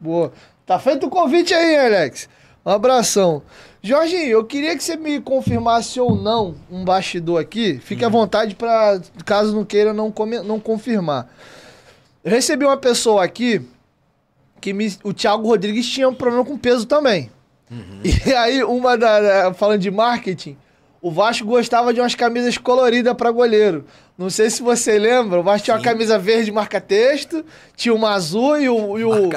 Boa. Tá feito o convite aí, Alex. Um abração. Jorginho, eu queria que você me confirmasse ou não um bastidor aqui. Fique hum. à uhum. vontade para caso não queira não, não confirmar. Eu recebi uma pessoa aqui que me, o Thiago Rodrigues tinha um problema com peso também. Uhum. E aí, uma da, da, falando de marketing, o Vasco gostava de umas camisas coloridas para goleiro. Não sei se você lembra, mas tinha Sim. uma camisa verde marca-texto, tinha uma azul e o. E o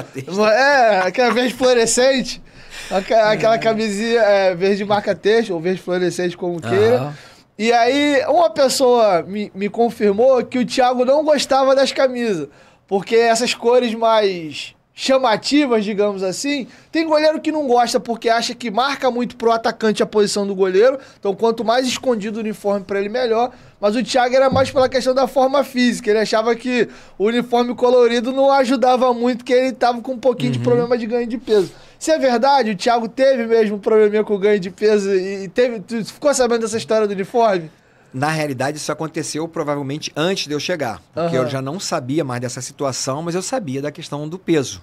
é, aquela verde fluorescente. É. Aquela é. camisinha é, verde marca-texto, ou verde fluorescente, como queira. E aí, uma pessoa me, me confirmou que o Thiago não gostava das camisas, porque essas cores mais chamativas, digamos assim. Tem goleiro que não gosta porque acha que marca muito pro atacante a posição do goleiro. Então, quanto mais escondido o uniforme para ele, melhor. Mas o Thiago era mais pela questão da forma física. Ele achava que o uniforme colorido não ajudava muito, que ele tava com um pouquinho uhum. de problema de ganho de peso. Se é verdade, o Thiago teve mesmo um probleminha com o ganho de peso e teve. Tu ficou sabendo dessa história do uniforme? Na realidade, isso aconteceu provavelmente antes de eu chegar. Porque uhum. eu já não sabia mais dessa situação, mas eu sabia da questão do peso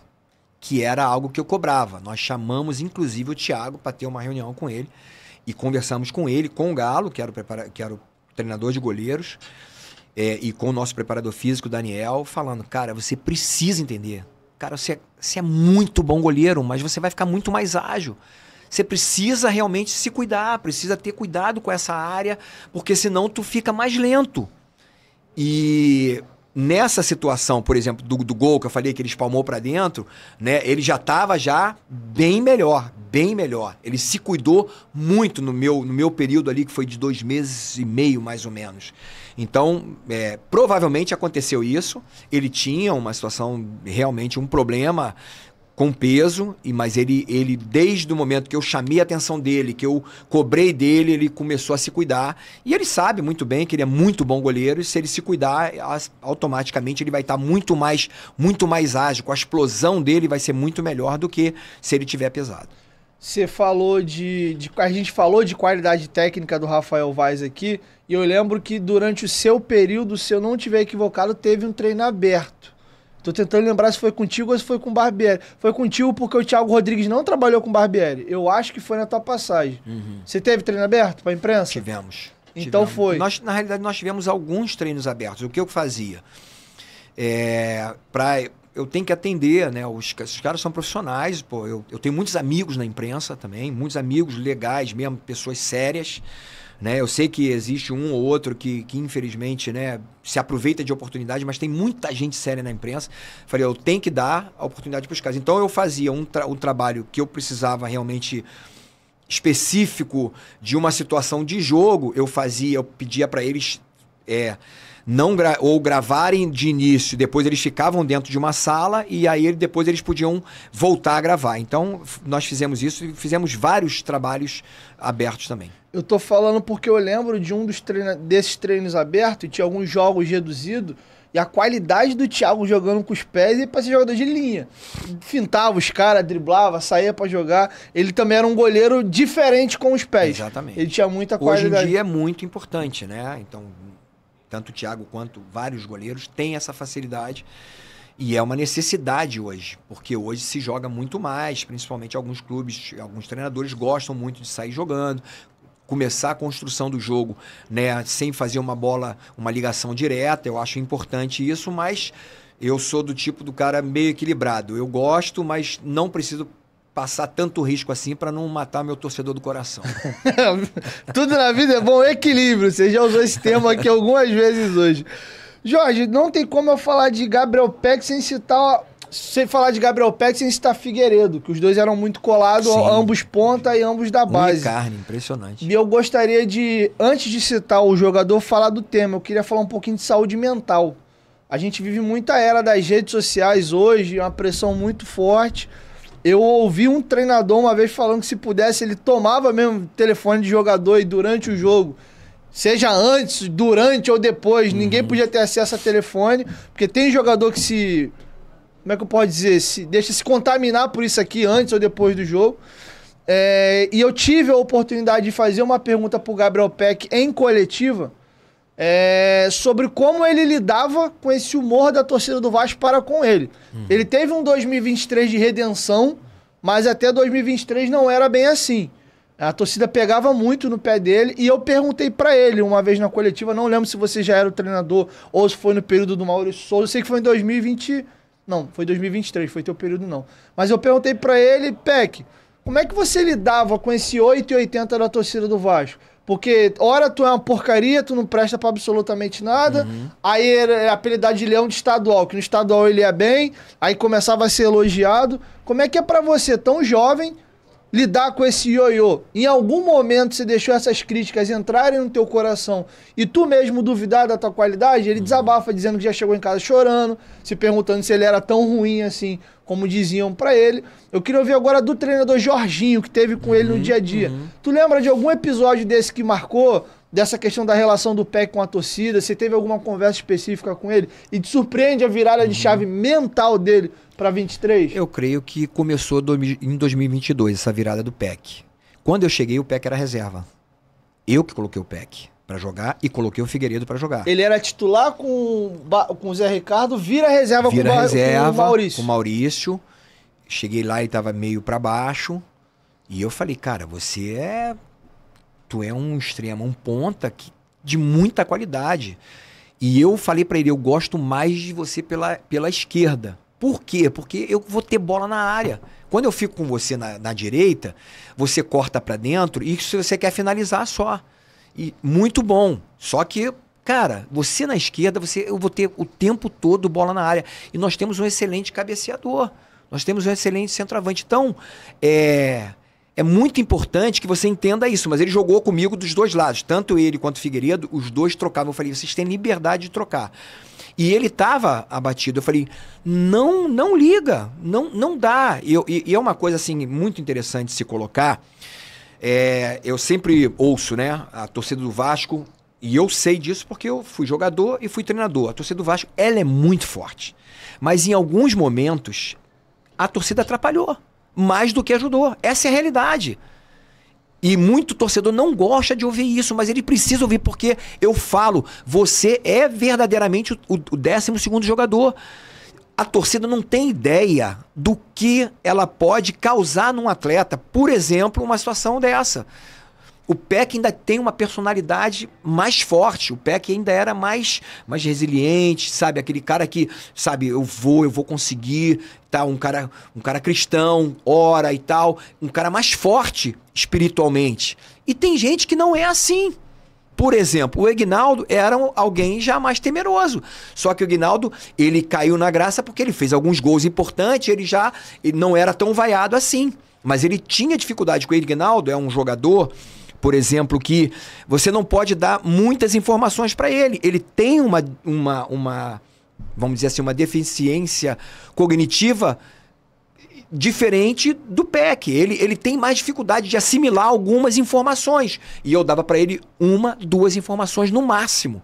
que era algo que eu cobrava. Nós chamamos, inclusive, o Thiago para ter uma reunião com ele e conversamos com ele, com o Galo, que era o, prepara... que era o treinador de goleiros, é, e com o nosso preparador físico, Daniel, falando: cara, você precisa entender. Cara, você é, você é muito bom goleiro, mas você vai ficar muito mais ágil. Você precisa realmente se cuidar, precisa ter cuidado com essa área, porque senão tu fica mais lento. E nessa situação, por exemplo, do, do gol que eu falei que ele espalmou para dentro, né? Ele já estava já bem melhor, bem melhor. Ele se cuidou muito no meu, no meu período ali, que foi de dois meses e meio, mais ou menos. Então, é, provavelmente aconteceu isso. Ele tinha uma situação, realmente um problema com peso, e mas ele, ele desde o momento que eu chamei a atenção dele, que eu cobrei dele, ele começou a se cuidar. E ele sabe muito bem que ele é muito bom goleiro, e se ele se cuidar, automaticamente ele vai estar tá muito mais muito mais ágil, a explosão dele vai ser muito melhor do que se ele tiver pesado. Você falou de, de a gente falou de qualidade técnica do Rafael Vaz aqui, e eu lembro que durante o seu período, se eu não tiver equivocado, teve um treino aberto Tô tentando lembrar se foi contigo ou se foi com o Barbieri. Foi contigo porque o Thiago Rodrigues não trabalhou com o Barbieri. Eu acho que foi na tua passagem. Uhum. Você teve treino aberto pra imprensa? Tivemos. Então tivemos. foi. Nós, na realidade, nós tivemos alguns treinos abertos. O que eu fazia? É, pra, eu tenho que atender, né? Os, os caras são profissionais, pô. Eu, eu tenho muitos amigos na imprensa também, muitos amigos legais mesmo, pessoas sérias. Né? Eu sei que existe um ou outro que, que infelizmente, né, se aproveita de oportunidade, mas tem muita gente séria na imprensa. Falei, eu tenho que dar a oportunidade para os caras. Então eu fazia um, tra um trabalho que eu precisava realmente específico de uma situação de jogo, eu fazia, eu pedia para eles é, não gra ou gravarem de início, depois eles ficavam dentro de uma sala e aí depois eles podiam voltar a gravar. Então nós fizemos isso e fizemos vários trabalhos abertos também. Eu tô falando porque eu lembro de um dos treina desses treinos abertos tinha alguns jogos reduzidos. E a qualidade do Thiago jogando com os pés e para ser jogador de linha. Fintava os caras, driblava, saía para jogar. Ele também era um goleiro diferente com os pés. Exatamente. Ele tinha muita qualidade. Hoje em dia é muito importante, né? Então, tanto o Thiago quanto vários goleiros têm essa facilidade. E é uma necessidade hoje, porque hoje se joga muito mais, principalmente alguns clubes, alguns treinadores gostam muito de sair jogando, começar a construção do jogo, né, sem fazer uma bola, uma ligação direta. Eu acho importante isso, mas eu sou do tipo do cara meio equilibrado. Eu gosto, mas não preciso passar tanto risco assim para não matar meu torcedor do coração. Tudo na vida é bom equilíbrio. Você já usou esse termo aqui algumas vezes hoje. Jorge, não tem como eu falar de Gabriel Peck sem citar sem falar de Gabriel Peck sem citar Figueiredo, que os dois eram muito colados, Sim. ambos ponta e ambos da base. carne, impressionante. E eu gostaria de, antes de citar o jogador, falar do tema. Eu queria falar um pouquinho de saúde mental. A gente vive muita era das redes sociais hoje, uma pressão muito forte. Eu ouvi um treinador uma vez falando que se pudesse, ele tomava mesmo o telefone de jogador e durante o jogo seja antes, durante ou depois, uhum. ninguém podia ter acesso a telefone, porque tem jogador que se como é que eu posso dizer? Se, deixa se contaminar por isso aqui antes ou depois do jogo. É, e eu tive a oportunidade de fazer uma pergunta pro Gabriel Peck em coletiva é, sobre como ele lidava com esse humor da torcida do Vasco para com ele. Uhum. Ele teve um 2023 de redenção, mas até 2023 não era bem assim. A torcida pegava muito no pé dele e eu perguntei para ele uma vez na coletiva, não lembro se você já era o treinador ou se foi no período do Maurício Souza, sei que foi em 2020 não, foi 2023, foi teu período não. Mas eu perguntei para ele, Peck, como é que você lidava com esse 8,80 da torcida do Vasco? Porque, hora tu é uma porcaria, tu não presta para absolutamente nada. Uhum. Aí era apelidado de leão de estadual, que no estadual ele ia é bem, aí começava a ser elogiado. Como é que é para você, tão jovem, lidar com esse ioiô. Em algum momento você deixou essas críticas entrarem no teu coração e tu mesmo duvidar da tua qualidade, ele uhum. desabafa dizendo que já chegou em casa chorando, se perguntando se ele era tão ruim assim como diziam para ele. Eu queria ouvir agora do treinador Jorginho que teve com ele no uhum, dia a dia. Uhum. Tu lembra de algum episódio desse que marcou? Dessa questão da relação do PEC com a torcida, você teve alguma conversa específica com ele? E te surpreende a virada uhum. de chave mental dele para 23? Eu creio que começou do, em 2022 essa virada do PEC. Quando eu cheguei, o PEC era reserva. Eu que coloquei o PEC para jogar e coloquei o Figueiredo para jogar. Ele era titular com, com o Zé Ricardo, vira reserva, vira com, reserva com o Maurício. Com o Maurício. Cheguei lá e tava meio para baixo. E eu falei, cara, você é. Tu é um extremo, um ponta que, de muita qualidade. E eu falei para ele, eu gosto mais de você pela, pela esquerda. Por quê? Porque eu vou ter bola na área. Quando eu fico com você na, na direita, você corta para dentro e se você quer finalizar só. E muito bom. Só que, cara, você na esquerda, você eu vou ter o tempo todo bola na área. E nós temos um excelente cabeceador. Nós temos um excelente centroavante. Então, é, é muito importante que você entenda isso. Mas ele jogou comigo dos dois lados. Tanto ele quanto o Figueiredo, os dois trocavam. Eu falei, vocês têm liberdade de trocar. E ele estava abatido. Eu falei, não, não liga, não, não dá. E, e, e é uma coisa assim muito interessante se colocar. É, eu sempre ouço, né, a torcida do Vasco e eu sei disso porque eu fui jogador e fui treinador. A torcida do Vasco, ela é muito forte. Mas em alguns momentos, a torcida atrapalhou mais do que ajudou. Essa é a realidade. E muito torcedor não gosta de ouvir isso, mas ele precisa ouvir, porque eu falo, você é verdadeiramente o, o 12 jogador. A torcida não tem ideia do que ela pode causar num atleta, por exemplo, uma situação dessa o PEC ainda tem uma personalidade mais forte. O PEC ainda era mais, mais resiliente, sabe? Aquele cara que, sabe, eu vou, eu vou conseguir, tá? Um cara, um cara cristão, ora e tal, um cara mais forte espiritualmente. E tem gente que não é assim. Por exemplo, o Egnaldo era alguém já mais temeroso. Só que o Egnaldo, ele caiu na graça porque ele fez alguns gols importantes, ele já ele não era tão vaiado assim. Mas ele tinha dificuldade com o Egnaldo, é um jogador por exemplo, que você não pode dar muitas informações para ele. Ele tem uma, uma, uma, vamos dizer assim, uma deficiência cognitiva diferente do PEC. Ele, ele tem mais dificuldade de assimilar algumas informações. E eu dava para ele uma, duas informações no máximo.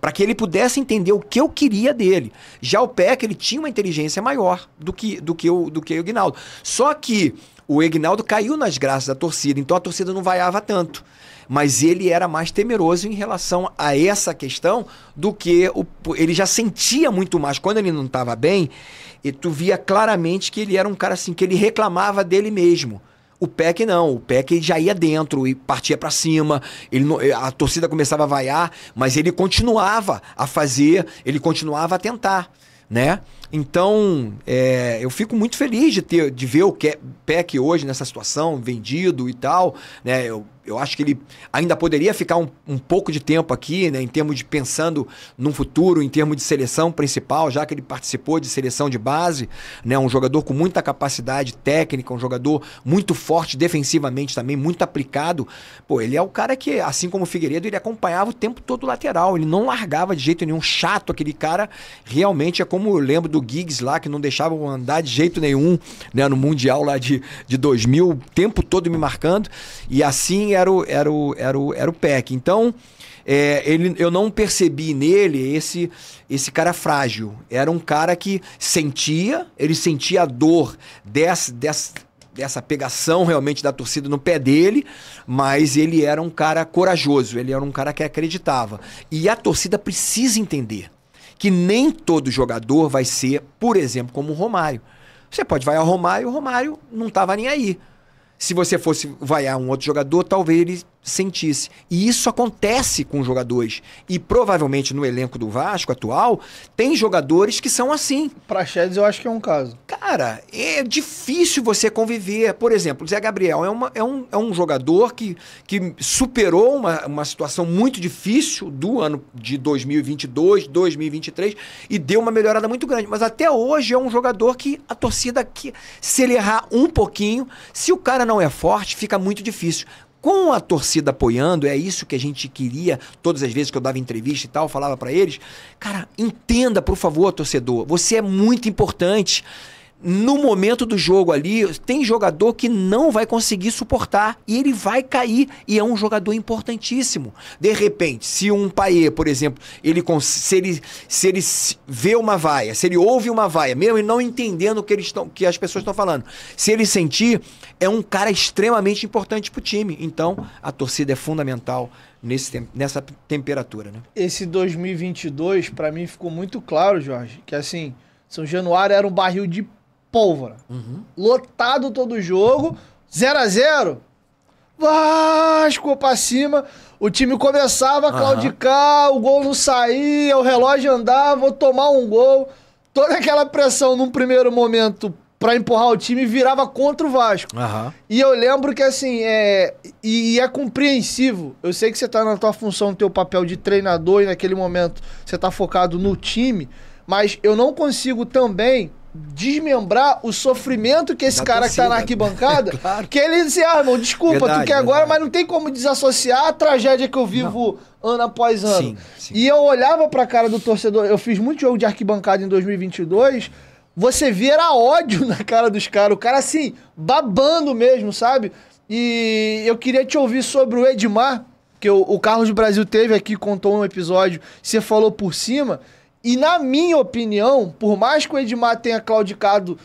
Para que ele pudesse entender o que eu queria dele. Já o PEC, ele tinha uma inteligência maior do que, do que, o, do que o Guinaldo. Só que o Egnaldo caiu nas graças da torcida, então a torcida não vaiava tanto. Mas ele era mais temeroso em relação a essa questão do que o, ele já sentia muito mais quando ele não estava bem. E tu via claramente que ele era um cara assim que ele reclamava dele mesmo. O Peck não, o Peck já ia dentro e partia para cima. Ele não, eh, a torcida começava a vaiar, mas ele continuava a fazer, ele continuava a tentar, né? Então, é, eu fico muito feliz de, ter, de ver o PEC hoje nessa situação, vendido e tal. Né? Eu, eu acho que ele ainda poderia ficar um, um pouco de tempo aqui, né? em termos de pensando no futuro, em termos de seleção principal, já que ele participou de seleção de base. Né? Um jogador com muita capacidade técnica, um jogador muito forte defensivamente também, muito aplicado. Pô, ele é o cara que, assim como o Figueiredo, ele acompanhava o tempo todo lateral. Ele não largava de jeito nenhum. Chato aquele cara. Realmente é como eu lembro do do Giggs lá, que não deixavam andar de jeito nenhum, né? No Mundial lá de, de 2000, o tempo todo me marcando. E assim era o, era o, era o, era o PEC. Então, é, ele, eu não percebi nele esse, esse cara frágil. Era um cara que sentia, ele sentia a dor dessa, dessa, dessa pegação realmente da torcida no pé dele, mas ele era um cara corajoso, ele era um cara que acreditava. E a torcida precisa entender que nem todo jogador vai ser, por exemplo, como o Romário. Você pode vaiar o Romário, o Romário não estava nem aí. Se você fosse vaiar um outro jogador, talvez ele sentisse. E isso acontece com jogadores. E provavelmente no elenco do Vasco atual, tem jogadores que são assim. Chedes, eu acho que é um caso. Cara, é difícil você conviver. Por exemplo, Zé Gabriel é, uma, é, um, é um jogador que, que superou uma, uma situação muito difícil do ano de 2022, 2023 e deu uma melhorada muito grande. Mas até hoje é um jogador que a torcida, que, se ele errar um pouquinho, se o cara não é forte, fica muito difícil com a torcida apoiando, é isso que a gente queria todas as vezes que eu dava entrevista e tal, falava para eles, cara, entenda, por favor, torcedor, você é muito importante no momento do jogo ali, tem jogador que não vai conseguir suportar e ele vai cair. E é um jogador importantíssimo. De repente, se um Paê, por exemplo, ele se, ele se ele vê uma vaia, se ele ouve uma vaia, mesmo ele não entendendo o que, eles estão que as pessoas estão falando, se ele sentir, é um cara extremamente importante para o time. Então, a torcida é fundamental nesse, nessa temperatura. Né? Esse 2022, para mim, ficou muito claro, Jorge, que assim, São Januário era um barril de pólvora. Uhum. Lotado todo o jogo. 0 a 0 Vasco pra cima. O time começava a claudicar, uhum. o gol não saía, o relógio andava, vou tomar um gol. Toda aquela pressão num primeiro momento para empurrar o time virava contra o Vasco. Uhum. E eu lembro que assim, é. E, é compreensivo. Eu sei que você tá na tua função, no teu papel de treinador, e naquele momento você tá focado no time, mas eu não consigo também desmembrar o sofrimento que esse da cara torcida, que tá na arquibancada, claro. que ele disse, ah, irmão, desculpa, verdade, tu quer verdade. agora, mas não tem como desassociar a tragédia que eu vivo não. ano após ano. Sim, sim. E eu olhava pra cara do torcedor, eu fiz muito jogo de arquibancada em 2022, você via era ódio na cara dos caras, o cara assim, babando mesmo, sabe? E eu queria te ouvir sobre o Edmar, que o, o Carlos Brasil teve aqui, contou um episódio, você falou por cima... E na minha opinião, por mais que o Edmar tenha claudicado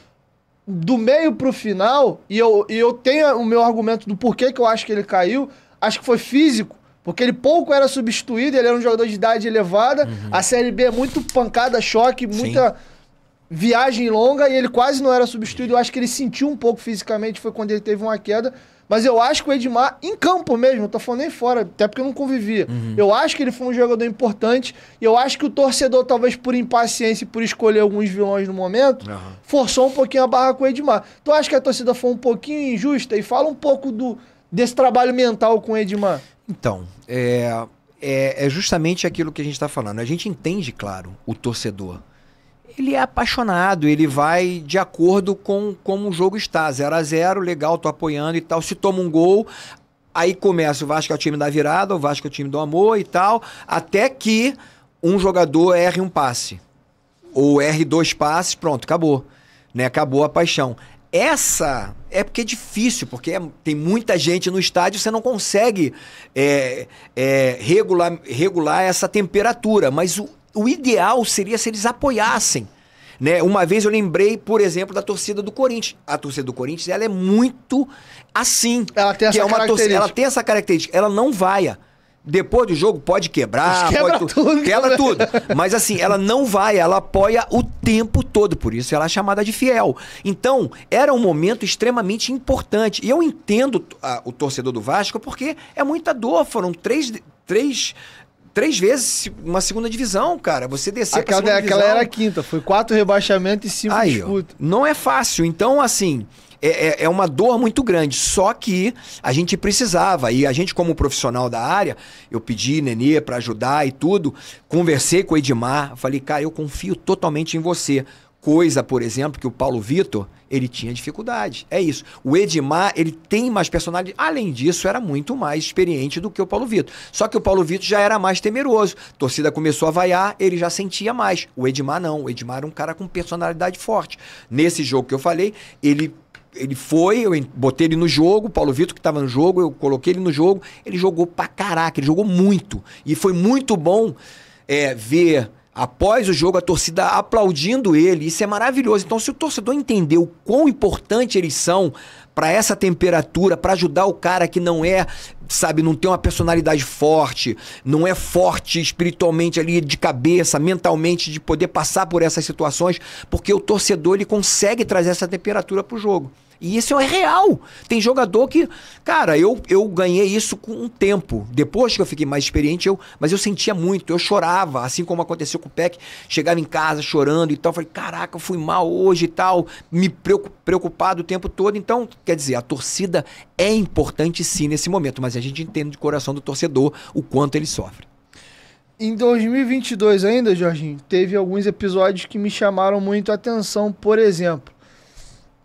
do meio pro final, e eu, e eu tenho o meu argumento do porquê que eu acho que ele caiu, acho que foi físico. Porque ele pouco era substituído, ele era um jogador de idade elevada. Uhum. A Série B é muito pancada, choque, muita Sim. viagem longa e ele quase não era substituído. Eu acho que ele sentiu um pouco fisicamente, foi quando ele teve uma queda. Mas eu acho que o Edmar, em campo mesmo, não tô falando nem fora, até porque eu não convivia. Uhum. Eu acho que ele foi um jogador importante. E eu acho que o torcedor, talvez por impaciência e por escolher alguns vilões no momento, uhum. forçou um pouquinho a barra com o Edmar. Tu acha que a torcida foi um pouquinho injusta. E fala um pouco do desse trabalho mental com o Edmar. Então, é, é, é justamente aquilo que a gente está falando. A gente entende, claro, o torcedor ele é apaixonado, ele vai de acordo com como o jogo está. 0 a 0 legal, tô apoiando e tal. Se toma um gol, aí começa o Vasco é o time da virada, o Vasco é o time do amor e tal, até que um jogador erre um passe. Ou erre dois passes, pronto, acabou. Né? Acabou a paixão. Essa é porque é difícil, porque é, tem muita gente no estádio, você não consegue é, é, regular, regular essa temperatura. Mas o, o ideal seria se eles apoiassem. Né? Uma vez eu lembrei, por exemplo, da torcida do Corinthians. A torcida do Corinthians, ela é muito assim. Ela tem essa é característica. ela tem essa característica. Ela não vaia. Depois do jogo pode quebrar, quebra pode tudo, tudo quebra né? tudo. Mas assim, ela não vai, ela apoia o tempo todo, por isso ela é chamada de fiel. Então, era um momento extremamente importante. E eu entendo a, ah, o torcedor do Vasco porque é muita dor, foram três, três três vezes uma segunda divisão, cara. Você descer aquela, pra Aquela divisão. era a quinta, foi quatro rebaixamentos e cinco Aí, disputas. não é fácil. Então, assim, é, é, é, uma dor muito grande. Só que a gente precisava. E a gente, como profissional da área, eu pedi Nenê para ajudar e tudo. Conversei com o Edmar. Falei, cara, eu confio totalmente em você. Coisa, por exemplo, que o Paulo Vitor, ele tinha dificuldade. É isso. O Edmar, ele tem mais personalidade. Além disso, era muito mais experiente do que o Paulo Vitor. Só que o Paulo Vitor já era mais temeroso. A torcida começou a vaiar, ele já sentia mais. O Edmar não. O Edmar era um cara com personalidade forte. Nesse jogo que eu falei, ele ele foi, eu botei ele no jogo, o Paulo Vitor que estava no jogo, eu coloquei ele no jogo, ele jogou pra caraca, ele jogou muito. E foi muito bom é, ver após o jogo, a torcida aplaudindo ele. Isso é maravilhoso. Então, se o torcedor entender o quão importante eles são para essa temperatura, para ajudar o cara que não é, sabe, não tem uma personalidade forte, não é forte espiritualmente ali de cabeça, mentalmente de poder passar por essas situações, porque o torcedor ele consegue trazer essa temperatura para o jogo. E isso é real. Tem jogador que. Cara, eu, eu ganhei isso com um tempo. Depois que eu fiquei mais experiente, eu, mas eu sentia muito, eu chorava, assim como aconteceu com o Peck. Chegava em casa chorando e tal. Falei, caraca, eu fui mal hoje e tal. Me preocupado o tempo todo. Então, quer dizer, a torcida é importante sim nesse momento, mas a gente entende de coração do torcedor o quanto ele sofre. Em 2022 ainda, Jorginho, teve alguns episódios que me chamaram muito a atenção. Por exemplo,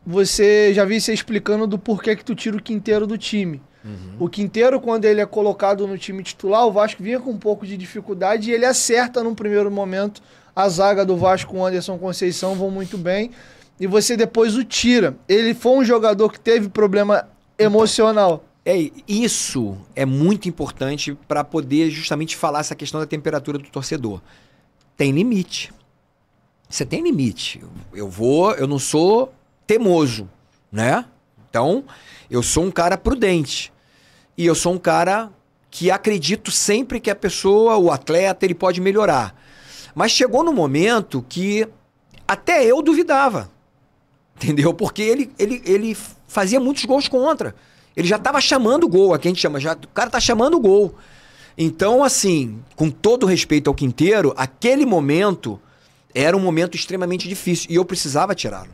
você já vi você explicando do porquê que tu tira o Quinteiro do time. Uhum. O Quinteiro, quando ele é colocado no time titular, o Vasco vinha com um pouco de dificuldade e ele acerta num primeiro momento. A zaga do Vasco, o Anderson Conceição, vão muito bem. E você depois o tira. Ele foi um jogador que teve problema então, emocional. É, isso é muito importante para poder justamente falar essa questão da temperatura do torcedor. Tem limite. Você tem limite. Eu vou, eu não sou temoso, né? Então, eu sou um cara prudente. E eu sou um cara que acredito sempre que a pessoa, o atleta, ele pode melhorar. Mas chegou no momento que até eu duvidava. Entendeu? Porque ele, ele, ele fazia muitos gols contra. Ele já estava chamando o gol, quem a gente chama, já, o cara tá chamando o gol. Então, assim, com todo respeito ao Quinteiro, aquele momento era um momento extremamente difícil e eu precisava tirá-lo.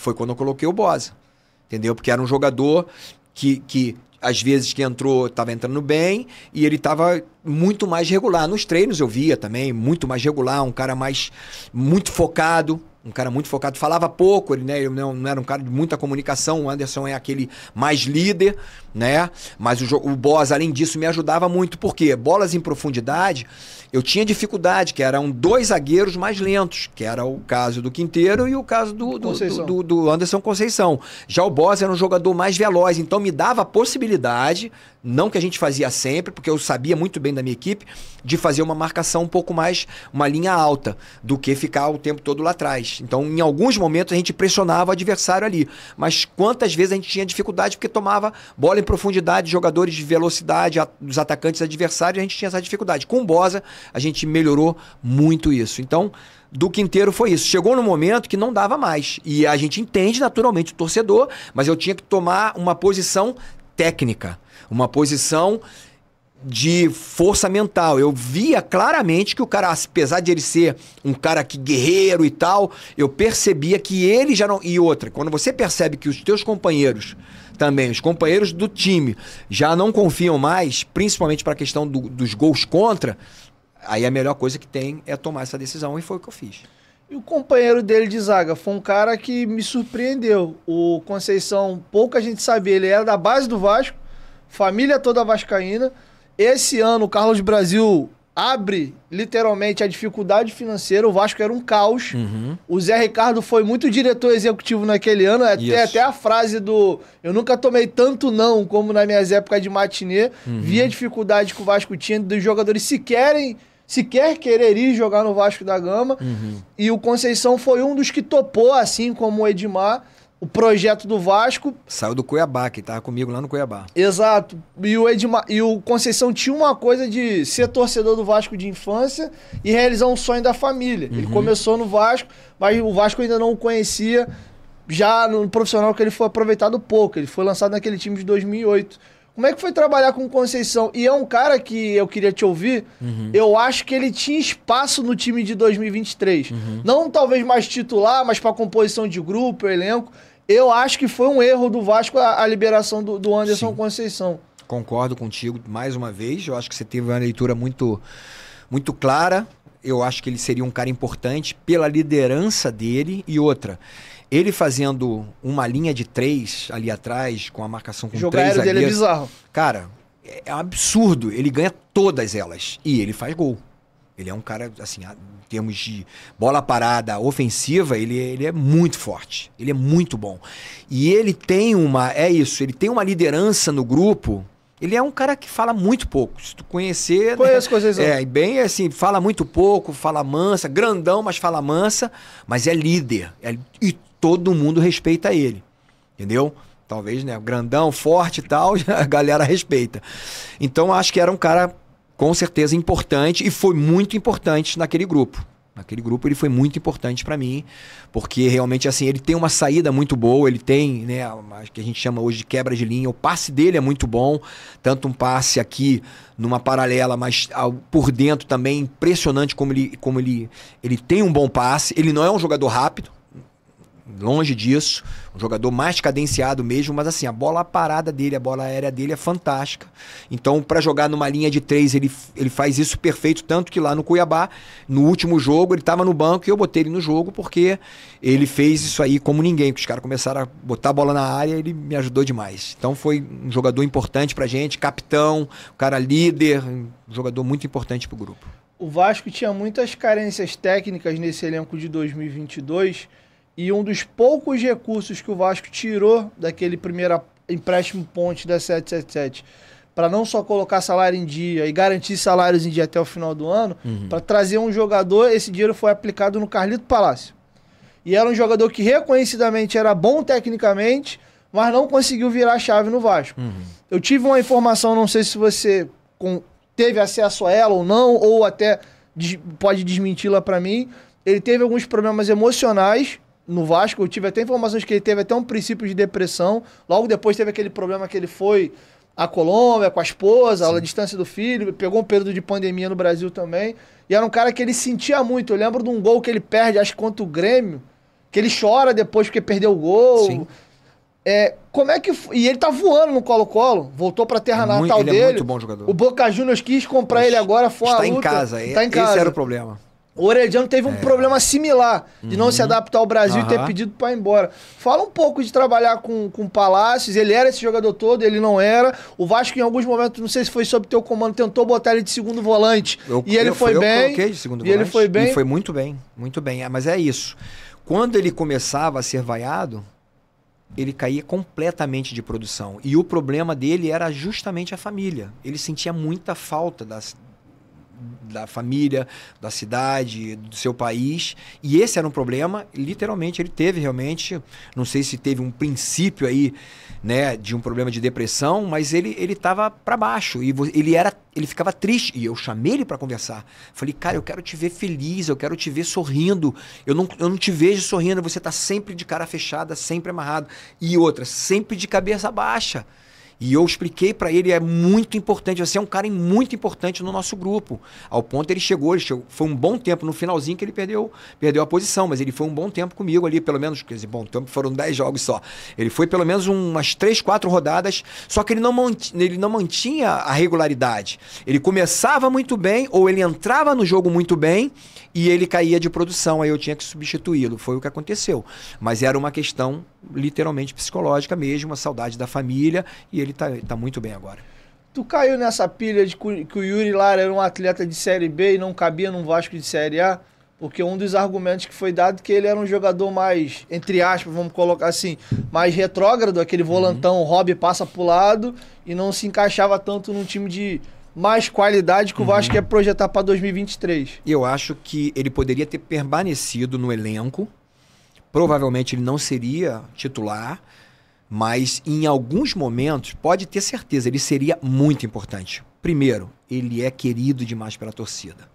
Foi quando eu coloquei o Bosa. Entendeu? Porque era um jogador que, que às vezes que entrou, estava entrando bem e ele estava muito mais regular. Nos treinos eu via também, muito mais regular, um cara mais muito focado, um cara muito focado, falava pouco, ele, né, ele não, não, era um cara de muita comunicação, o Anderson é aquele mais líder, né? Mas o, o boss, além disso, me ajudava muito, porque bolas em profundidade, eu tinha dificuldade, que eram dois zagueiros mais lentos, que era o caso do Quinteiro e o caso do, do, do, do Anderson Conceição. Já o Boas era um jogador mais veloz, então me dava a possibilidade, não que a gente fazia sempre, porque eu sabia muito bem da minha equipe, de fazer uma marcação um pouco mais, uma linha alta, do que ficar o tempo todo lá atrás. Então, em alguns momentos, a gente pressionava o adversário ali. Mas quantas vezes a gente tinha dificuldade porque tomava bola em profundidade, jogadores de velocidade a, dos atacantes adversários, a gente tinha essa dificuldade. Com o Bosa, a gente melhorou muito isso. Então, do Quinteiro foi isso. Chegou no momento que não dava mais. E a gente entende naturalmente o torcedor, mas eu tinha que tomar uma posição técnica, uma posição de força mental. Eu via claramente que o cara, apesar de ele ser um cara que guerreiro e tal, eu percebia que ele já não. E outra, quando você percebe que os teus companheiros também, os companheiros do time já não confiam mais, principalmente para a questão do, dos gols contra, aí a melhor coisa que tem é tomar essa decisão e foi o que eu fiz. E o companheiro dele de zaga foi um cara que me surpreendeu. O Conceição, pouca gente sabia, ele era da base do Vasco, família toda vascaína. Esse ano o Carlos Brasil abre literalmente a dificuldade financeira. O Vasco era um caos. Uhum. O Zé Ricardo foi muito diretor executivo naquele ano. É até, até a frase do Eu nunca tomei tanto não como nas minhas épocas de matinê. Uhum. Vi a dificuldade que o Vasco tinha dos jogadores se querem. Sequer querer ir jogar no Vasco da Gama. Uhum. E o Conceição foi um dos que topou, assim como o Edmar, o projeto do Vasco. Saiu do Cuiabá, que estava comigo lá no Cuiabá. Exato. E o, Edmar, e o Conceição tinha uma coisa de ser torcedor do Vasco de infância e realizar um sonho da família. Uhum. Ele começou no Vasco, mas o Vasco ainda não o conhecia. Já no profissional que ele foi aproveitado pouco. Ele foi lançado naquele time de 2008. Como é que foi trabalhar com o Conceição? E é um cara que eu queria te ouvir. Uhum. Eu acho que ele tinha espaço no time de 2023. Uhum. Não talvez mais titular, mas para composição de grupo, elenco. Eu acho que foi um erro do Vasco a, a liberação do, do Anderson Sim. Conceição. Concordo contigo mais uma vez. Eu acho que você teve uma leitura muito, muito clara. Eu acho que ele seria um cara importante pela liderança dele e outra. Ele fazendo uma linha de três ali atrás, com a marcação com Jogar três zagueiros. dele é bizarro. Cara, é, é absurdo. Ele ganha todas elas. E ele faz gol. Ele é um cara, assim, termos de bola parada ofensiva, ele, ele é muito forte. Ele é muito bom. E ele tem uma. É isso, ele tem uma liderança no grupo ele é um cara que fala muito pouco. Se tu conhecer. Né? Conheço né? coisas. É, bem assim, fala muito pouco, fala mansa, grandão, mas fala mansa, mas é líder. É, e todo mundo respeita ele. Entendeu? Talvez, né? Grandão, forte e tal, a galera respeita. Então acho que era um cara com certeza importante e foi muito importante naquele grupo. Naquele grupo ele foi muito importante para mim, porque realmente assim, ele tem uma saída muito boa, ele tem, né, o que a gente chama hoje de quebra de linha, o passe dele é muito bom, tanto um passe aqui numa paralela, mas ao, por dentro também impressionante como ele como ele ele tem um bom passe, ele não é um jogador rápido, longe disso. Um jogador mais cadenciado mesmo, mas assim, a bola parada dele, a bola aérea dele é fantástica. Então, para jogar numa linha de três, ele, ele faz isso perfeito. Tanto que lá no Cuiabá, no último jogo, ele estava no banco e eu botei ele no jogo porque ele fez isso aí como ninguém. os caras começaram a botar a bola na área ele me ajudou demais. Então, foi um jogador importante pra gente, capitão, cara líder, um jogador muito importante pro grupo. O Vasco tinha muitas carências técnicas nesse elenco de 2022 e um dos poucos recursos que o Vasco tirou daquele primeiro empréstimo ponte da 777 para não só colocar salário em dia e garantir salários em dia até o final do ano, uhum. para trazer um jogador, esse dinheiro foi aplicado no Carlito Palácio. E era um jogador que reconhecidamente era bom tecnicamente, mas não conseguiu virar a chave no Vasco. Uhum. Eu tive uma informação, não sei se você com, teve acesso a ela ou não, ou até des, pode desmenti-la para mim. Ele teve alguns problemas emocionais no Vasco, eu tive até informações que ele teve até um princípio de depressão. Logo depois teve aquele problema que ele foi à Colômbia com a esposa, a distância do filho, pegou um período de pandemia no Brasil também. E era um cara que ele sentia muito. Eu lembro de um gol que ele perde, acho contra o Grêmio, que ele chora depois porque perdeu o gol. Sim. É, como é que e ele tá voando no Colo-Colo, voltou para terra é natal muito, é dele. É muito bom jogador. O Boca Juniors quis comprar ele agora fora Está luta, em casa, é, tá em casa. Esse era o problema. O teve um é. problema similar de uhum. não se uhum. adaptar ao Brasil uhum. e ter pedido para ir embora. Fala um pouco de trabalhar com, com Palácios. Ele era esse jogador todo, ele não era. O Vasco, em alguns momentos, não sei se foi sob teu comando, tentou botar ele de segundo volante. Eu, e ele eu, foi eu bem. Eu coloquei de segundo e volante. ele foi bem. E foi muito bem, muito bem. É, mas é isso. Quando ele começava a ser vaiado, ele caía completamente de produção. E o problema dele era justamente a família. Ele sentia muita falta das, da família, da cidade, do seu país. E esse era um problema, literalmente, ele teve realmente, não sei se teve um princípio aí, né, de um problema de depressão, mas ele ele tava para baixo e ele era ele ficava triste e eu chamei ele para conversar. Falei: "Cara, eu quero te ver feliz, eu quero te ver sorrindo. Eu não, eu não te vejo sorrindo, você tá sempre de cara fechada, sempre amarrado. E outra, sempre de cabeça baixa." E eu expliquei para ele, é muito importante, você é um cara muito importante no nosso grupo. Ao ponto ele chegou, ele chegou, foi um bom tempo no finalzinho que ele perdeu, perdeu a posição, mas ele foi um bom tempo comigo ali, pelo menos, quer dizer, bom tempo, foram 10 jogos só. Ele foi pelo menos umas 3, 4 rodadas, só que ele não, mantinha, ele não mantinha a regularidade. Ele começava muito bem ou ele entrava no jogo muito bem e ele caía de produção, aí eu tinha que substituí-lo. Foi o que aconteceu. Mas era uma questão literalmente psicológica mesmo, a saudade da família, e ele está tá muito bem agora. Tu caiu nessa pilha de que o Yuri Lara era um atleta de Série B e não cabia num Vasco de Série A? Porque um dos argumentos que foi dado é que ele era um jogador mais, entre aspas, vamos colocar assim, mais retrógrado, aquele volantão, uhum. o hobby passa pro lado e não se encaixava tanto num time de mais qualidade que o uhum. Vasco quer projetar para 2023. Eu acho que ele poderia ter permanecido no elenco. Provavelmente ele não seria titular, mas em alguns momentos, pode ter certeza, ele seria muito importante. Primeiro, ele é querido demais pela torcida.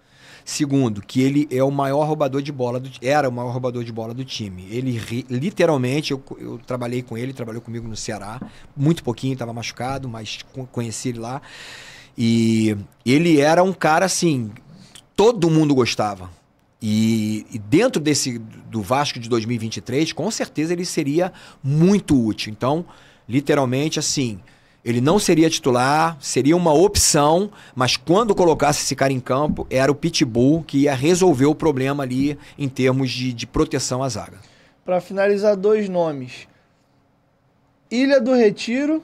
Segundo, que ele é o maior roubador de bola, do, era o maior roubador de bola do time. Ele literalmente, eu, eu trabalhei com ele, trabalhou comigo no Ceará, muito pouquinho, estava machucado, mas conheci ele lá. E ele era um cara assim, todo mundo gostava. E, e, dentro desse do Vasco de 2023, com certeza ele seria muito útil. Então, literalmente assim, ele não seria titular, seria uma opção, mas quando colocasse esse cara em campo, era o Pitbull que ia resolver o problema ali em termos de, de proteção à zaga. Para finalizar, dois nomes: Ilha do Retiro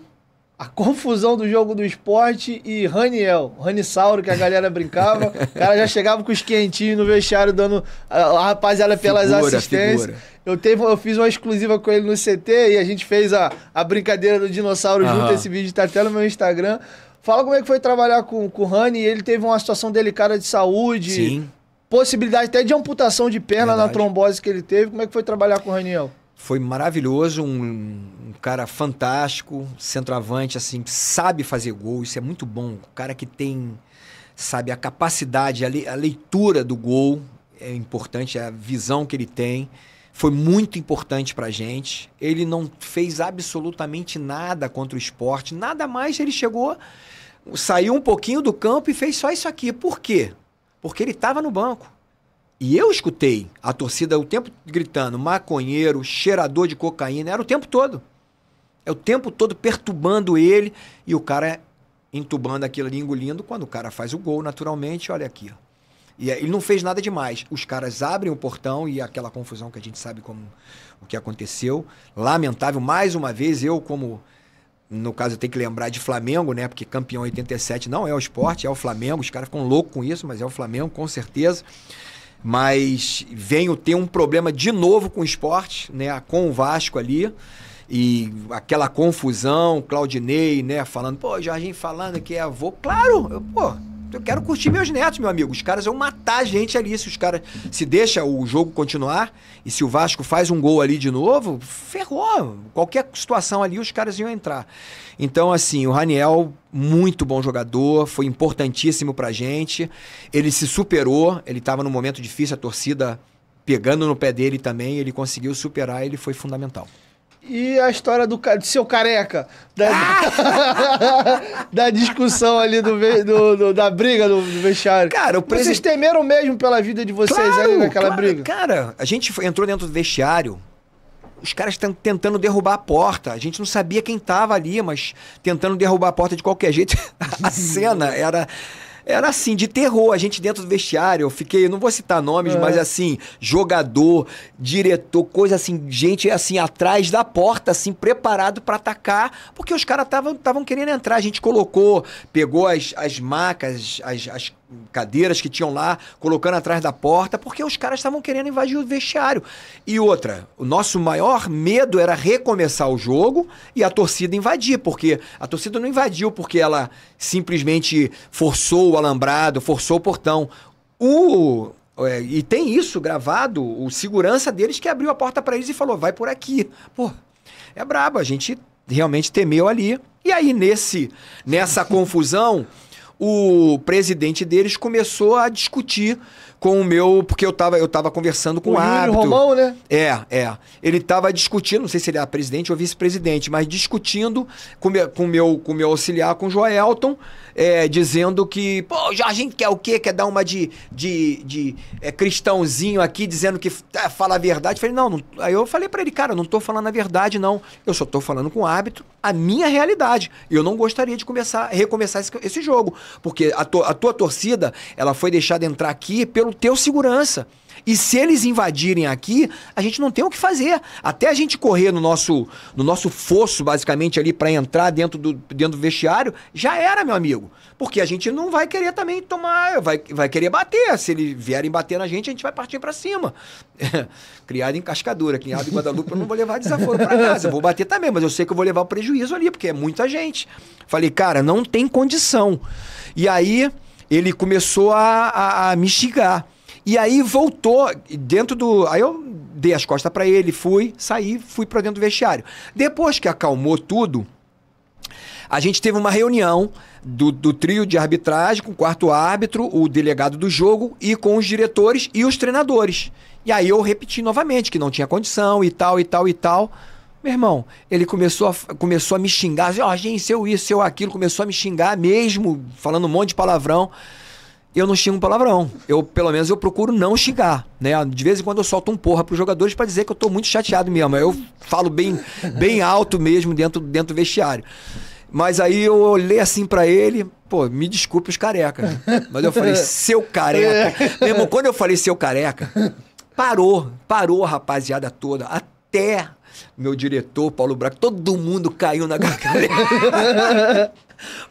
a confusão do jogo do esporte e Raniel, Ranisauro, que a galera brincava. o cara já chegava com os quentinhos no vestiário, dando a, rapaziada pelas figura, assistências. Figura. Eu, teve, eu fiz uma exclusiva com ele no CT e a gente fez a, a brincadeira do dinossauro Aham. junto. Esse vídeo tá até no meu Instagram. Fala como é que foi trabalhar com, com o Rani. Ele teve uma situação delicada de saúde. Sim. Possibilidade até de amputação de perna Verdade. na trombose que ele teve. Como é que foi trabalhar com o Raniel? foi maravilhoso, um, um, cara fantástico, centroavante, assim, sabe fazer gol, isso é muito bom. O cara que tem, sabe, a capacidade, a, le, a leitura do gol é importante, é a visão que ele tem foi muito importante para gente. Ele não fez absolutamente nada contra o esporte, nada mais. Ele chegou, saiu um pouquinho do campo e fez só isso aqui. Por quê? Porque ele estava no banco. E eu escutei a torcida o tempo gritando maconheiro, cheirador de cocaína, era o tempo todo. É o tempo todo perturbando ele e o cara entubando aquilo ali, engolindo. Quando o cara faz o gol, naturalmente, olha aqui. Ó. E é, ele não fez nada demais. Os caras abrem o portão e é aquela confusão que a gente sabe como o que aconteceu. Lamentável, mais uma vez, eu como. No caso, eu tenho que lembrar de Flamengo, né? Porque campeão 87 não é o esporte, é o Flamengo. Os caras ficam loucos com isso, mas é o Flamengo, com certeza mas venho ter um problema de novo com o esporte, né? Com o Vasco ali. E aquela confusão, Claudinei, né, falando, pô, Jorginho falando que é avô. Claro, eu, pô, eu quero curtir meus netos, meu amigo. Os caras vão matar a gente ali. Se os caras. Se deixa o jogo continuar e se o Vasco faz um gol ali de novo, ferrou. Qualquer situação ali, os caras iam entrar. Então, assim, o Raniel, muito bom jogador, foi importantíssimo pra gente. Ele se superou, ele tava num momento difícil, a torcida pegando no pé dele também, ele conseguiu superar, ele foi fundamental. E a história do, do seu careca. Da, ah! da discussão ali do, do, do da briga do, do, vestiário. Cara, o presid... Vocês temeram mesmo pela vida de vocês claro, ali naquela claro. briga? Cara, a gente entrou dentro do vestiário. Os caras estão tentando derrubar a porta. A gente não sabia quem tava ali, mas tentando derrubar a porta de qualquer jeito. a cena era era assim, de terror. A gente dentro do vestiário, eu fiquei, não vou citar nomes, é. mas assim, jogador, diretor, coisa assim, gente assim, atrás da porta, assim, preparado para atacar, porque os caras estavam querendo entrar. A gente colocou, pegou as, as macas, as, as cadeiras que tinham lá, colocando atrás da porta, porque os caras estavam querendo invadir o vestiário. E outra, o nosso maior medo era recomeçar o jogo e a torcida invadir, porque a torcida não invadiu porque ela simplesmente forçou o alambrado, forçou o portão. O é, e tem isso gravado, o segurança deles que abriu a porta para eles e falou: "Vai por aqui". Pô, é brabo, a gente realmente temeu ali. E aí nesse nessa confusão o presidente deles começou a discutir com o meu, porque eu tava, eu tava conversando com o, o Romão, né? É, é. Ele tava discutindo, não sei se ele era presidente ou vice-presidente, mas discutindo com, com meu, o com meu auxiliar, com o Joelton, é, dizendo que, pô, o Jorginho quer o quê? Quer dar uma de, de, de é, cristãozinho aqui, dizendo que é, fala a verdade. falei, não, não, aí eu falei para ele, cara, eu não tô falando a verdade, não. Eu só tô falando com o árbitro a minha realidade. E eu não gostaria de começar, recomeçar esse, esse jogo. Porque a, to, a tua torcida, ela foi deixada entrar aqui pelo teu segurança. E se eles invadirem aqui, a gente não tem o que fazer. Até a gente correr no nosso, no nosso fosso, basicamente, ali, para entrar dentro do, dentro do vestiário, já era, meu amigo. Porque a gente não vai querer também tomar, vai, vai querer bater. Se eles vierem bater na gente, a gente vai partir para cima. Criado em cascadura, aqui em Guadalupe, eu não vou levar desaforo para casa. Eu vou bater também, mas eu sei que eu vou levar prejuízo ali, porque é muita gente. Falei, cara, não tem condição. E aí ele começou a, a, a me xingar. E aí voltou dentro do. Aí eu dei as costas para ele, fui, saí, fui para dentro do vestiário. Depois que acalmou tudo, a gente teve uma reunião do, do trio de arbitragem com o quarto árbitro, o delegado do jogo e com os diretores e os treinadores. E aí eu repeti novamente que não tinha condição e tal, e tal, e tal. Meu irmão, ele começou a, começou a me xingar, assim, ó, oh, gente, seu isso, seu aquilo, começou a me xingar mesmo, falando um monte de palavrão eu não xingo um palavrão. Eu, pelo menos, eu procuro não xingar, né? De vez em quando eu solto um porra pros jogadores para dizer que eu tô muito chateado mesmo. Eu falo bem, bem alto mesmo dentro, dentro do vestiário. Mas aí eu olhei assim para ele, pô, me desculpe os carecas. Né? Mas eu falei, seu careca. Mesmo quando eu falei seu careca, parou, parou a rapaziada toda, até meu diretor, Paulo Braco, todo mundo caiu na gargalhada.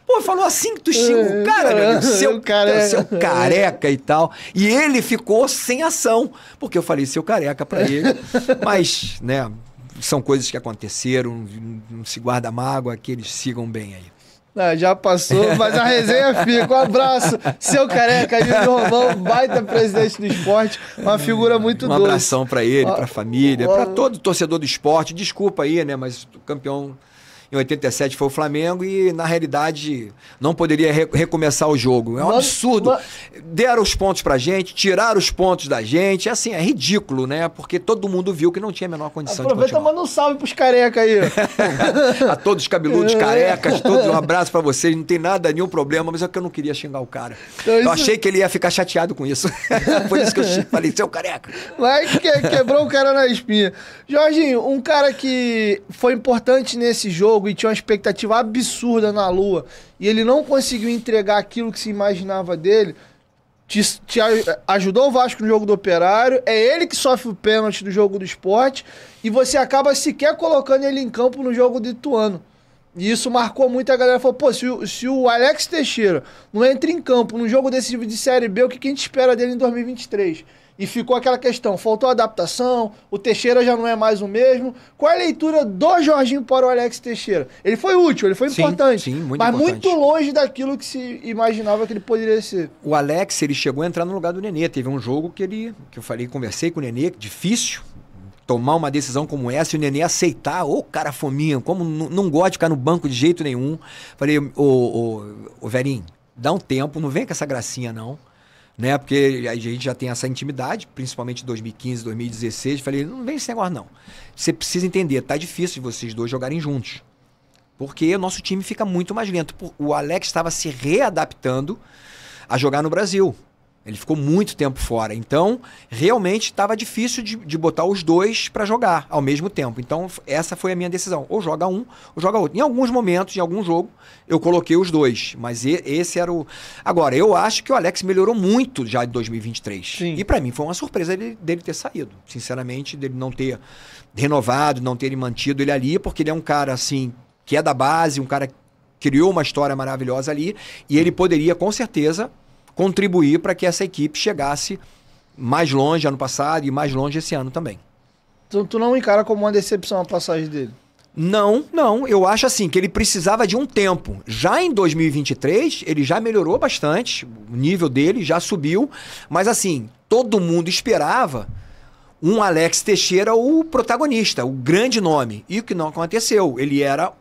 Pô, falou assim que tu xingou. o cara, meu amigo, uhum. seu, careca. É. seu careca e tal. E ele ficou sem ação, porque eu falei seu careca para ele. Mas, né, são coisas que aconteceram, não se guarda mágoa, que eles sigam bem aí. Não, ah, já passou, mas a resenha fica. Um abraço, seu careca, de Romão, baita presidente do esporte, uma figura muito doce. Um abração para ele, para ah, família, para ah. todo torcedor do esporte. Desculpa aí, né, mas campeão em 87 foi o Flamengo e, na realidade, não poderia re recomeçar o jogo. É um mas, absurdo. Mas... Deram os pontos pra gente, tiraram os pontos da gente. É assim, é ridículo, né? Porque todo mundo viu que não tinha a menor condição Aproveita, de Aproveita, manda um salve pros carecas aí. a todos os cabeludos, é. carecas, todos. Um abraço para vocês. Não tem nada, nenhum problema, mas é que eu não queria xingar o cara. Então, eu achei que ele ia ficar chateado com isso. Foi isso que eu falei, seu careca. Mas que, quebrou o cara na espinha. Jorginho, um cara que foi importante nesse jogo, e tinha uma expectativa absurda na Lua e ele não conseguiu entregar aquilo que se imaginava dele, te, te ajudou o Vasco no jogo do Operário, é ele que sofre o pênalti do jogo do esporte e você acaba sequer colocando ele em campo no jogo do Ituano. E isso marcou muito a galera. Falou, pô, se o, se o Alex Teixeira não entra em campo num jogo decisivo de Série B, o que, que a gente espera dele em 2023? e ficou aquela questão, faltou adaptação, o Teixeira já não é mais o mesmo. Qual é a leitura do Jorginho para o Alex Teixeira? Ele foi útil, ele foi sim, importante, sim, muito mas importante. muito longe daquilo que se imaginava que ele poderia ser. O Alex, ele chegou a entrar no lugar do Nenê, teve um jogo que ele, que eu falei, conversei com o Nenê, difícil, tomar uma decisão como essa e o Nenê aceitar, ô oh, cara fominha, como não gosta de ficar no banco de jeito nenhum. Falei, ô, ô, ô, ô dá um tempo, não vem com essa gracinha não né? Porque a gente já tem essa intimidade, principalmente 2015, 2016. Falei, não vem esse negócio não. Você precisa entender, tá difícil vocês dois jogarem juntos. Porque o nosso time fica muito mais lento. O Alex estava se readaptando a jogar no Brasil. Ele ficou muito tempo fora. Então, realmente estava difícil de, de, botar os dois para jogar ao mesmo tempo. Então, essa foi a minha decisão. Ou joga um, ou joga outro. Em alguns momentos, em algum jogo, eu coloquei os dois. Mas esse era o. Agora, eu acho que o Alex melhorou muito já de 2023. Sim. E para mim foi uma surpresa dele, dele ter saído. Sinceramente, dele não ter renovado, não ter mantido ele ali, porque ele é um cara assim, que é da base, um cara que criou uma história maravilhosa ali. E ele poderia, com certeza contribuir para que essa equipe chegasse mais longe ano passado e mais longe esse ano também. Então tu não encara como uma decepção a passagem dele? Não, não. Eu acho assim que ele precisava de um tempo. Já em 2023, ele já melhorou bastante, o nível dele já subiu, mas assim, todo mundo esperava um Alex Teixeira o protagonista, o grande nome. E o que não aconteceu? Ele era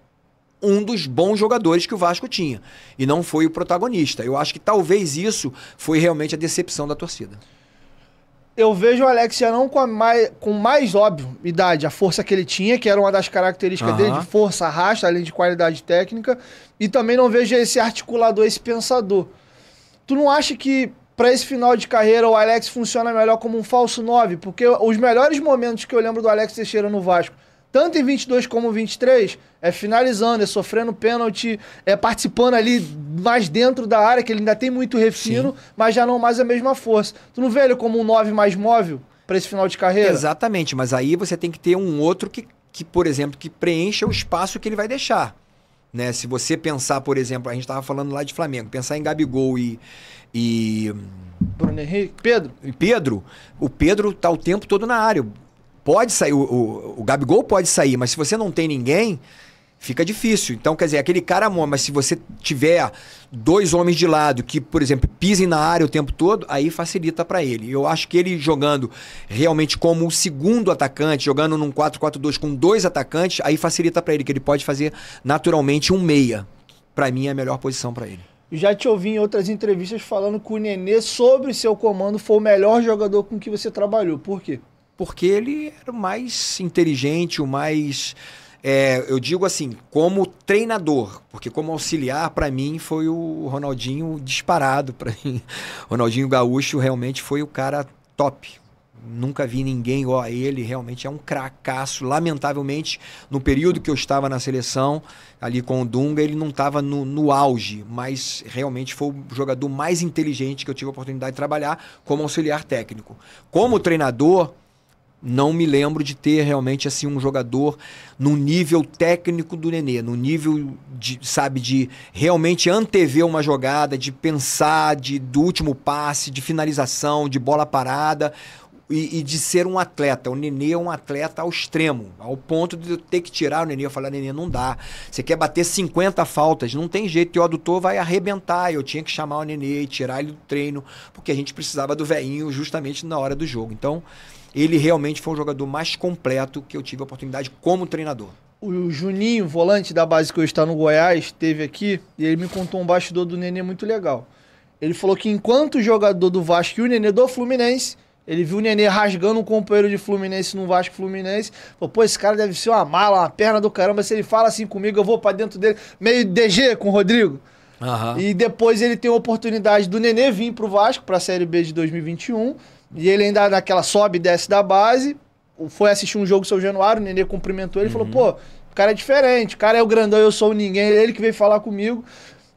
um dos bons jogadores que o Vasco tinha. E não foi o protagonista. Eu acho que talvez isso foi realmente a decepção da torcida. Eu vejo o Alex não com, a mais, com mais óbvio idade, a força que ele tinha, que era uma das características uhum. dele, de força, arrasta, além de qualidade técnica. E também não vejo esse articulador, esse pensador. Tu não acha que para esse final de carreira o Alex funciona melhor como um falso 9? Porque os melhores momentos que eu lembro do Alex Teixeira no Vasco tanto em 22 como 23, é finalizando, é sofrendo pênalti, é participando ali mais dentro da área, que ele ainda tem muito refino, Sim. mas já não mais a mesma força. Tu não vê ele como um 9 mais móvel para esse final de carreira? Exatamente, mas aí você tem que ter um outro que, que por exemplo, que preencha o espaço que ele vai deixar. Né? Se você pensar, por exemplo, a gente estava falando lá de Flamengo, pensar em Gabigol e. e... Bruno Henrique, Pedro. Pedro, o Pedro tá o tempo todo na área pode sair, o, o, o Gabigol pode sair, mas se você não tem ninguém, fica difícil. Então, quer dizer, aquele cara, mas se você tiver dois homens de lado que, por exemplo, pisem na área o tempo todo, aí facilita para ele. Eu acho que ele jogando realmente como o segundo atacante, jogando num 4-4-2 com dois atacantes, aí facilita para ele, que ele pode fazer naturalmente um meia. Para mim é a melhor posição para ele. Já te ouvi em outras entrevistas falando que o Nenê, sobre o seu comando, foi o melhor jogador com que você trabalhou. Por quê? porque ele era o mais inteligente, o mais. É, eu digo assim, como treinador, porque como auxiliar, para mim, foi o Ronaldinho disparado. para mim. Ronaldinho Gaúcho realmente foi o cara top. Nunca vi ninguém igual a ele, realmente é um cracaço. Lamentavelmente, no período que eu estava na seleção, ali com o Dunga, ele não estava no, no auge, mas realmente foi o jogador mais inteligente que eu tive a oportunidade de trabalhar como auxiliar técnico. Como treinador, não me lembro de ter realmente assim um jogador no nível técnico do Nenê, no nível de, sabe, de realmente antever uma jogada, de pensar, de do último passe, de finalização, de bola parada e, e de ser um atleta. O Nenê é um atleta ao extremo, ao ponto de eu ter que tirar o Nenê e falar, Nenê, não dá. Você quer bater 50 faltas, não tem jeito, teu adutor vai arrebentar. Eu tinha que chamar o Nenê e tirar ele do treino, porque a gente precisava do veinho justamente na hora do jogo. Então, ele realmente foi o jogador mais completo que eu tive a oportunidade como treinador. O Juninho, volante da base que hoje está no Goiás, esteve aqui e ele me contou um bastidor do Nenê muito legal. Ele falou que enquanto jogador do Vasco e o Nenê do Fluminense, ele viu o Nenê rasgando um companheiro de Fluminense no Vasco Fluminense. Falou, pô, esse cara deve ser uma mala, uma perna do caramba. Se ele fala assim comigo, eu vou para dentro dele. Meio DG com o Rodrigo. Uhum. E depois ele tem a oportunidade do Nenê vir pro Vasco, pra Série B de 2021. E ele ainda naquela sobe e desce da base, foi assistir um jogo seu Januário, o Nenê cumprimentou ele e uhum. falou, pô, o cara é diferente, o cara é o grandão, eu sou o ninguém, é ele que veio falar comigo.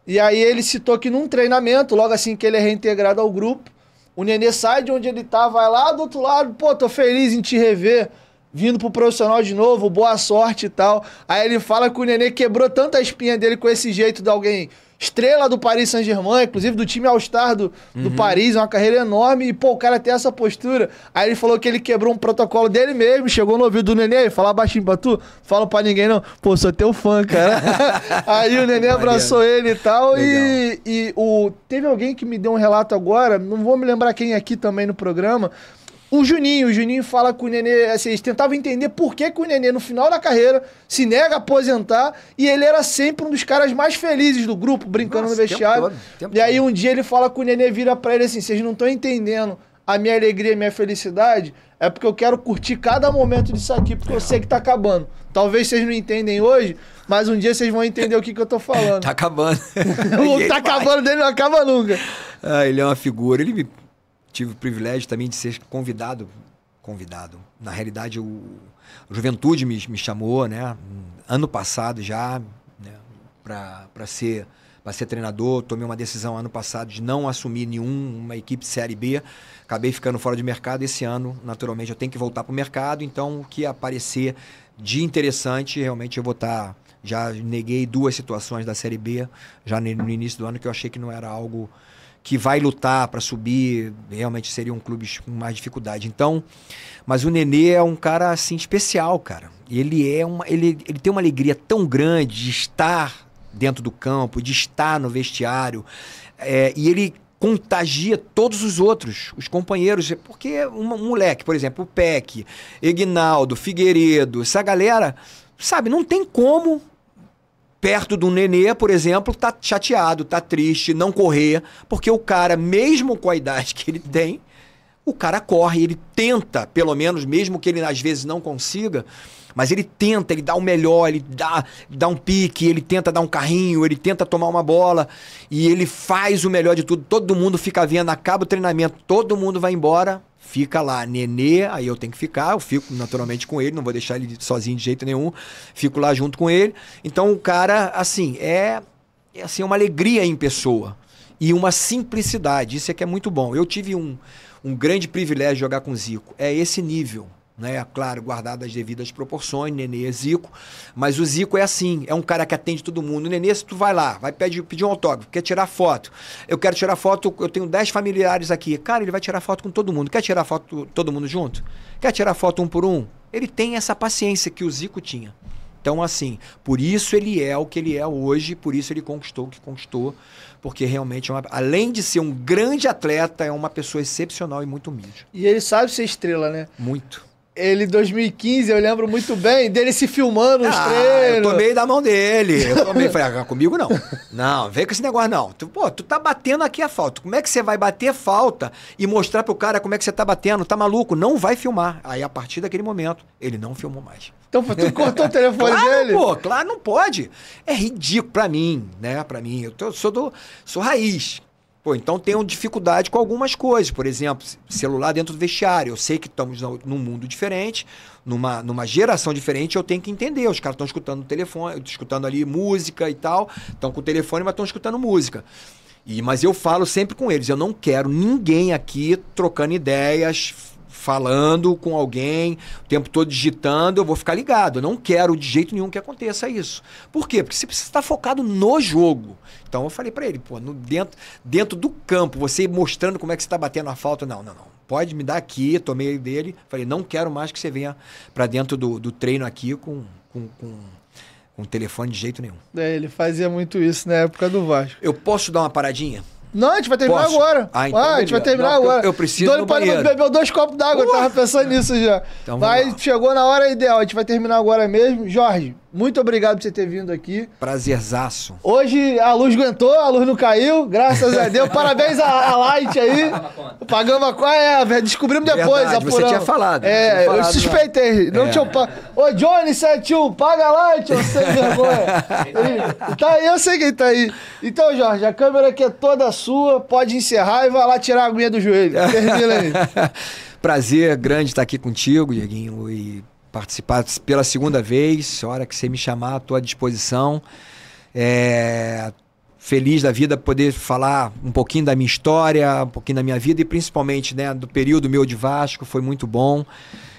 E aí ele citou que num treinamento, logo assim que ele é reintegrado ao grupo, o Nenê sai de onde ele tá, vai lá do outro lado, pô, tô feliz em te rever, vindo pro profissional de novo, boa sorte e tal. Aí ele fala que o Nenê quebrou tanto a espinha dele com esse jeito de alguém estrela do Paris Saint-Germain, inclusive do time All-Star do, do uhum. Paris, é uma carreira enorme. E, pô, o cara tem essa postura. Aí ele falou que ele quebrou um protocolo dele mesmo, chegou no ouvido do neném, fala baixinho pra tu, fala pra ninguém não. Pô, sou teu fã, cara. Aí o neném abraçou ele e tal. E, e o, teve alguém que me deu um relato agora, não vou me lembrar quem aqui também no programa, o Juninho. O Juninho fala com o Nenê, assim, eles tentavam entender por que, que o Nenê, no final da carreira, se nega a aposentar e ele era sempre um dos caras mais felizes do grupo, brincando Nossa, no vestiário. Tempo todo, tempo e aí um dia ele fala com o Nenê, vira pra ele assim: vocês não estão entendendo a minha alegria, a minha felicidade, é porque eu quero curtir cada momento disso aqui, porque eu sei que tá acabando. Talvez vocês não entendem hoje, mas um dia vocês vão entender o que, que eu tô falando. tá acabando. o tá acabando dele não acaba nunca. Ah, ele é uma figura, ele me tive o privilégio também de ser convidado convidado. Na realidade, o, Juventude me, me, chamou, né? Ano passado já, né? para ser para ser treinador, tomei uma decisão ano passado de não assumir nenhuma equipe Série B, acabei ficando fora de mercado esse ano, naturalmente eu tenho que voltar para o mercado, então o que aparecer de interessante, realmente eu vou estar, tá, já neguei duas situações da Série B, já no início do ano, que eu achei que não era algo que vai lutar para subir, realmente seria um clube com mais dificuldade. Então, mas o Nenê é um cara assim especial, cara. Ele é uma, ele, ele tem uma alegria tão grande de estar dentro do campo, de estar no vestiário, é, e ele contagia todos os outros, os companheiros, porque um, um moleque, por exemplo, o Peck, Ignaldo, Figueiredo, essa galera, sabe, não tem como perto do nenê, por exemplo, tá chateado, tá triste, não correr, porque o cara, mesmo com a idade que ele tem, o cara corre, ele tenta, pelo menos, mesmo que ele às vezes não consiga, mas ele tenta, ele dá o melhor, ele dá, dá um pique, ele tenta dar um carrinho, ele tenta tomar uma bola e ele faz o melhor de tudo. Todo mundo fica vendo, acaba o treinamento, todo mundo vai embora, fica lá, nenê, aí eu tenho que ficar, eu fico naturalmente com ele, não vou deixar ele sozinho de jeito nenhum, fico lá junto com ele. Então o cara, assim, é, é assim, uma alegria em pessoa e uma simplicidade, isso é que é muito bom. Eu tive um um grande privilégio jogar com Zico. É esse nível. Né? É claro, guardado as devidas proporções, Nenê é Zico, mas o Zico é assim, é um cara que atende todo mundo. O Nenê, se tu vai lá, vai pedir, pedir um autógrafo, quer tirar foto. Eu quero tirar foto, eu tenho 10 familiares aqui. Cara, ele vai tirar foto com todo mundo. Quer tirar foto todo mundo junto? Quer tirar foto um por um? Ele tem essa paciência que o Zico tinha. Então, assim, por isso ele é o que ele é hoje, por isso ele conquistou o que conquistou porque realmente, é uma, além de ser um grande atleta, é uma pessoa excepcional e muito humilde. E ele sabe ser estrela, né? Muito. Ele, 2015, eu lembro muito bem dele se filmando nos ah, treinos. Eu tomei da mão dele. Eu tomei. Falei, ah, comigo não. Não, vem com esse negócio não. Tu, pô, tu tá batendo aqui a falta. Como é que você vai bater falta e mostrar pro cara como é que você tá batendo? Tá maluco? Não vai filmar. Aí, a partir daquele momento, ele não filmou mais. Então, tu cortou o telefone claro, dele? Pô, claro, não pode. É ridículo pra mim, né? Pra mim. Eu tô, sou, do, sou raiz. Pô, então tenho dificuldade com algumas coisas. Por exemplo, celular dentro do vestiário. Eu sei que estamos num mundo diferente, numa, numa geração diferente, eu tenho que entender. Os caras estão escutando o telefone, escutando ali música e tal. Estão com o telefone, mas estão escutando música. E, mas eu falo sempre com eles. Eu não quero ninguém aqui trocando ideias, falando com alguém, o tempo todo digitando, eu vou ficar ligado. Eu não quero de jeito nenhum que aconteça isso. Por quê? Porque você precisa estar focado no jogo. Então eu falei para ele, pô, no, dentro, dentro do campo, você mostrando como é que você está batendo a falta. Não, não, não. Pode me dar aqui, tomei dele. Falei, não quero mais que você venha para dentro do, do treino aqui com, com, com com um telefone de jeito nenhum. É, ele fazia muito isso na época do Vasco. Eu posso dar uma paradinha? Não, a gente vai terminar Posso? agora. Ah, então ah, a gente vai terminar não, agora. Eu, eu preciso Doni Paloma bebeu dois copos d'água, eu tava pensando nisso já. Então, Mas lá. chegou na hora ideal, a gente vai terminar agora mesmo. Jorge, muito obrigado por você ter vindo aqui. Prazerzaço. Hoje a luz aguentou, a luz não caiu, graças a Deus. Parabéns à, Light aí. Pagamos a conta. É, descobrimos depois. Verdade, você tinha falado. É, tinha falado, eu né? suspeitei. Não, não é. tinha pago. Ô, Johnny 71, paga a Light, ô sem vergonha. Ele, tá aí, eu sei quem tá aí. Então, Jorge, a câmera aqui é toda sua. Pode encerrar e vai lá tirar a aguinha do joelho. Termina aí. Prazer grande estar aqui contigo, Dieguinho. E participar pela segunda vez, a hora que você me chamar, estou à disposição. É, feliz da vida poder falar um pouquinho da minha história, um pouquinho da minha vida e principalmente né, do período meu de Vasco, foi muito bom.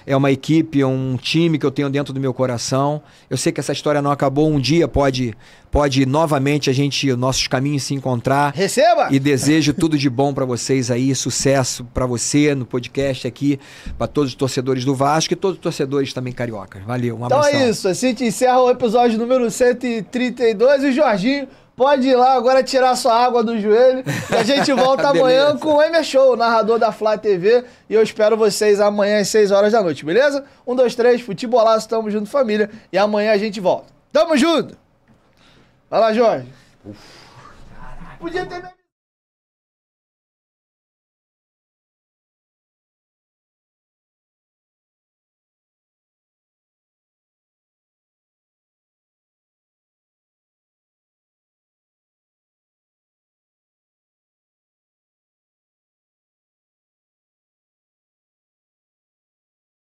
É uma equipe, um time que eu tenho dentro do meu coração. Eu sei que essa história não acabou. Um dia pode, pode novamente a gente, nossos caminhos se encontrar. Receba! E desejo tudo de bom para vocês aí, sucesso para você no podcast aqui, para todos os torcedores do Vasco e todos os torcedores também cariocas. Valeu, um abraço. Então é isso, assim gente encerra o episódio número 132 e Jorginho Pode ir lá agora tirar sua água do joelho. E a gente volta amanhã com o Emer Show, o narrador da Flá TV. E eu espero vocês amanhã às 6 horas da noite, beleza? Um, dois, três, futebolaço, tamo junto, família. E amanhã a gente volta. Tamo junto! Vai lá, Jorge. Uf. Podia ter.